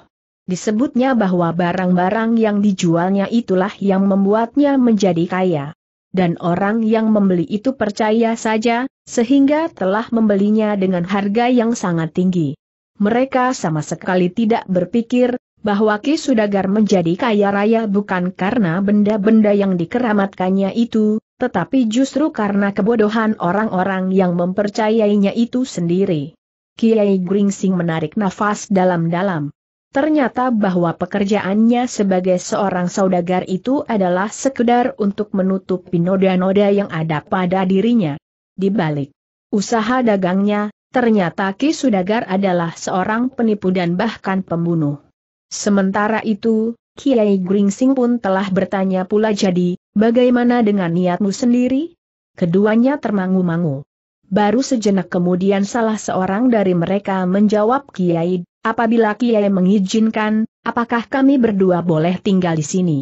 Disebutnya bahwa barang-barang yang dijualnya itulah yang membuatnya menjadi kaya dan orang yang membeli itu percaya saja, sehingga telah membelinya dengan harga yang sangat tinggi. Mereka sama sekali tidak berpikir bahwa Ki Sudagar menjadi kaya raya bukan karena benda-benda yang dikeramatkannya itu, tetapi justru karena kebodohan orang-orang yang mempercayainya itu sendiri. Kiai Gringsing menarik nafas dalam-dalam. Ternyata bahwa pekerjaannya sebagai seorang saudagar itu adalah sekedar untuk menutupi noda-noda yang ada pada dirinya. Di balik usaha dagangnya, ternyata Ki Sudagar adalah seorang penipu dan bahkan pembunuh. Sementara itu, Kiai Gringsing pun telah bertanya pula jadi, bagaimana dengan niatmu sendiri? Keduanya termangu-mangu. Baru sejenak kemudian salah seorang dari mereka menjawab Kiai Apabila Kiai mengizinkan, apakah kami berdua boleh tinggal di sini?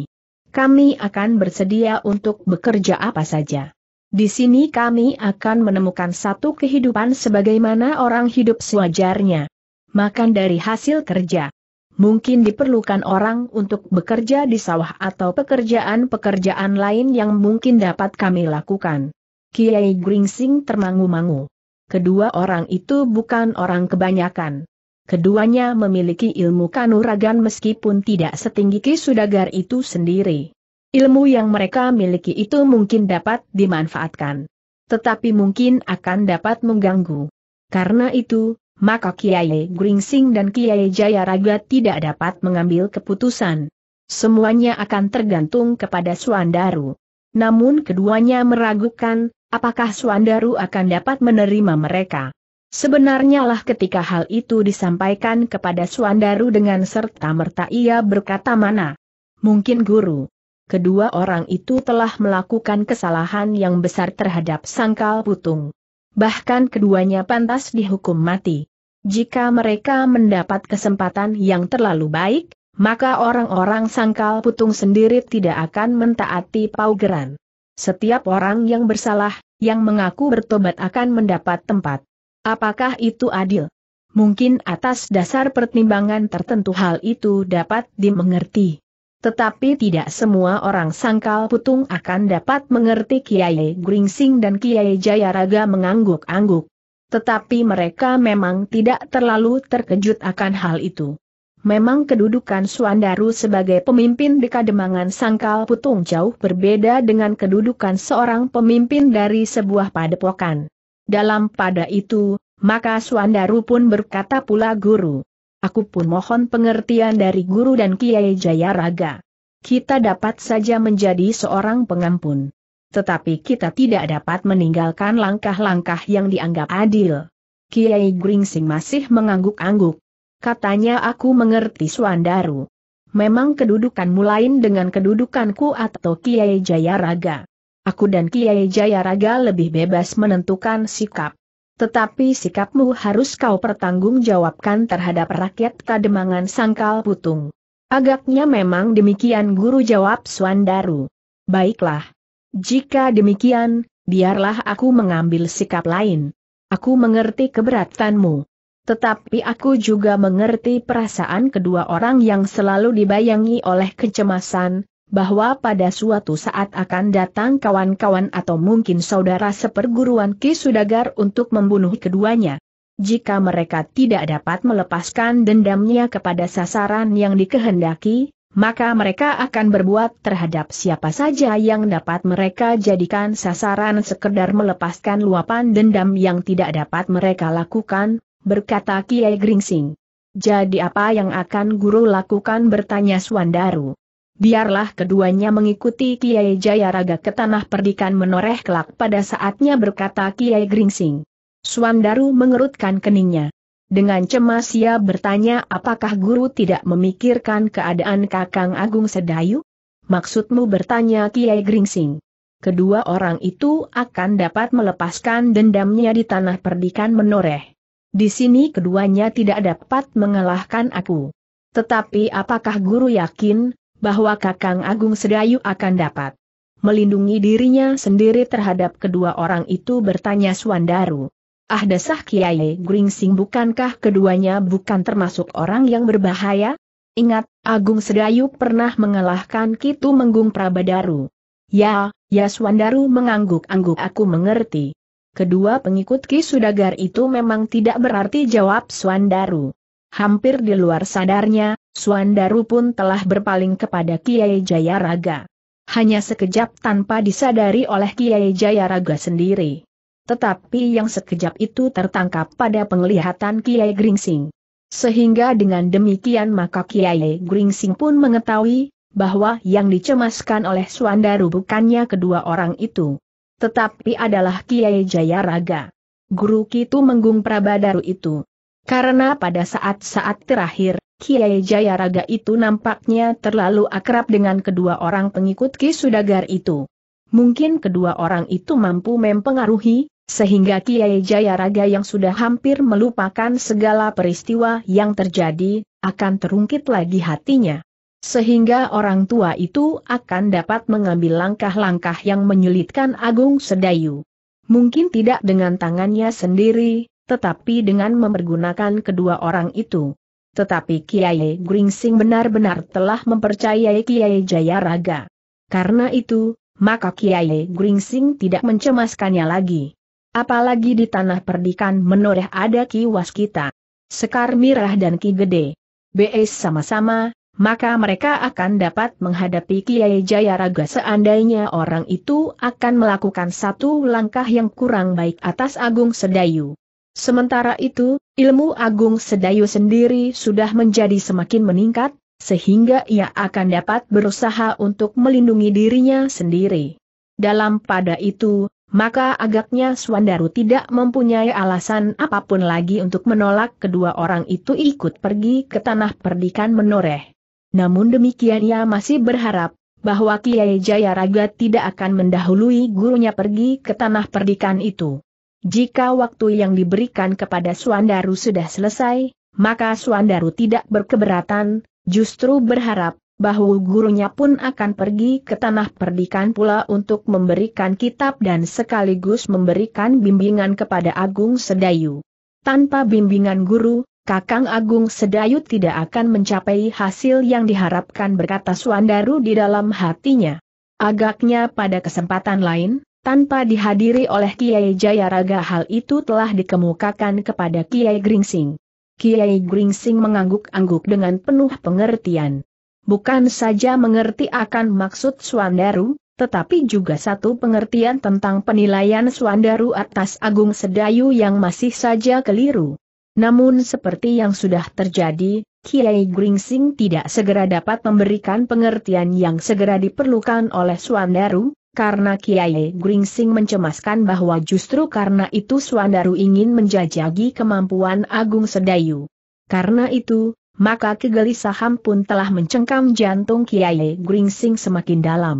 Kami akan bersedia untuk bekerja apa saja. Di sini kami akan menemukan satu kehidupan sebagaimana orang hidup sewajarnya. Makan dari hasil kerja. Mungkin diperlukan orang untuk bekerja di sawah atau pekerjaan-pekerjaan lain yang mungkin dapat kami lakukan. Kiai Gringsing termangu-mangu. Kedua orang itu bukan orang kebanyakan. Keduanya memiliki ilmu kanuragan meskipun tidak setinggi Ki Sudagar itu sendiri. Ilmu yang mereka miliki itu mungkin dapat dimanfaatkan. Tetapi mungkin akan dapat mengganggu. Karena itu, maka Kiai Gringsing dan Kiai Jayaraga tidak dapat mengambil keputusan. Semuanya akan tergantung kepada Suandaru. Namun keduanya meragukan, apakah Suandaru akan dapat menerima mereka. Sebenarnya lah ketika hal itu disampaikan kepada Suandaru dengan serta-merta ia berkata mana. Mungkin guru. Kedua orang itu telah melakukan kesalahan yang besar terhadap sangkal putung. Bahkan keduanya pantas dihukum mati. Jika mereka mendapat kesempatan yang terlalu baik, maka orang-orang sangkal putung sendiri tidak akan mentaati paugeran. Setiap orang yang bersalah, yang mengaku bertobat akan mendapat tempat. Apakah itu adil? Mungkin atas dasar pertimbangan tertentu hal itu dapat dimengerti. Tetapi tidak semua orang sangkal putung akan dapat mengerti Kiai Gringsing dan Kiai Jayaraga mengangguk-angguk. Tetapi mereka memang tidak terlalu terkejut akan hal itu. Memang kedudukan Suandaru sebagai pemimpin di Kademangan Sangkal Putung jauh berbeda dengan kedudukan seorang pemimpin dari sebuah padepokan. Dalam pada itu, maka Suandaru pun berkata pula guru. Aku pun mohon pengertian dari guru dan Kiai Jayaraga. Kita dapat saja menjadi seorang pengampun. Tetapi kita tidak dapat meninggalkan langkah-langkah yang dianggap adil. Kiai Gringsing masih mengangguk-angguk. Katanya aku mengerti Suandaru memang kedudukanmu lain dengan kedudukanku atau Kiai Jayaraga aku dan Kiai Jayaraga lebih bebas menentukan sikap. Tetapi sikapmu harus kau pertanggungjawabkan terhadap rakyat Kademangan Sangkal Putung. Agaknya memang demikian guru jawab Swandaru. Baiklah. Jika demikian, biarlah aku mengambil sikap lain. Aku mengerti keberatanmu. Tetapi aku juga mengerti perasaan kedua orang yang selalu dibayangi oleh kecemasan, bahwa pada suatu saat akan datang kawan-kawan atau mungkin saudara seperguruan Ki Sudagar untuk membunuh keduanya. Jika mereka tidak dapat melepaskan dendamnya kepada sasaran yang dikehendaki, maka mereka akan berbuat terhadap siapa saja yang dapat mereka jadikan sasaran sekedar melepaskan luapan dendam yang tidak dapat mereka lakukan, berkata Kiai Gringsing. Jadi apa yang akan guru lakukan bertanya Suandaru. Biarlah keduanya mengikuti Kiai Jayaraga ke tanah perdikan menoreh kelak pada saatnya berkata Kiai Gringsing. Suandaru mengerutkan keningnya. Dengan cemas ia bertanya apakah guru tidak memikirkan keadaan Kakang Agung Sedayu? Maksudmu bertanya Kiai Gringsing. Kedua orang itu akan dapat melepaskan dendamnya di tanah perdikan menoreh. Di sini keduanya tidak dapat mengalahkan aku. Tetapi apakah guru yakin bahwa Kakang Agung Sedayu akan dapat melindungi dirinya sendiri terhadap kedua orang itu bertanya Suandaru. Ah desah Kiai Gringsing bukankah keduanya bukan termasuk orang yang berbahaya? Ingat, Agung Sedayu pernah mengalahkan Kitu Menggung Prabadaru. Ya, ya Suandaru mengangguk-angguk aku mengerti. Kedua pengikut Ki Sudagar itu memang tidak berarti jawab Suandaru. Hampir di luar sadarnya, Suandaru pun telah berpaling kepada Kiai Jayaraga. Hanya sekejap tanpa disadari oleh Kiai Jayaraga sendiri. Tetapi yang sekejap itu tertangkap pada penglihatan Kiai Gringsing. Sehingga dengan demikian maka Kiai Gringsing pun mengetahui bahwa yang dicemaskan oleh Suandaru bukannya kedua orang itu. Tetapi adalah Kiai Jayaraga. Guru Kitu Menggung Prabadaru itu. Karena pada saat-saat terakhir, Kiai Jayaraga itu nampaknya terlalu akrab dengan kedua orang pengikut Ki Sudagar itu. Mungkin kedua orang itu mampu mempengaruhi, sehingga Kiai Jayaraga yang sudah hampir melupakan segala peristiwa yang terjadi, akan terungkit lagi hatinya. Sehingga orang tua itu akan dapat mengambil langkah-langkah yang menyulitkan Agung Sedayu. Mungkin tidak dengan tangannya sendiri, tetapi dengan mempergunakan kedua orang itu. Tetapi Kiai Gringsing benar-benar telah mempercayai Kiai Jayaraga. Karena itu, maka Kiai Gringsing tidak mencemaskannya lagi. Apalagi di tanah perdikan menoreh ada Ki Waskita, Sekar Mirah dan Ki Gede. BS sama-sama, maka mereka akan dapat menghadapi Kiai Jayaraga seandainya orang itu akan melakukan satu langkah yang kurang baik atas Agung Sedayu. Sementara itu, ilmu agung sedayu sendiri sudah menjadi semakin meningkat, sehingga ia akan dapat berusaha untuk melindungi dirinya sendiri. Dalam pada itu, maka agaknya Swandaru tidak mempunyai alasan apapun lagi untuk menolak kedua orang itu ikut pergi ke tanah perdikan menoreh. Namun demikian ia masih berharap, bahwa Kiai Jayaraga tidak akan mendahului gurunya pergi ke tanah perdikan itu. Jika waktu yang diberikan kepada Suandaru sudah selesai, maka Suandaru tidak berkeberatan, justru berharap bahwa gurunya pun akan pergi ke tanah perdikan pula untuk memberikan kitab dan sekaligus memberikan bimbingan kepada Agung Sedayu. Tanpa bimbingan guru, Kakang Agung Sedayu tidak akan mencapai hasil yang diharapkan berkata Suandaru di dalam hatinya. Agaknya pada kesempatan lain, tanpa dihadiri oleh Kiai Jayaraga hal itu telah dikemukakan kepada Kiai Gringsing. Kiai Gringsing mengangguk-angguk dengan penuh pengertian. Bukan saja mengerti akan maksud Swandaru, tetapi juga satu pengertian tentang penilaian Swandaru atas Agung Sedayu yang masih saja keliru. Namun seperti yang sudah terjadi, Kiai Gringsing tidak segera dapat memberikan pengertian yang segera diperlukan oleh Swandaru, karena Kiai Gringsing mencemaskan bahwa justru karena itu Swandaru ingin menjajagi kemampuan Agung Sedayu. Karena itu, maka kegelisahan pun telah mencengkam jantung Kiai Gringsing semakin dalam.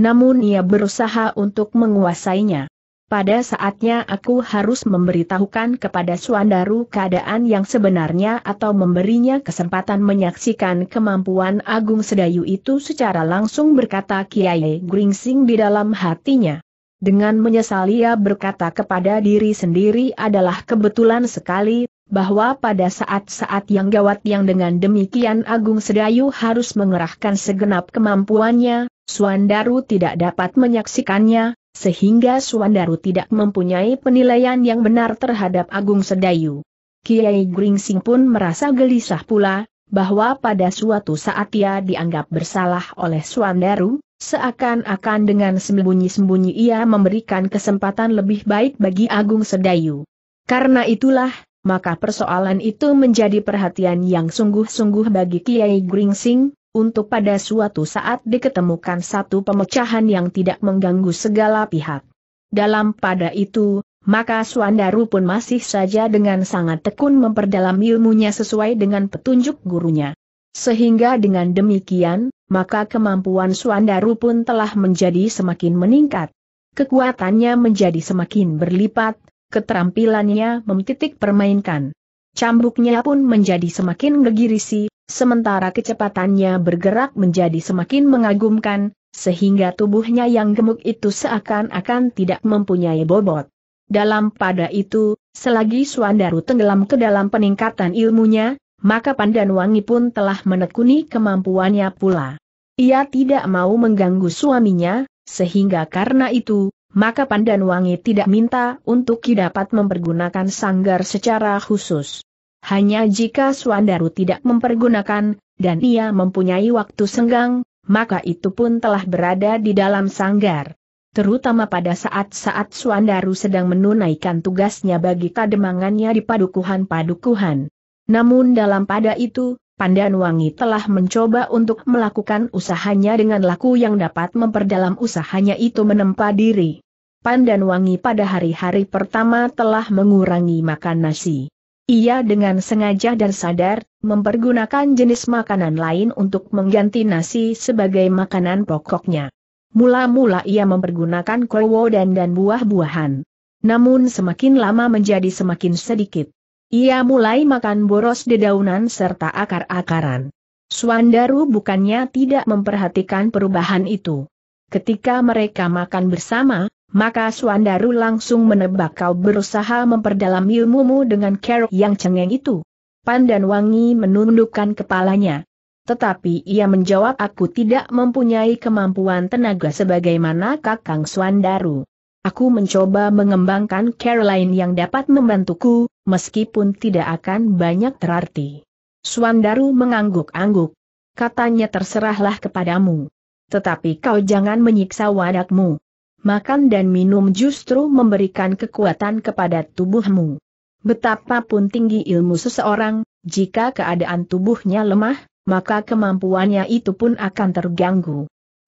Namun ia berusaha untuk menguasainya. Pada saatnya aku harus memberitahukan kepada Suandaru keadaan yang sebenarnya atau memberinya kesempatan menyaksikan kemampuan Agung Sedayu itu secara langsung berkata Kiai Gringsing di dalam hatinya. Dengan menyesal ia berkata kepada diri sendiri adalah kebetulan sekali, bahwa pada saat-saat yang gawat yang dengan demikian Agung Sedayu harus mengerahkan segenap kemampuannya, Suandaru tidak dapat menyaksikannya, sehingga Swandaru tidak mempunyai penilaian yang benar terhadap Agung Sedayu. Kiai Gringsing pun merasa gelisah pula, bahwa pada suatu saat ia dianggap bersalah oleh Swandaru, seakan-akan dengan sembunyi-sembunyi ia memberikan kesempatan lebih baik bagi Agung Sedayu. Karena itulah, maka persoalan itu menjadi perhatian yang sungguh-sungguh bagi Kiai Gringsing, untuk pada suatu saat diketemukan satu pemecahan yang tidak mengganggu segala pihak. Dalam pada itu, maka Suandaru pun masih saja dengan sangat tekun memperdalam ilmunya sesuai dengan petunjuk gurunya. Sehingga dengan demikian, maka kemampuan Suandaru pun telah menjadi semakin meningkat. Kekuatannya menjadi semakin berlipat, keterampilannya memtitik permainkan. Cambuknya pun menjadi semakin ngegirisi, Sementara kecepatannya bergerak menjadi semakin mengagumkan, sehingga tubuhnya yang gemuk itu seakan-akan tidak mempunyai bobot. Dalam pada itu, selagi Suandaru tenggelam ke dalam peningkatan ilmunya, maka Wangi pun telah menekuni kemampuannya pula. Ia tidak mau mengganggu suaminya, sehingga karena itu, maka Wangi tidak minta untuk dapat mempergunakan sanggar secara khusus. Hanya jika Suandaru tidak mempergunakan, dan ia mempunyai waktu senggang, maka itu pun telah berada di dalam sanggar. Terutama pada saat-saat Suandaru sedang menunaikan tugasnya bagi kademangannya di padukuhan-padukuhan. Namun dalam pada itu, Wangi telah mencoba untuk melakukan usahanya dengan laku yang dapat memperdalam usahanya itu menempa diri. Wangi pada hari-hari pertama telah mengurangi makan nasi. Ia dengan sengaja dan sadar, mempergunakan jenis makanan lain untuk mengganti nasi sebagai makanan pokoknya. Mula-mula ia mempergunakan kowodan dan buah-buahan. Namun semakin lama menjadi semakin sedikit. Ia mulai makan boros dedaunan serta akar-akaran. Suandaru bukannya tidak memperhatikan perubahan itu. Ketika mereka makan bersama, maka Suandaru langsung menebak kau berusaha memperdalam ilmumu dengan kerok yang cengeng itu. Pandan Wangi menundukkan kepalanya. Tetapi ia menjawab aku tidak mempunyai kemampuan tenaga sebagaimana Kakang Suandaru. Aku mencoba mengembangkan Caroline yang dapat membantuku, meskipun tidak akan banyak terarti. Suandaru mengangguk-angguk. Katanya terserahlah kepadamu. Tetapi kau jangan menyiksa wadakmu makan dan minum justru memberikan kekuatan kepada tubuhmu. Betapapun tinggi ilmu seseorang, jika keadaan tubuhnya lemah, maka kemampuannya itu pun akan terganggu.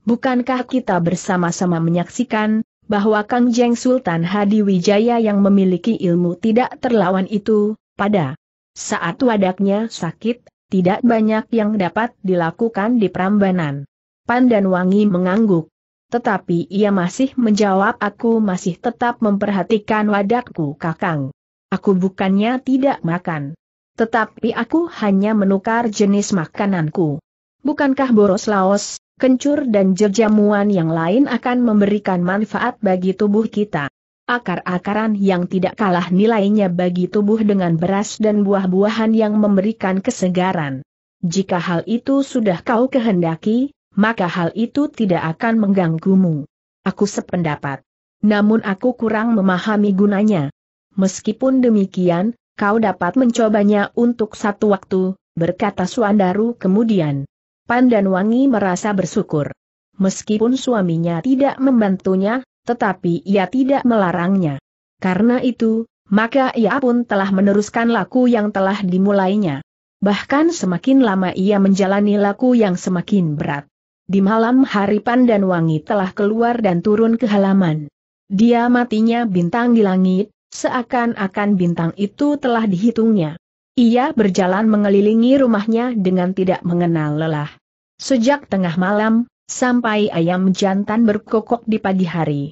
Bukankah kita bersama-sama menyaksikan bahwa Kang Jeng Sultan Hadi Wijaya yang memiliki ilmu tidak terlawan itu, pada saat wadaknya sakit, tidak banyak yang dapat dilakukan di Prambanan. Pandan Wangi mengangguk. Tetapi ia masih menjawab aku masih tetap memperhatikan wadakku kakang. Aku bukannya tidak makan. Tetapi aku hanya menukar jenis makananku. Bukankah boros laos, kencur dan jerjamuan yang lain akan memberikan manfaat bagi tubuh kita? akar-akaran yang tidak kalah nilainya bagi tubuh dengan beras dan buah-buahan yang memberikan kesegaran. Jika hal itu sudah kau kehendaki, maka hal itu tidak akan mengganggumu. Aku sependapat. Namun aku kurang memahami gunanya. Meskipun demikian, kau dapat mencobanya untuk satu waktu, berkata Suandaru kemudian. Pandan Wangi merasa bersyukur. Meskipun suaminya tidak membantunya, tetapi ia tidak melarangnya. Karena itu, maka ia pun telah meneruskan laku yang telah dimulainya. Bahkan semakin lama ia menjalani laku yang semakin berat. Di malam hari Pandan Wangi telah keluar dan turun ke halaman. Dia matinya bintang di langit, seakan-akan bintang itu telah dihitungnya. Ia berjalan mengelilingi rumahnya dengan tidak mengenal lelah. Sejak tengah malam, sampai ayam jantan berkokok di pagi hari.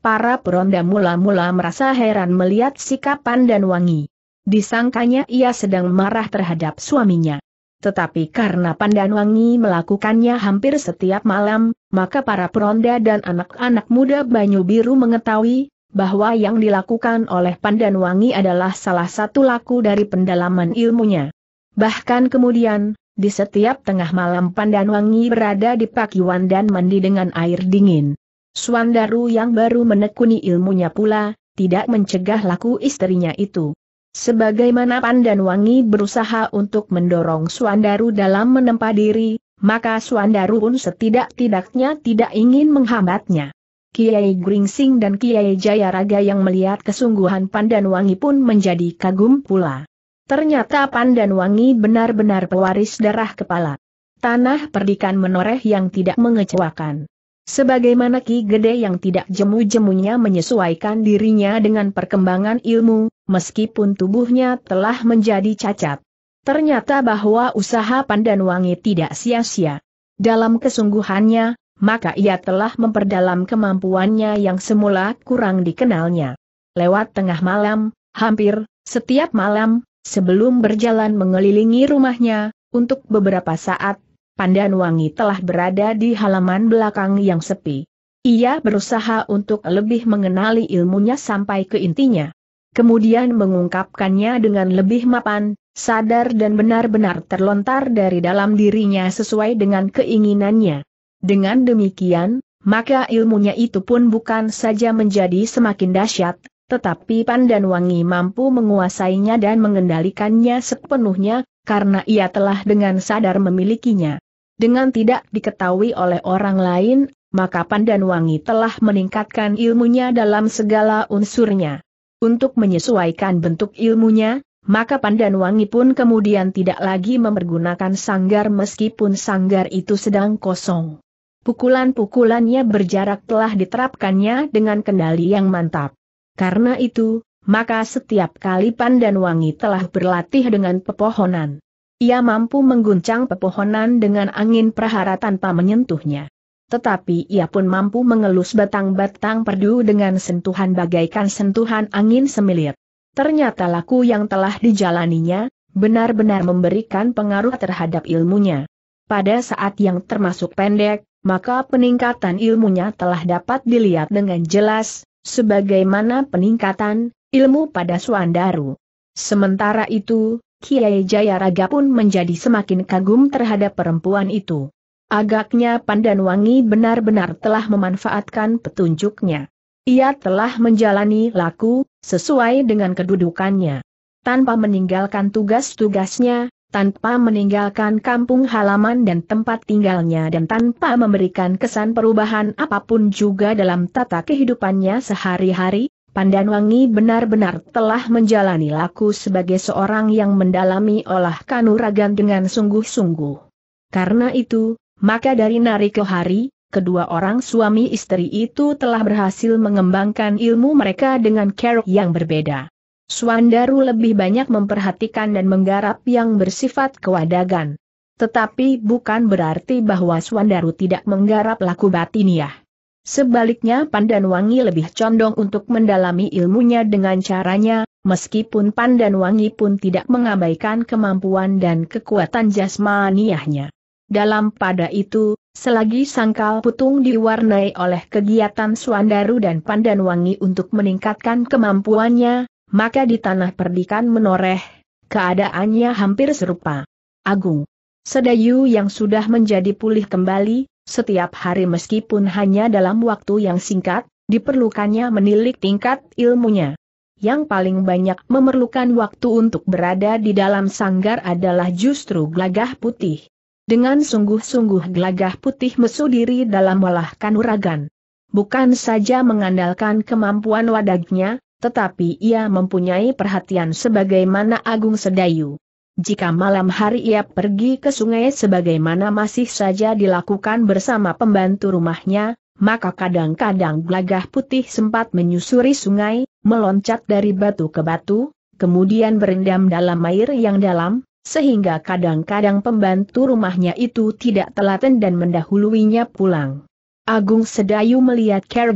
Para peronda mula-mula merasa heran melihat sikap dan Wangi. Disangkanya ia sedang marah terhadap suaminya. Tetapi karena pandan wangi melakukannya hampir setiap malam, maka para peronda dan anak-anak muda Banyu Biru mengetahui bahwa yang dilakukan oleh pandan wangi adalah salah satu laku dari pendalaman ilmunya. Bahkan kemudian, di setiap tengah malam pandan wangi berada di pakiwan dan mandi dengan air dingin. Suandaru yang baru menekuni ilmunya pula, tidak mencegah laku istrinya itu. Sebagaimana Pandan Wangi berusaha untuk mendorong Suandaru dalam menempa diri, maka Suandaru pun setidak-tidaknya tidak ingin menghambatnya. Kiai Gringsing dan Kiai Jayaraga yang melihat kesungguhan Pandan Wangi pun menjadi kagum pula. Ternyata Pandan Wangi benar-benar pewaris darah kepala. Tanah perdikan menoreh yang tidak mengecewakan. Sebagaimana Ki Gede yang tidak jemu-jemunya menyesuaikan dirinya dengan perkembangan ilmu, meskipun tubuhnya telah menjadi cacat. Ternyata bahwa usaha Pandan Wangi tidak sia-sia. Dalam kesungguhannya, maka ia telah memperdalam kemampuannya yang semula kurang dikenalnya. Lewat tengah malam, hampir setiap malam, sebelum berjalan mengelilingi rumahnya, untuk beberapa saat, Pandan Wangi telah berada di halaman belakang yang sepi. Ia berusaha untuk lebih mengenali ilmunya sampai ke intinya kemudian mengungkapkannya dengan lebih mapan, sadar dan benar-benar terlontar dari dalam dirinya sesuai dengan keinginannya. Dengan demikian, maka ilmunya itu pun bukan saja menjadi semakin dahsyat, tetapi Wangi mampu menguasainya dan mengendalikannya sepenuhnya, karena ia telah dengan sadar memilikinya. Dengan tidak diketahui oleh orang lain, maka Wangi telah meningkatkan ilmunya dalam segala unsurnya untuk menyesuaikan bentuk ilmunya, maka Pandan Wangi pun kemudian tidak lagi memergunakan sanggar meskipun sanggar itu sedang kosong. Pukulan-pukulannya berjarak telah diterapkannya dengan kendali yang mantap. Karena itu, maka setiap kali Pandan Wangi telah berlatih dengan pepohonan. Ia mampu mengguncang pepohonan dengan angin prahara tanpa menyentuhnya tetapi ia pun mampu mengelus batang-batang perdu dengan sentuhan bagaikan sentuhan angin semilir. Ternyata laku yang telah dijalaninya, benar-benar memberikan pengaruh terhadap ilmunya. Pada saat yang termasuk pendek, maka peningkatan ilmunya telah dapat dilihat dengan jelas, sebagaimana peningkatan ilmu pada Suandaru. Sementara itu, Kiai Jayaraga pun menjadi semakin kagum terhadap perempuan itu. Agaknya Pandan Wangi benar-benar telah memanfaatkan petunjuknya. Ia telah menjalani laku, sesuai dengan kedudukannya. Tanpa meninggalkan tugas-tugasnya, tanpa meninggalkan kampung halaman dan tempat tinggalnya dan tanpa memberikan kesan perubahan apapun juga dalam tata kehidupannya sehari-hari, Pandan Wangi benar-benar telah menjalani laku sebagai seorang yang mendalami olah kanuragan dengan sungguh-sungguh. Karena itu, maka dari nari ke hari, kedua orang suami istri itu telah berhasil mengembangkan ilmu mereka dengan kerok yang berbeda. Suandaru lebih banyak memperhatikan dan menggarap yang bersifat kewadagan. Tetapi bukan berarti bahwa Suandaru tidak menggarap laku batiniah. Sebaliknya Pandanwangi lebih condong untuk mendalami ilmunya dengan caranya, meskipun Pandanwangi pun tidak mengabaikan kemampuan dan kekuatan jasmaniahnya. Dalam pada itu, selagi sangkal putung diwarnai oleh kegiatan Suandaru dan Pandanwangi untuk meningkatkan kemampuannya, maka di tanah perdikan menoreh, keadaannya hampir serupa. Agung. Sedayu yang sudah menjadi pulih kembali, setiap hari meskipun hanya dalam waktu yang singkat, diperlukannya menilik tingkat ilmunya. Yang paling banyak memerlukan waktu untuk berada di dalam sanggar adalah justru gelagah putih. Dengan sungguh-sungguh gelagah putih mesu diri dalam olah kanuragan. Bukan saja mengandalkan kemampuan wadagnya, tetapi ia mempunyai perhatian sebagaimana Agung Sedayu. Jika malam hari ia pergi ke sungai sebagaimana masih saja dilakukan bersama pembantu rumahnya, maka kadang-kadang Glagah putih sempat menyusuri sungai, meloncat dari batu ke batu, kemudian berendam dalam air yang dalam, sehingga kadang-kadang pembantu rumahnya itu tidak telaten dan mendahuluinya pulang. Agung Sedayu melihat Ker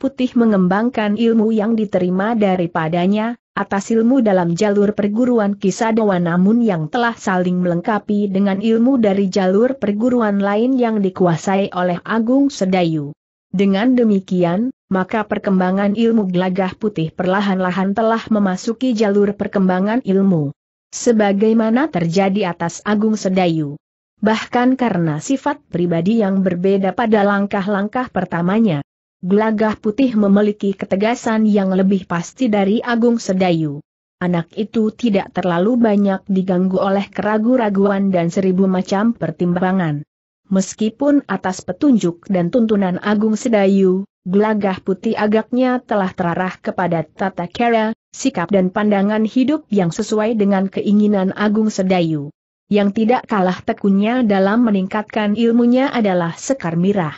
Putih mengembangkan ilmu yang diterima daripadanya, atas ilmu dalam jalur perguruan Kisadawa namun yang telah saling melengkapi dengan ilmu dari jalur perguruan lain yang dikuasai oleh Agung Sedayu. Dengan demikian, maka perkembangan ilmu Gelagah Putih perlahan-lahan telah memasuki jalur perkembangan ilmu sebagaimana terjadi atas Agung Sedayu. Bahkan karena sifat pribadi yang berbeda pada langkah-langkah pertamanya, Glagah Putih memiliki ketegasan yang lebih pasti dari Agung Sedayu. Anak itu tidak terlalu banyak diganggu oleh keragu-raguan dan seribu macam pertimbangan. Meskipun atas petunjuk dan tuntunan Agung Sedayu, Gelagah putih agaknya telah terarah kepada tata kera, sikap dan pandangan hidup yang sesuai dengan keinginan Agung Sedayu. Yang tidak kalah tekunnya dalam meningkatkan ilmunya adalah Sekar Mirah.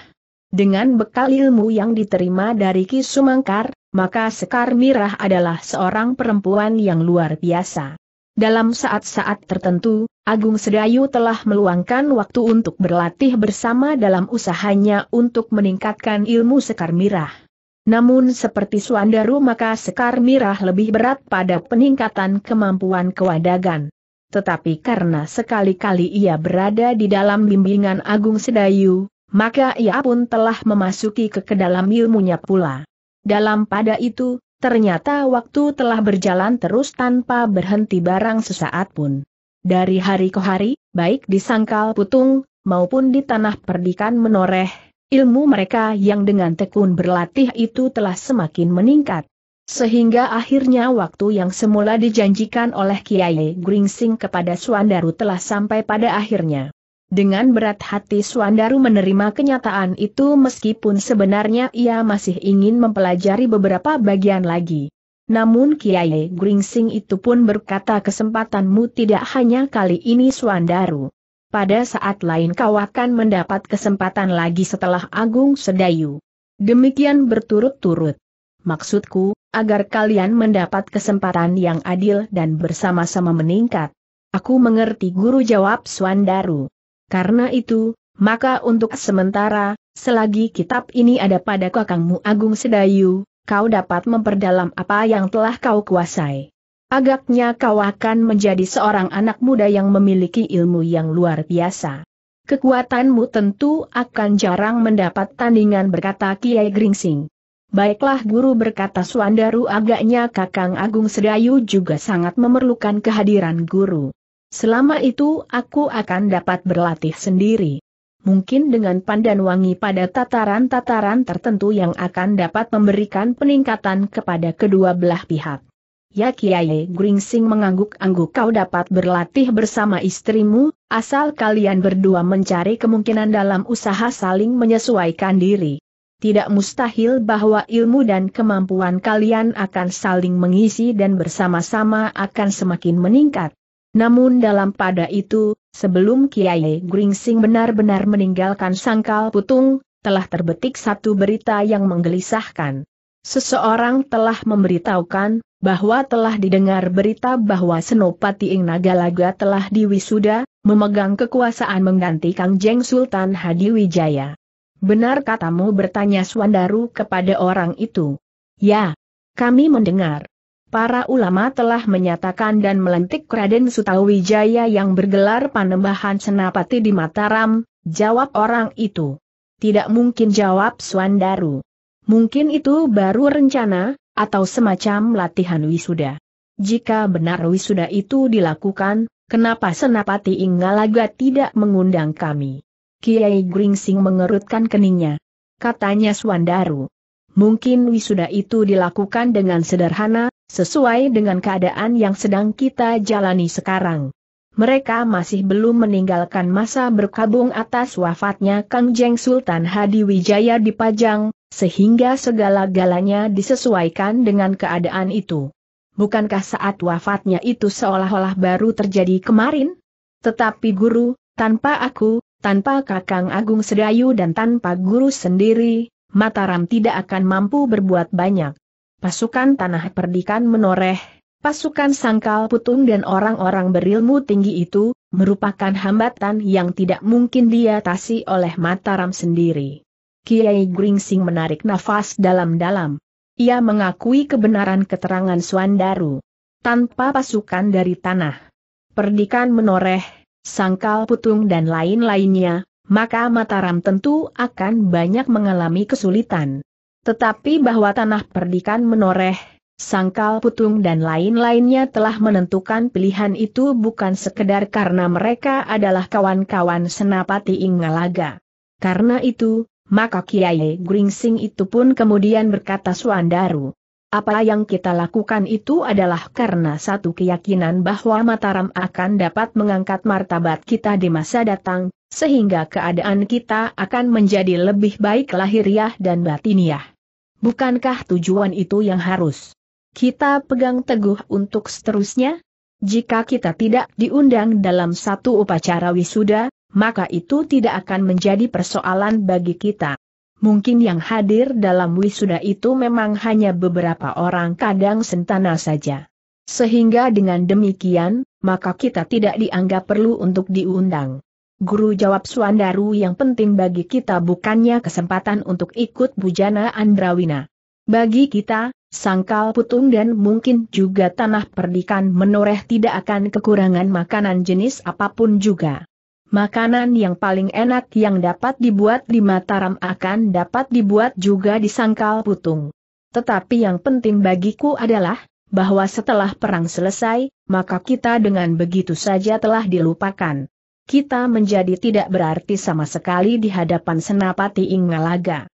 Dengan bekal ilmu yang diterima dari Ki Sumangkar, maka Sekar Mirah adalah seorang perempuan yang luar biasa. Dalam saat-saat tertentu, Agung Sedayu telah meluangkan waktu untuk berlatih bersama dalam usahanya untuk meningkatkan ilmu sekar mirah. Namun seperti Suandaru maka sekar mirah lebih berat pada peningkatan kemampuan kewadagan. Tetapi karena sekali-kali ia berada di dalam bimbingan Agung Sedayu, maka ia pun telah memasuki ke kedalam ilmunya pula. Dalam pada itu, Ternyata waktu telah berjalan terus tanpa berhenti barang sesaat pun. Dari hari ke hari, baik di sangkal putung, maupun di tanah perdikan menoreh, ilmu mereka yang dengan tekun berlatih itu telah semakin meningkat. Sehingga akhirnya waktu yang semula dijanjikan oleh Kiai Gringsing kepada Suandaru telah sampai pada akhirnya. Dengan berat hati Suandaru menerima kenyataan itu meskipun sebenarnya ia masih ingin mempelajari beberapa bagian lagi. Namun Kiai Gringsing itu pun berkata kesempatanmu tidak hanya kali ini Suandaru. Pada saat lain kau akan mendapat kesempatan lagi setelah Agung Sedayu. Demikian berturut-turut. Maksudku, agar kalian mendapat kesempatan yang adil dan bersama-sama meningkat. Aku mengerti guru jawab Suandaru. Karena itu, maka untuk sementara, selagi kitab ini ada pada kakangmu Agung Sedayu, kau dapat memperdalam apa yang telah kau kuasai. Agaknya kau akan menjadi seorang anak muda yang memiliki ilmu yang luar biasa. Kekuatanmu tentu akan jarang mendapat tandingan berkata Kiai Gringsing. Baiklah guru berkata Suandaru agaknya Kakang Agung Sedayu juga sangat memerlukan kehadiran guru. Selama itu aku akan dapat berlatih sendiri. Mungkin dengan pandan wangi pada tataran-tataran tertentu yang akan dapat memberikan peningkatan kepada kedua belah pihak. Ya Kiai Gringsing mengangguk-angguk kau dapat berlatih bersama istrimu, asal kalian berdua mencari kemungkinan dalam usaha saling menyesuaikan diri. Tidak mustahil bahwa ilmu dan kemampuan kalian akan saling mengisi dan bersama-sama akan semakin meningkat. Namun dalam pada itu, sebelum Kiai Gringsing benar-benar meninggalkan sangkal putung, telah terbetik satu berita yang menggelisahkan. Seseorang telah memberitahukan bahwa telah didengar berita bahwa Senopati Ing Nagalaga telah diwisuda, memegang kekuasaan mengganti Kang Jeng Sultan Hadi Wijaya. Benar katamu bertanya Swandaru kepada orang itu. Ya, kami mendengar. Para ulama telah menyatakan dan melentik Raden Sutawijaya yang bergelar Panembahan Senapati di Mataram, jawab orang itu. Tidak mungkin jawab Suandaru. Mungkin itu baru rencana, atau semacam latihan wisuda. Jika benar wisuda itu dilakukan, kenapa Senapati Inggalaga tidak mengundang kami? Kiai Gringsing mengerutkan keningnya. Katanya Suandaru mungkin wisuda itu dilakukan dengan sederhana, sesuai dengan keadaan yang sedang kita jalani sekarang. Mereka masih belum meninggalkan masa berkabung atas wafatnya Kang Jeng Sultan Hadi Wijaya di Pajang, sehingga segala-galanya disesuaikan dengan keadaan itu. Bukankah saat wafatnya itu seolah-olah baru terjadi kemarin? Tetapi guru, tanpa aku, tanpa Kakang Agung Sedayu dan tanpa guru sendiri, Mataram tidak akan mampu berbuat banyak. Pasukan tanah perdikan menoreh, pasukan sangkal putung dan orang-orang berilmu tinggi itu, merupakan hambatan yang tidak mungkin diatasi oleh Mataram sendiri. Kiai Gringsing menarik nafas dalam-dalam. Ia mengakui kebenaran keterangan Suandaru. Tanpa pasukan dari tanah. Perdikan menoreh, sangkal putung dan lain-lainnya, maka Mataram tentu akan banyak mengalami kesulitan. Tetapi bahwa tanah perdikan menoreh, sangkal putung dan lain-lainnya telah menentukan pilihan itu bukan sekedar karena mereka adalah kawan-kawan senapati Ingalaga. Karena itu, maka Kiai Gringsing itu pun kemudian berkata Suandaru. Apa yang kita lakukan itu adalah karena satu keyakinan bahwa Mataram akan dapat mengangkat martabat kita di masa datang, sehingga keadaan kita akan menjadi lebih baik lahiriah dan batiniah. Bukankah tujuan itu yang harus kita pegang teguh untuk seterusnya? Jika kita tidak diundang dalam satu upacara wisuda, maka itu tidak akan menjadi persoalan bagi kita. Mungkin yang hadir dalam wisuda itu memang hanya beberapa orang kadang sentana saja. Sehingga dengan demikian, maka kita tidak dianggap perlu untuk diundang. Guru jawab Suandaru yang penting bagi kita bukannya kesempatan untuk ikut bujana Andrawina. Bagi kita, sangkal putung dan mungkin juga tanah perdikan menoreh tidak akan kekurangan makanan jenis apapun juga. Makanan yang paling enak yang dapat dibuat di Mataram akan dapat dibuat juga di Sangkal Putung. Tetapi yang penting bagiku adalah, bahwa setelah perang selesai, maka kita dengan begitu saja telah dilupakan kita menjadi tidak berarti sama sekali di hadapan Senapati Ingalaga.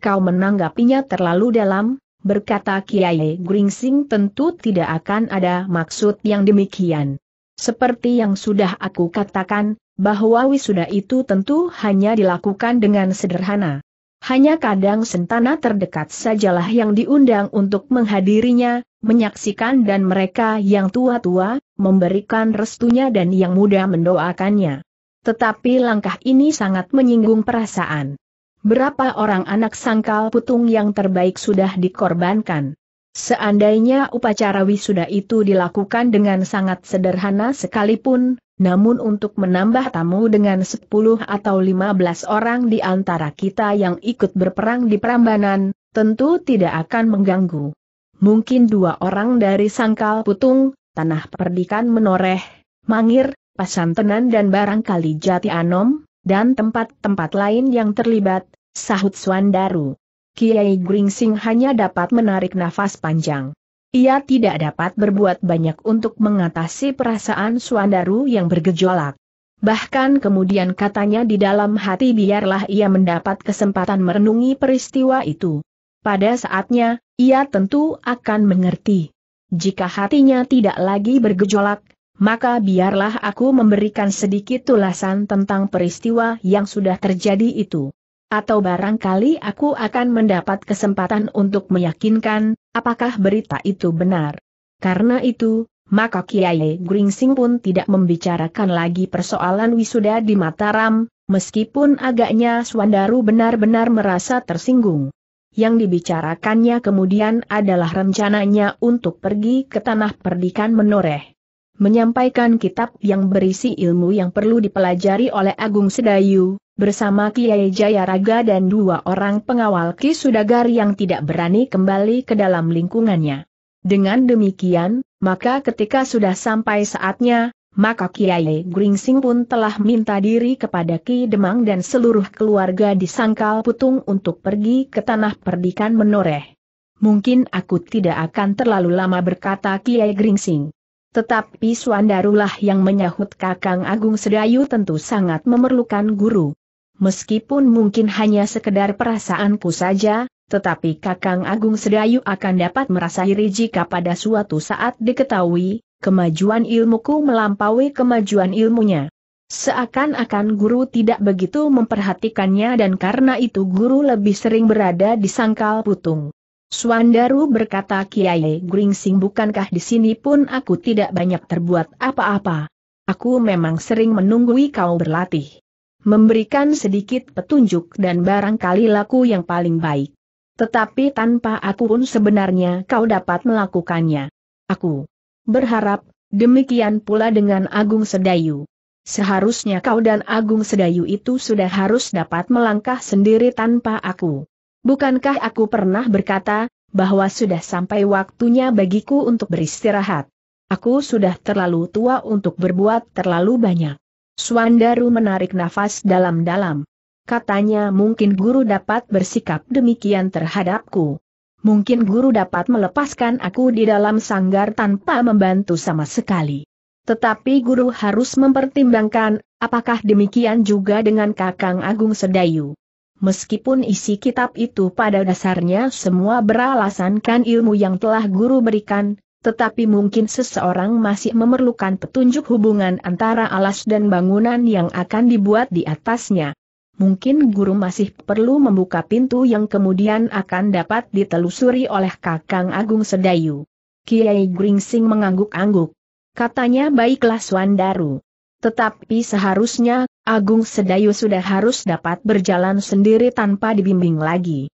Kau menanggapinya terlalu dalam, berkata Kiai Gringsing tentu tidak akan ada maksud yang demikian. Seperti yang sudah aku katakan, bahwa wisuda itu tentu hanya dilakukan dengan sederhana. Hanya kadang sentana terdekat sajalah yang diundang untuk menghadirinya, menyaksikan dan mereka yang tua-tua, memberikan restunya dan yang muda mendoakannya. Tetapi langkah ini sangat menyinggung perasaan. Berapa orang anak sangkal putung yang terbaik sudah dikorbankan. Seandainya upacara wisuda itu dilakukan dengan sangat sederhana sekalipun, namun untuk menambah tamu dengan 10 atau 15 orang di antara kita yang ikut berperang di Prambanan, tentu tidak akan mengganggu. Mungkin dua orang dari Sangkal Putung, Tanah Perdikan Menoreh, Mangir, Pasantenan dan barangkali Jati Anom, dan tempat-tempat lain yang terlibat, sahut Swandaru. Kiai Gringsing hanya dapat menarik nafas panjang. Ia tidak dapat berbuat banyak untuk mengatasi perasaan Suandaru yang bergejolak. Bahkan kemudian katanya di dalam hati biarlah ia mendapat kesempatan merenungi peristiwa itu. Pada saatnya, ia tentu akan mengerti. Jika hatinya tidak lagi bergejolak, maka biarlah aku memberikan sedikit ulasan tentang peristiwa yang sudah terjadi itu. Atau barangkali aku akan mendapat kesempatan untuk meyakinkan, apakah berita itu benar. Karena itu, maka Kiai Gringsing pun tidak membicarakan lagi persoalan wisuda di Mataram, meskipun agaknya Swandaru benar-benar merasa tersinggung. Yang dibicarakannya kemudian adalah rencananya untuk pergi ke tanah perdikan menoreh. Menyampaikan kitab yang berisi ilmu yang perlu dipelajari oleh Agung Sedayu, bersama Kiai Jayaraga dan dua orang pengawal Ki Sudagar yang tidak berani kembali ke dalam lingkungannya. Dengan demikian, maka ketika sudah sampai saatnya, maka Kiai Gringsing pun telah minta diri kepada Ki Demang dan seluruh keluarga di Sangkal Putung untuk pergi ke tanah perdikan menoreh. Mungkin aku tidak akan terlalu lama berkata Kiai Gringsing. Tetapi Suandarulah yang menyahut Kakang Agung Sedayu tentu sangat memerlukan guru. Meskipun mungkin hanya sekedar perasaanku saja, tetapi Kakang Agung Sedayu akan dapat merasai jika pada suatu saat diketahui, kemajuan ilmuku melampaui kemajuan ilmunya. Seakan-akan guru tidak begitu memperhatikannya dan karena itu guru lebih sering berada di sangkal putung. Suandaru berkata Kiai Gringsing bukankah di sini pun aku tidak banyak terbuat apa-apa. Aku memang sering menunggui kau berlatih memberikan sedikit petunjuk dan barangkali laku yang paling baik. Tetapi tanpa aku pun sebenarnya kau dapat melakukannya. Aku berharap, demikian pula dengan Agung Sedayu. Seharusnya kau dan Agung Sedayu itu sudah harus dapat melangkah sendiri tanpa aku. Bukankah aku pernah berkata, bahwa sudah sampai waktunya bagiku untuk beristirahat. Aku sudah terlalu tua untuk berbuat terlalu banyak. Suandaru menarik nafas dalam-dalam. Katanya mungkin guru dapat bersikap demikian terhadapku. Mungkin guru dapat melepaskan aku di dalam sanggar tanpa membantu sama sekali. Tetapi guru harus mempertimbangkan, apakah demikian juga dengan Kakang Agung Sedayu. Meskipun isi kitab itu pada dasarnya semua beralasankan ilmu yang telah guru berikan, tetapi mungkin seseorang masih memerlukan petunjuk hubungan antara alas dan bangunan yang akan dibuat di atasnya. Mungkin guru masih perlu membuka pintu yang kemudian akan dapat ditelusuri oleh Kakang Agung Sedayu. Kiai Gringsing mengangguk-angguk. Katanya baiklah Swandaru. Tetapi seharusnya, Agung Sedayu sudah harus dapat berjalan sendiri tanpa dibimbing lagi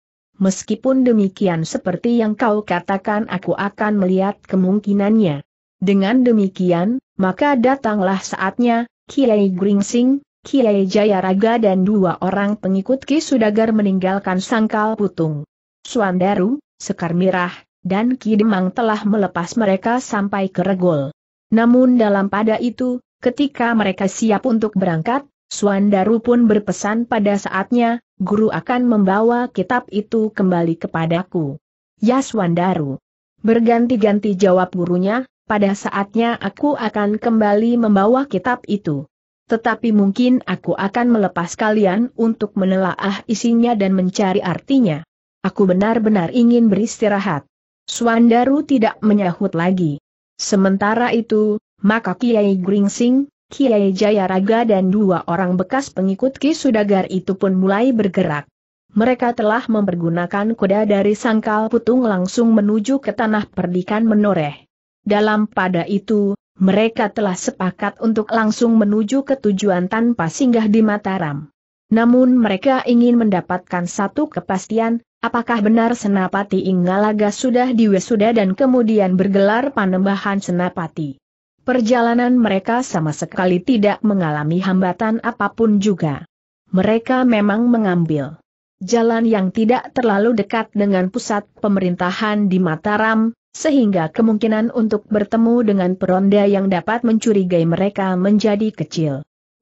meskipun demikian seperti yang kau katakan aku akan melihat kemungkinannya. Dengan demikian, maka datanglah saatnya, Kiai Gringsing, Kiai Jayaraga dan dua orang pengikut Ki Sudagar meninggalkan sangkal putung. Suandaru, Sekar Mirah, dan Ki Demang telah melepas mereka sampai ke Regol. Namun dalam pada itu, ketika mereka siap untuk berangkat, Suandaru pun berpesan pada saatnya, guru akan membawa kitab itu kembali kepadaku. Ya Suandaru. Berganti-ganti jawab gurunya, pada saatnya aku akan kembali membawa kitab itu. Tetapi mungkin aku akan melepas kalian untuk menelaah isinya dan mencari artinya. Aku benar-benar ingin beristirahat. Suandaru tidak menyahut lagi. Sementara itu, maka Kiai Gringsing, Kiai Jayaraga dan dua orang bekas pengikut Ki Sudagar itu pun mulai bergerak. Mereka telah mempergunakan kuda dari sangkal putung langsung menuju ke tanah perdikan menoreh. Dalam pada itu, mereka telah sepakat untuk langsung menuju ke tujuan tanpa singgah di Mataram. Namun mereka ingin mendapatkan satu kepastian, apakah benar Senapati Inggalaga sudah diwesuda dan kemudian bergelar panembahan Senapati. Perjalanan mereka sama sekali tidak mengalami hambatan apapun juga. Mereka memang mengambil jalan yang tidak terlalu dekat dengan pusat pemerintahan di Mataram, sehingga kemungkinan untuk bertemu dengan peronda yang dapat mencurigai mereka menjadi kecil.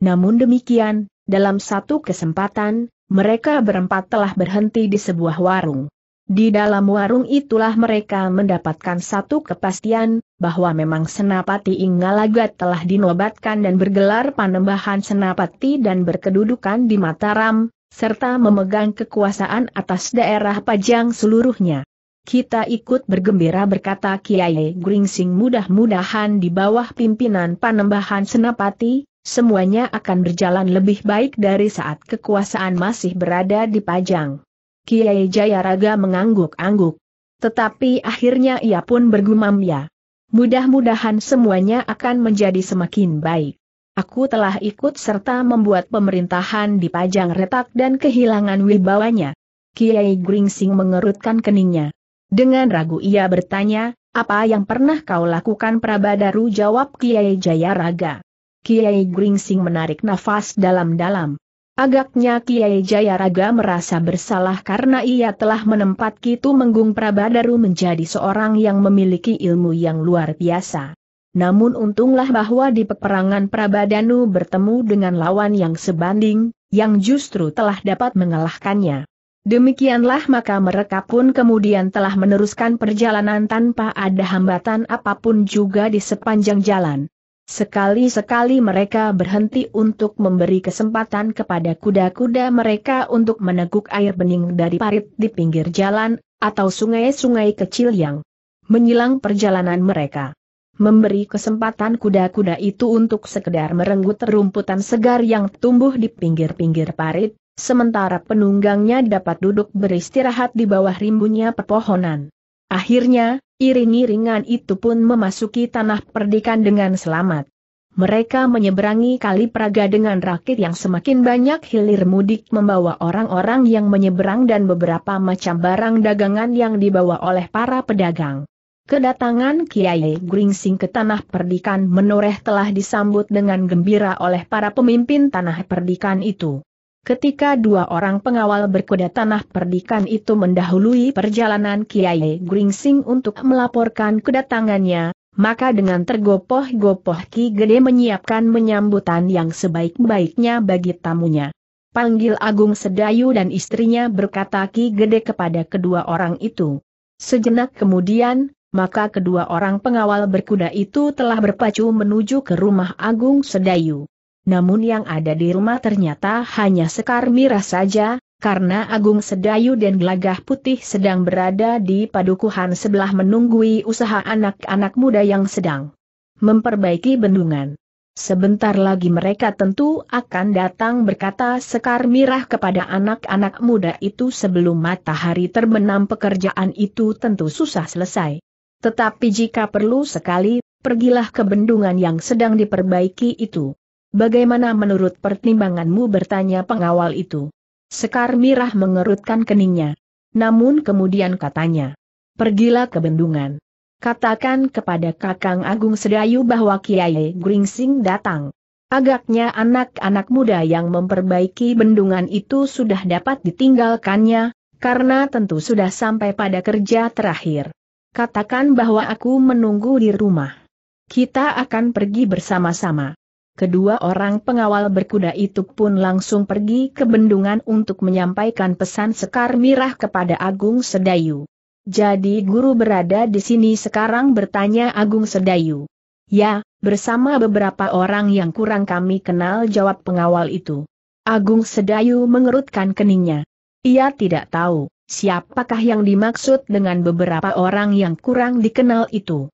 Namun demikian, dalam satu kesempatan, mereka berempat telah berhenti di sebuah warung. Di dalam warung itulah mereka mendapatkan satu kepastian, bahwa memang Senapati Ingalagat telah dinobatkan dan bergelar panembahan Senapati dan berkedudukan di Mataram, serta memegang kekuasaan atas daerah Pajang seluruhnya. Kita ikut bergembira berkata Kiai Gringsing mudah-mudahan di bawah pimpinan panembahan Senapati, semuanya akan berjalan lebih baik dari saat kekuasaan masih berada di Pajang. Kiai Jayaraga mengangguk-angguk. Tetapi akhirnya ia pun bergumam ya. Mudah-mudahan semuanya akan menjadi semakin baik. Aku telah ikut serta membuat pemerintahan di pajang retak dan kehilangan wibawanya. Kiai Gringsing mengerutkan keningnya. Dengan ragu ia bertanya, apa yang pernah kau lakukan Prabadaru jawab Kiai Jayaraga. Kiai Gringsing menarik nafas dalam-dalam. Agaknya Kiai Jayaraga merasa bersalah karena ia telah menempat Kitu Menggung Prabadaru menjadi seorang yang memiliki ilmu yang luar biasa. Namun untunglah bahwa di peperangan Prabadanu bertemu dengan lawan yang sebanding, yang justru telah dapat mengalahkannya. Demikianlah maka mereka pun kemudian telah meneruskan perjalanan tanpa ada hambatan apapun juga di sepanjang jalan. Sekali-sekali mereka berhenti untuk memberi kesempatan kepada kuda-kuda mereka untuk meneguk air bening dari parit di pinggir jalan, atau sungai-sungai kecil yang menyilang perjalanan mereka. Memberi kesempatan kuda-kuda itu untuk sekedar merenggut rumputan segar yang tumbuh di pinggir-pinggir parit, sementara penunggangnya dapat duduk beristirahat di bawah rimbunnya pepohonan. Akhirnya, iring-iringan itu pun memasuki tanah perdikan dengan selamat. Mereka menyeberangi kali Praga dengan rakit yang semakin banyak hilir mudik membawa orang-orang yang menyeberang dan beberapa macam barang dagangan yang dibawa oleh para pedagang. Kedatangan Kiai Gringsing ke tanah perdikan menoreh telah disambut dengan gembira oleh para pemimpin tanah perdikan itu. Ketika dua orang pengawal berkuda tanah perdikan itu mendahului perjalanan Kiai Gringsing untuk melaporkan kedatangannya, maka dengan tergopoh-gopoh Ki Gede menyiapkan menyambutan yang sebaik-baiknya bagi tamunya. Panggil Agung Sedayu dan istrinya berkata Ki Gede kepada kedua orang itu. Sejenak kemudian, maka kedua orang pengawal berkuda itu telah berpacu menuju ke rumah Agung Sedayu namun yang ada di rumah ternyata hanya sekar mirah saja, karena Agung Sedayu dan Gelagah Putih sedang berada di padukuhan sebelah menunggui usaha anak-anak muda yang sedang memperbaiki bendungan. Sebentar lagi mereka tentu akan datang berkata Sekar Mirah kepada anak-anak muda itu sebelum matahari terbenam pekerjaan itu tentu susah selesai. Tetapi jika perlu sekali, pergilah ke bendungan yang sedang diperbaiki itu. Bagaimana menurut pertimbanganmu bertanya pengawal itu? Sekar Mirah mengerutkan keningnya. Namun kemudian katanya, pergilah ke bendungan. Katakan kepada Kakang Agung Sedayu bahwa Kiai Gringsing datang. Agaknya anak-anak muda yang memperbaiki bendungan itu sudah dapat ditinggalkannya, karena tentu sudah sampai pada kerja terakhir. Katakan bahwa aku menunggu di rumah. Kita akan pergi bersama-sama. Kedua orang pengawal berkuda itu pun langsung pergi ke bendungan untuk menyampaikan pesan Sekar Mirah kepada Agung Sedayu. Jadi guru berada di sini sekarang bertanya Agung Sedayu. Ya, bersama beberapa orang yang kurang kami kenal jawab pengawal itu. Agung Sedayu mengerutkan keningnya. Ia tidak tahu, siapakah yang dimaksud dengan beberapa orang yang kurang dikenal itu.